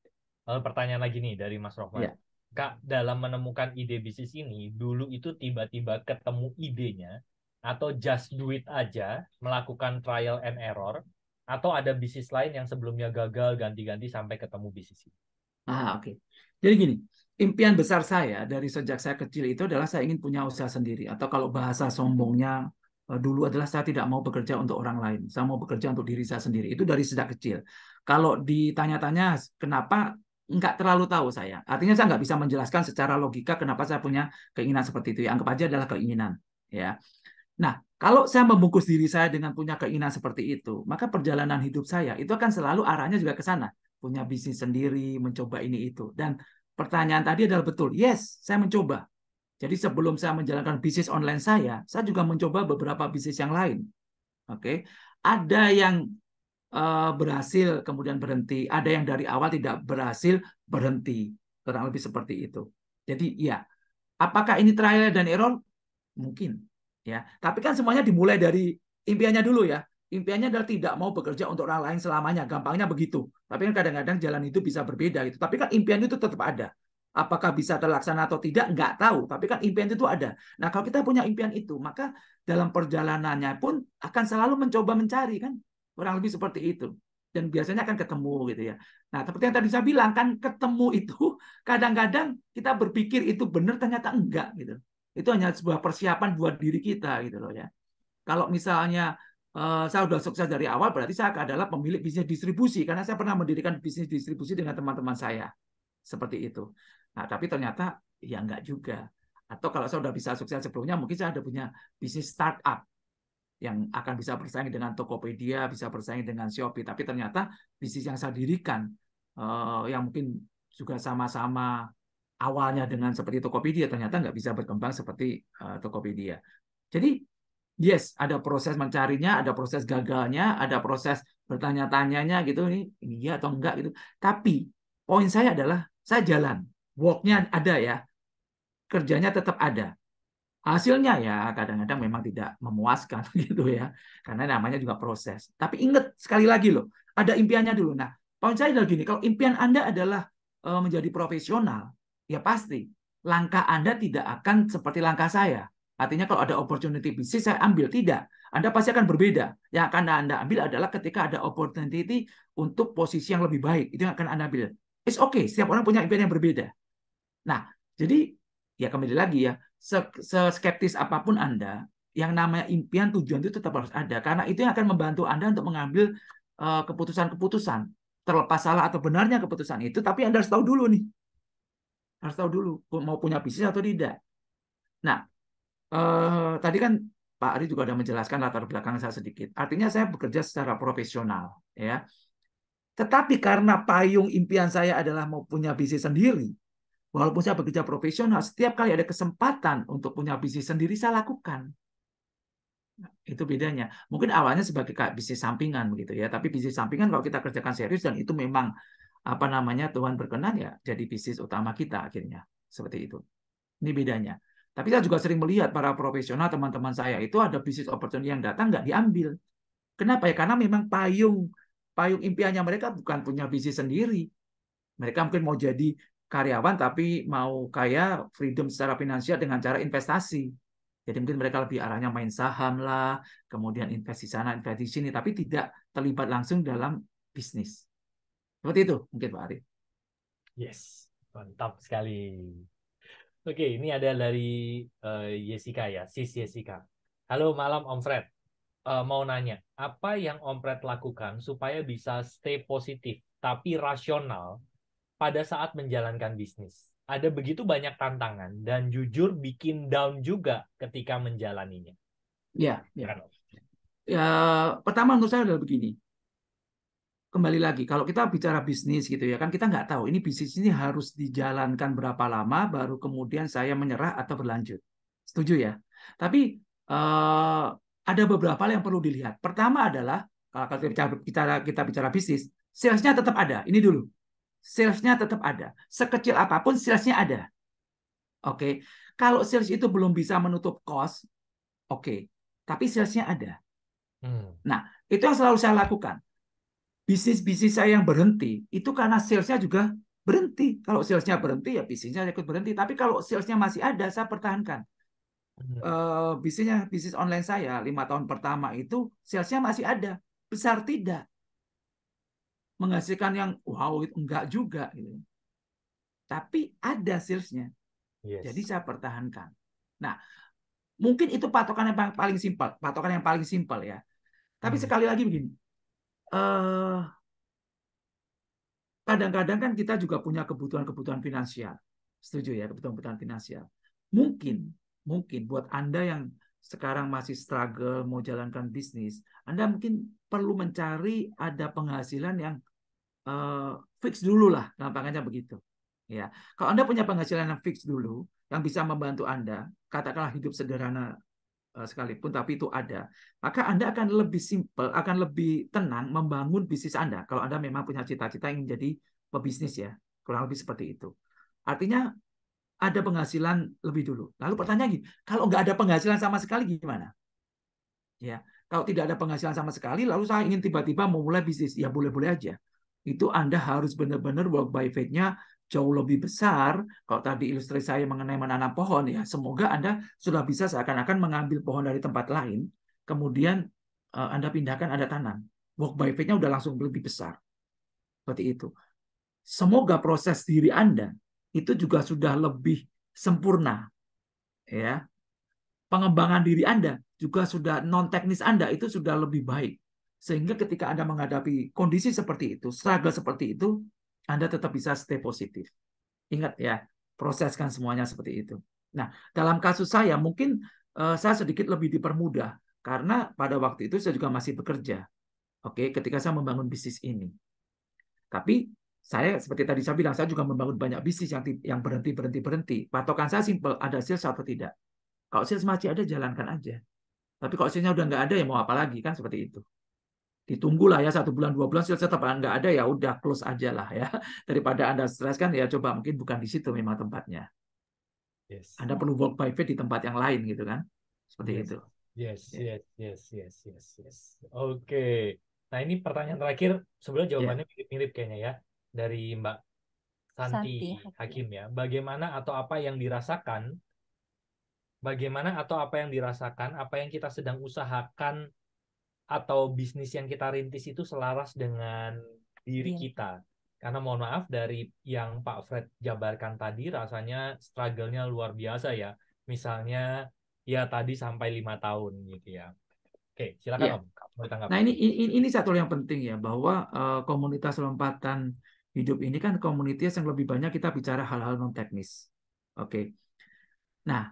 Lalu pertanyaan lagi nih dari Mas Rohman. Yeah. Kak, dalam menemukan ide bisnis ini, dulu itu tiba-tiba ketemu idenya atau just do it aja, melakukan trial and error, atau ada bisnis lain yang sebelumnya gagal ganti-ganti sampai ketemu bisnis ini? Ah, oke. Okay. Jadi gini, impian besar saya dari sejak saya kecil itu adalah saya ingin punya usaha sendiri atau kalau bahasa sombongnya eh, dulu adalah saya tidak mau bekerja untuk orang lain. Saya mau bekerja untuk diri saya sendiri. Itu dari sejak kecil. Kalau ditanya-tanya kenapa nggak terlalu tahu saya. Artinya saya nggak bisa menjelaskan secara logika kenapa saya punya keinginan seperti itu. Ya, anggap aja adalah keinginan. Ya, Nah, kalau saya membungkus diri saya dengan punya keinginan seperti itu, maka perjalanan hidup saya itu akan selalu arahnya juga ke sana. Punya bisnis sendiri, mencoba ini itu. Dan pertanyaan tadi adalah betul, yes, saya mencoba. Jadi sebelum saya menjalankan bisnis online saya, saya juga mencoba beberapa bisnis yang lain. Oke, okay? ada yang uh, berhasil kemudian berhenti, ada yang dari awal tidak berhasil berhenti, kurang lebih seperti itu. Jadi ya, apakah ini trial dan error? Mungkin, ya tapi kan semuanya dimulai dari impiannya dulu ya impiannya adalah tidak mau bekerja untuk orang lain selamanya gampangnya begitu tapi kan kadang-kadang jalan itu bisa berbeda gitu tapi kan impian itu tetap ada apakah bisa terlaksana atau tidak nggak tahu tapi kan impian itu ada nah kalau kita punya impian itu maka dalam perjalanannya pun akan selalu mencoba mencari kan kurang lebih seperti itu dan biasanya akan ketemu gitu ya. Nah, seperti yang tadi saya bilang kan ketemu itu kadang-kadang kita berpikir itu benar ternyata enggak gitu itu hanya sebuah persiapan buat diri kita gitu loh ya. Kalau misalnya eh, saya sudah sukses dari awal berarti saya adalah pemilik bisnis distribusi karena saya pernah mendirikan bisnis distribusi dengan teman-teman saya seperti itu. Nah tapi ternyata ya enggak juga. Atau kalau saya sudah bisa sukses sebelumnya mungkin saya ada punya bisnis startup yang akan bisa bersaing dengan Tokopedia, bisa bersaing dengan Shopee. Tapi ternyata bisnis yang saya dirikan uh, yang mungkin juga sama-sama awalnya dengan seperti Tokopedia ternyata nggak bisa berkembang seperti uh, Tokopedia. Jadi yes, ada proses mencarinya, ada proses gagalnya, ada proses bertanya-tanyanya gitu ini iya atau enggak gitu. Tapi poin saya adalah saya jalan, worknya ada ya, kerjanya tetap ada. Hasilnya ya kadang-kadang memang tidak memuaskan gitu ya, karena namanya juga proses. Tapi ingat sekali lagi loh, ada impiannya dulu. Nah, poin saya adalah gini, kalau impian Anda adalah eh, menjadi profesional, ya pasti langkah Anda tidak akan seperti langkah saya. Artinya kalau ada opportunity bisnis saya ambil tidak. Anda pasti akan berbeda. Yang akan Anda ambil adalah ketika ada opportunity untuk posisi yang lebih baik. Itu yang akan Anda ambil. It's okay. Setiap orang punya impian yang berbeda. Nah, jadi ya kembali lagi ya, skeptis apapun Anda, yang namanya impian tujuan itu tetap harus ada karena itu yang akan membantu Anda untuk mengambil eh, keputusan-keputusan terlepas salah atau benarnya keputusan itu tapi Anda harus tahu dulu nih harus tahu dulu mau punya bisnis atau tidak. Nah, eh, tadi kan Pak Ari juga sudah menjelaskan latar belakang saya sedikit. Artinya saya bekerja secara profesional, ya. Tetapi karena payung impian saya adalah mau punya bisnis sendiri, walaupun saya bekerja profesional, setiap kali ada kesempatan untuk punya bisnis sendiri saya lakukan. Nah, itu bedanya. Mungkin awalnya sebagai bisnis sampingan begitu ya, tapi bisnis sampingan kalau kita kerjakan serius dan itu memang apa namanya Tuhan berkenan ya jadi bisnis utama kita akhirnya seperti itu. Ini bedanya. Tapi saya juga sering melihat para profesional teman-teman saya itu ada bisnis opportunity yang datang nggak diambil. Kenapa ya? Karena memang payung payung impiannya mereka bukan punya bisnis sendiri. Mereka mungkin mau jadi karyawan tapi mau kaya freedom secara finansial dengan cara investasi. Jadi mungkin mereka lebih arahnya main saham lah, kemudian invest di sana, invest di sini, tapi tidak terlibat langsung dalam bisnis. Seperti itu mungkin Pak Ari Yes, mantap sekali. Oke, ini ada dari uh, Jessica ya, Sis Jessica. Halo malam Om Fred. Uh, mau nanya, apa yang Om Fred lakukan supaya bisa stay positif tapi rasional pada saat menjalankan bisnis? Ada begitu banyak tantangan dan jujur bikin down juga ketika menjalaninya. Ya, ya. ya pertama menurut saya adalah begini kembali lagi kalau kita bicara bisnis gitu ya kan kita nggak tahu ini bisnis ini harus dijalankan berapa lama baru kemudian saya menyerah atau berlanjut setuju ya tapi uh, ada beberapa hal yang perlu dilihat pertama adalah kalau kita bicara, kita, kita bicara bisnis salesnya tetap ada ini dulu salesnya tetap ada sekecil apapun salesnya ada oke okay. kalau sales itu belum bisa menutup cost oke okay. tapi salesnya ada hmm. nah itu yang selalu saya lakukan bisnis-bisnis saya yang berhenti itu karena salesnya juga berhenti. Kalau salesnya berhenti ya bisnisnya ikut berhenti. Tapi kalau salesnya masih ada, saya pertahankan. Uh, bisnisnya bisnis online saya lima tahun pertama itu salesnya masih ada, besar tidak menghasilkan yang wow itu enggak juga gitu. Tapi ada salesnya. Yes. Jadi saya pertahankan. Nah, mungkin itu patokan yang paling simpel, patokan yang paling simpel ya. Tapi hmm. sekali lagi begini, Eh, kadang-kadang kan kita juga punya kebutuhan-kebutuhan finansial. Setuju ya, kebutuhan-kebutuhan finansial. Mungkin, mungkin buat Anda yang sekarang masih struggle mau jalankan bisnis, Anda mungkin perlu mencari ada penghasilan yang uh, fix dulu lah, gampangnya begitu. Ya, kalau Anda punya penghasilan yang fix dulu, yang bisa membantu Anda, katakanlah hidup sederhana Eh, sekalipun tapi itu ada maka anda akan lebih simple akan lebih tenang membangun bisnis anda kalau anda memang punya cita-cita ingin jadi pebisnis ya kurang lebih seperti itu artinya ada penghasilan lebih dulu lalu pertanyaan gini kalau nggak ada penghasilan sama sekali gimana ya kalau tidak ada penghasilan sama sekali lalu saya ingin tiba-tiba memulai bisnis ya boleh-boleh aja itu anda harus benar-benar work by faith-nya jauh lebih besar. Kalau tadi ilustrasi saya mengenai menanam pohon, ya semoga Anda sudah bisa seakan-akan mengambil pohon dari tempat lain, kemudian uh, Anda pindahkan, Anda tanam. Walk by faith-nya udah langsung lebih besar. Seperti itu. Semoga proses diri Anda itu juga sudah lebih sempurna. Ya. Pengembangan diri Anda juga sudah non teknis Anda itu sudah lebih baik sehingga ketika Anda menghadapi kondisi seperti itu, struggle seperti itu, anda tetap bisa stay positif. Ingat ya, proseskan semuanya seperti itu. Nah, dalam kasus saya mungkin uh, saya sedikit lebih dipermudah karena pada waktu itu saya juga masih bekerja. Oke, okay, ketika saya membangun bisnis ini. Tapi saya seperti tadi saya bilang saya juga membangun banyak bisnis yang yang berhenti berhenti berhenti. Patokan saya simpel, ada sales atau tidak. Kalau sales masih ada jalankan aja. Tapi kalau salesnya udah nggak ada ya mau apa lagi kan seperti itu ditunggulah ya satu bulan dua bulan silahkan tetap nggak ada ya udah close aja lah ya daripada anda stres kan ya coba mungkin bukan di situ memang tempatnya yes. anda perlu work by faith di tempat yang lain gitu kan seperti yes. itu yes ya. yes yes yes yes yes oke okay. nah ini pertanyaan terakhir sebenarnya ya. jawabannya mirip-mirip kayaknya ya dari mbak Santi, Santi Hakim ya bagaimana atau apa yang dirasakan bagaimana atau apa yang dirasakan apa yang kita sedang usahakan atau bisnis yang kita rintis itu selaras dengan diri yeah. kita. Karena mohon maaf dari yang Pak Fred jabarkan tadi rasanya struggle-nya luar biasa ya. Misalnya ya tadi sampai lima tahun gitu ya. Oke, silakan yeah. Om. Bertanggap. Nah ini, ini ini satu yang penting ya bahwa uh, komunitas lompatan hidup ini kan komunitas yang lebih banyak kita bicara hal-hal non teknis. Oke. Okay. Nah,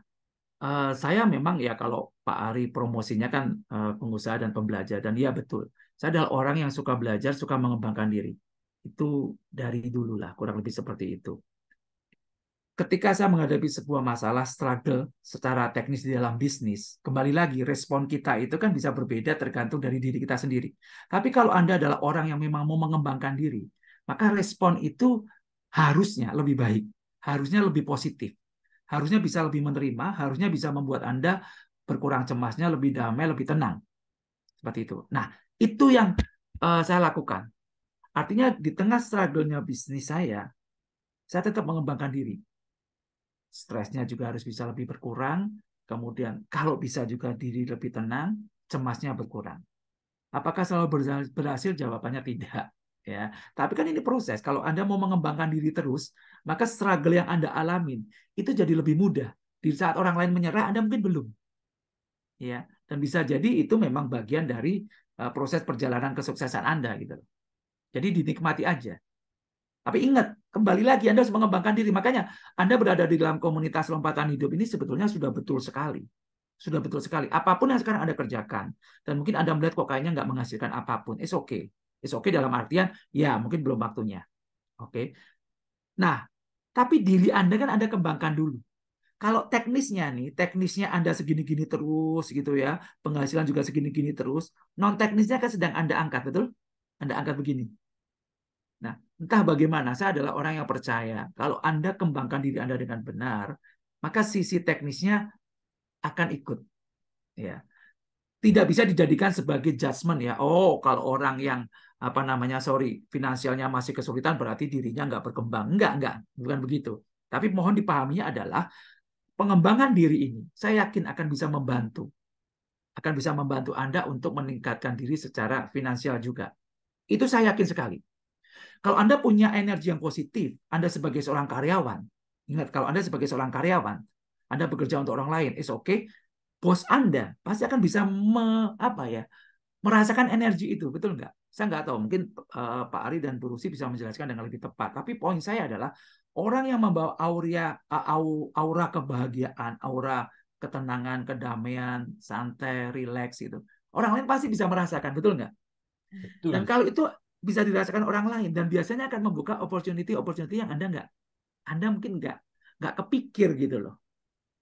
Eh, saya memang ya kalau Pak Ari promosinya kan uh, pengusaha dan pembelajar dan ya betul. Saya adalah orang yang suka belajar, suka mengembangkan diri. Itu dari dulu lah, kurang lebih seperti itu. Ketika saya menghadapi sebuah masalah struggle secara teknis di dalam bisnis, kembali lagi respon kita itu kan bisa berbeda tergantung dari diri kita sendiri. Tapi kalau Anda adalah orang yang memang mau mengembangkan diri, maka respon itu harusnya lebih baik, harusnya lebih positif harusnya bisa lebih menerima, harusnya bisa membuat Anda berkurang cemasnya, lebih damai, lebih tenang. Seperti itu. Nah, itu yang uh, saya lakukan. Artinya di tengah struggle-nya bisnis saya, saya tetap mengembangkan diri. Stresnya juga harus bisa lebih berkurang, kemudian kalau bisa juga diri lebih tenang, cemasnya berkurang. Apakah selalu berhasil? Jawabannya tidak. Ya, tapi kan ini proses. Kalau Anda mau mengembangkan diri terus, maka struggle yang Anda alamin itu jadi lebih mudah. Di saat orang lain menyerah, Anda mungkin belum. Ya, dan bisa jadi itu memang bagian dari eh, proses perjalanan kesuksesan Anda gitu Jadi dinikmati aja. Tapi ingat, kembali lagi Anda harus mengembangkan diri. Makanya Anda berada di dalam komunitas lompatan hidup ini sebetulnya sudah betul sekali. Sudah betul sekali. Apapun yang sekarang Anda kerjakan, dan mungkin Anda melihat kok kayaknya nggak menghasilkan apapun, it's okay. It's okay dalam artian, ya mungkin belum waktunya. Oke. Okay? Nah, tapi diri Anda kan Anda kembangkan dulu. Kalau teknisnya nih, teknisnya Anda segini-gini terus gitu ya, penghasilan juga segini-gini terus, non teknisnya kan sedang Anda angkat, betul? Anda angkat begini. Nah, entah bagaimana, saya adalah orang yang percaya kalau Anda kembangkan diri Anda dengan benar, maka sisi teknisnya akan ikut. Ya. Tidak bisa dijadikan sebagai judgement ya. Oh, kalau orang yang apa namanya sorry finansialnya masih kesulitan berarti dirinya nggak berkembang nggak nggak bukan begitu tapi mohon dipahaminya adalah pengembangan diri ini saya yakin akan bisa membantu akan bisa membantu anda untuk meningkatkan diri secara finansial juga itu saya yakin sekali kalau anda punya energi yang positif anda sebagai seorang karyawan ingat kalau anda sebagai seorang karyawan anda bekerja untuk orang lain is oke okay. bos anda pasti akan bisa me, apa ya merasakan energi itu betul nggak saya nggak tahu, mungkin uh, Pak Ari dan Bu Rusi bisa menjelaskan dengan lebih tepat. Tapi poin saya adalah orang yang membawa aura aura kebahagiaan, aura ketenangan, kedamaian, santai, rileks itu. Orang lain pasti bisa merasakan, betul nggak? Betul. Dan kalau itu bisa dirasakan orang lain dan biasanya akan membuka opportunity opportunity yang anda nggak, anda mungkin nggak nggak kepikir gitu loh,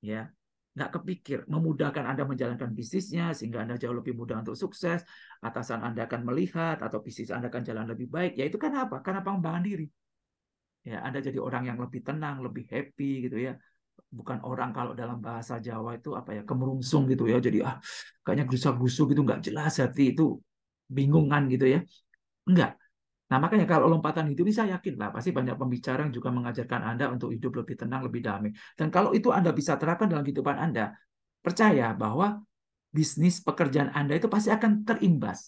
ya nggak kepikir memudahkan Anda menjalankan bisnisnya sehingga Anda jauh lebih mudah untuk sukses, atasan Anda akan melihat atau bisnis Anda akan jalan lebih baik. Ya itu kan apa? Karena pengembangan diri. Ya, Anda jadi orang yang lebih tenang, lebih happy gitu ya. Bukan orang kalau dalam bahasa Jawa itu apa ya, kemerungsung gitu ya. Jadi ah kayaknya gerusa gusuk gitu nggak jelas hati itu bingungan gitu ya. Enggak. Nah, makanya kalau lompatan hidup ini saya yakin lah, pasti banyak pembicara yang juga mengajarkan Anda untuk hidup lebih tenang, lebih damai. Dan kalau itu Anda bisa terapkan dalam kehidupan Anda, percaya bahwa bisnis pekerjaan Anda itu pasti akan terimbas.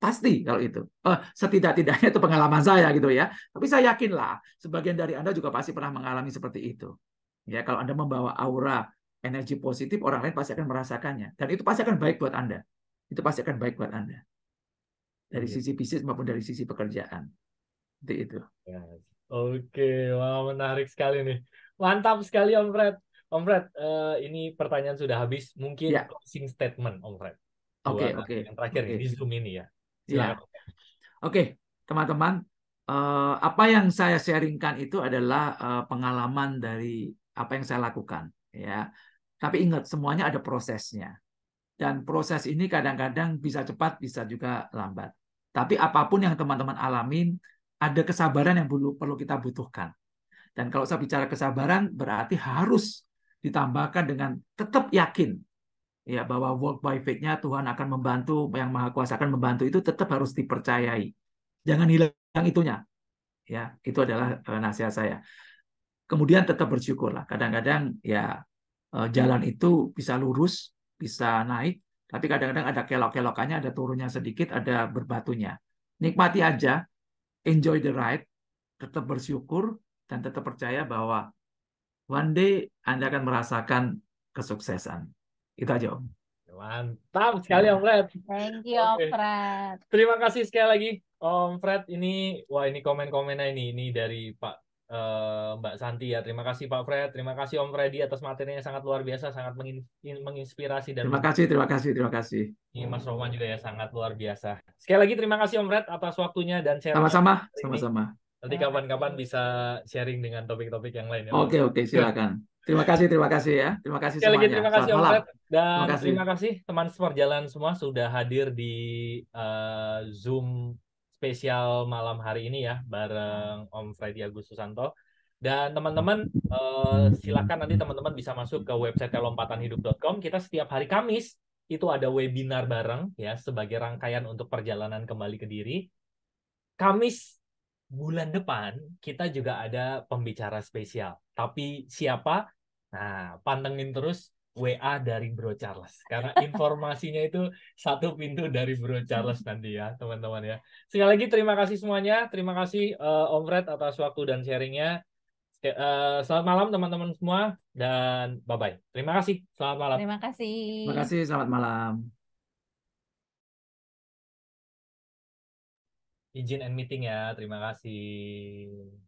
Pasti kalau itu. Uh, setidak-tidaknya itu pengalaman saya gitu ya. Tapi saya yakin lah, sebagian dari Anda juga pasti pernah mengalami seperti itu. Ya, kalau Anda membawa aura energi positif, orang lain pasti akan merasakannya. Dan itu pasti akan baik buat Anda. Itu pasti akan baik buat Anda dari iya. sisi bisnis maupun dari sisi pekerjaan. Seperti itu. Oke, wah wow, menarik sekali nih. Mantap sekali Om Fred. Om Fred, uh, ini pertanyaan sudah habis. Mungkin ya. closing statement Om Fred. Oke, oke. Okay, Yang terakhir okay. di Zoom ini ya. Iya. Ya. Oke, okay, teman-teman. Uh, apa yang saya sharingkan itu adalah uh, pengalaman dari apa yang saya lakukan, ya. Tapi ingat semuanya ada prosesnya dan proses ini kadang-kadang bisa cepat bisa juga lambat. Tapi apapun yang teman-teman alamin, ada kesabaran yang perlu, kita butuhkan. Dan kalau saya bicara kesabaran, berarti harus ditambahkan dengan tetap yakin ya bahwa work by faith-nya Tuhan akan membantu, yang Maha Kuasa akan membantu itu tetap harus dipercayai. Jangan hilang itunya. Ya, itu adalah eh, nasihat saya. Kemudian tetap bersyukurlah. Kadang-kadang ya eh, jalan itu bisa lurus, bisa naik, tapi kadang-kadang ada kelok-kelokannya, ada turunnya sedikit, ada berbatunya. Nikmati aja, enjoy the ride, tetap bersyukur, dan tetap percaya bahwa one day Anda akan merasakan kesuksesan. Itu aja, Om. Mantap sekali Om Fred. Thank you Om okay. Fred. Terima kasih sekali lagi Om Fred. Ini wah ini komen-komennya ini ini dari Pak uh, Mbak Santi ya. Terima kasih Pak Fred, terima kasih Om Freddy atas materinya sangat luar biasa, sangat menginspirasi dan Terima kasih, terima kasih, terima kasih. Ini Mas Roman juga ya sangat luar biasa. Sekali lagi terima kasih Om Fred atas waktunya dan share. Sama-sama, sama-sama. Nanti kapan-kapan bisa sharing dengan topik-topik yang lain. Ya, oke, ya, oke, okay, silakan. Terima ya. kasih, terima kasih ya. Terima kasih Sekali semuanya. Terima kasih Om Fred dan terima kasih. terima kasih teman seperjalan semua sudah hadir di uh, Zoom spesial malam hari ini ya bareng Om Freddy Agus Susanto. Dan teman-teman eh, silakan nanti teman-teman bisa masuk ke website lompatanhidup.com. Kita setiap hari Kamis itu ada webinar bareng ya sebagai rangkaian untuk perjalanan kembali ke diri. Kamis bulan depan kita juga ada pembicara spesial. Tapi siapa? Nah, pantengin terus WA dari Bro Charles karena informasinya itu satu pintu dari Bro hmm. Charles nanti ya teman-teman ya sekali lagi terima kasih semuanya terima kasih uh, Om Fred atas waktu dan sharingnya uh, selamat malam teman-teman semua dan bye bye terima kasih selamat malam terima kasih terima kasih selamat malam izin and meeting ya terima kasih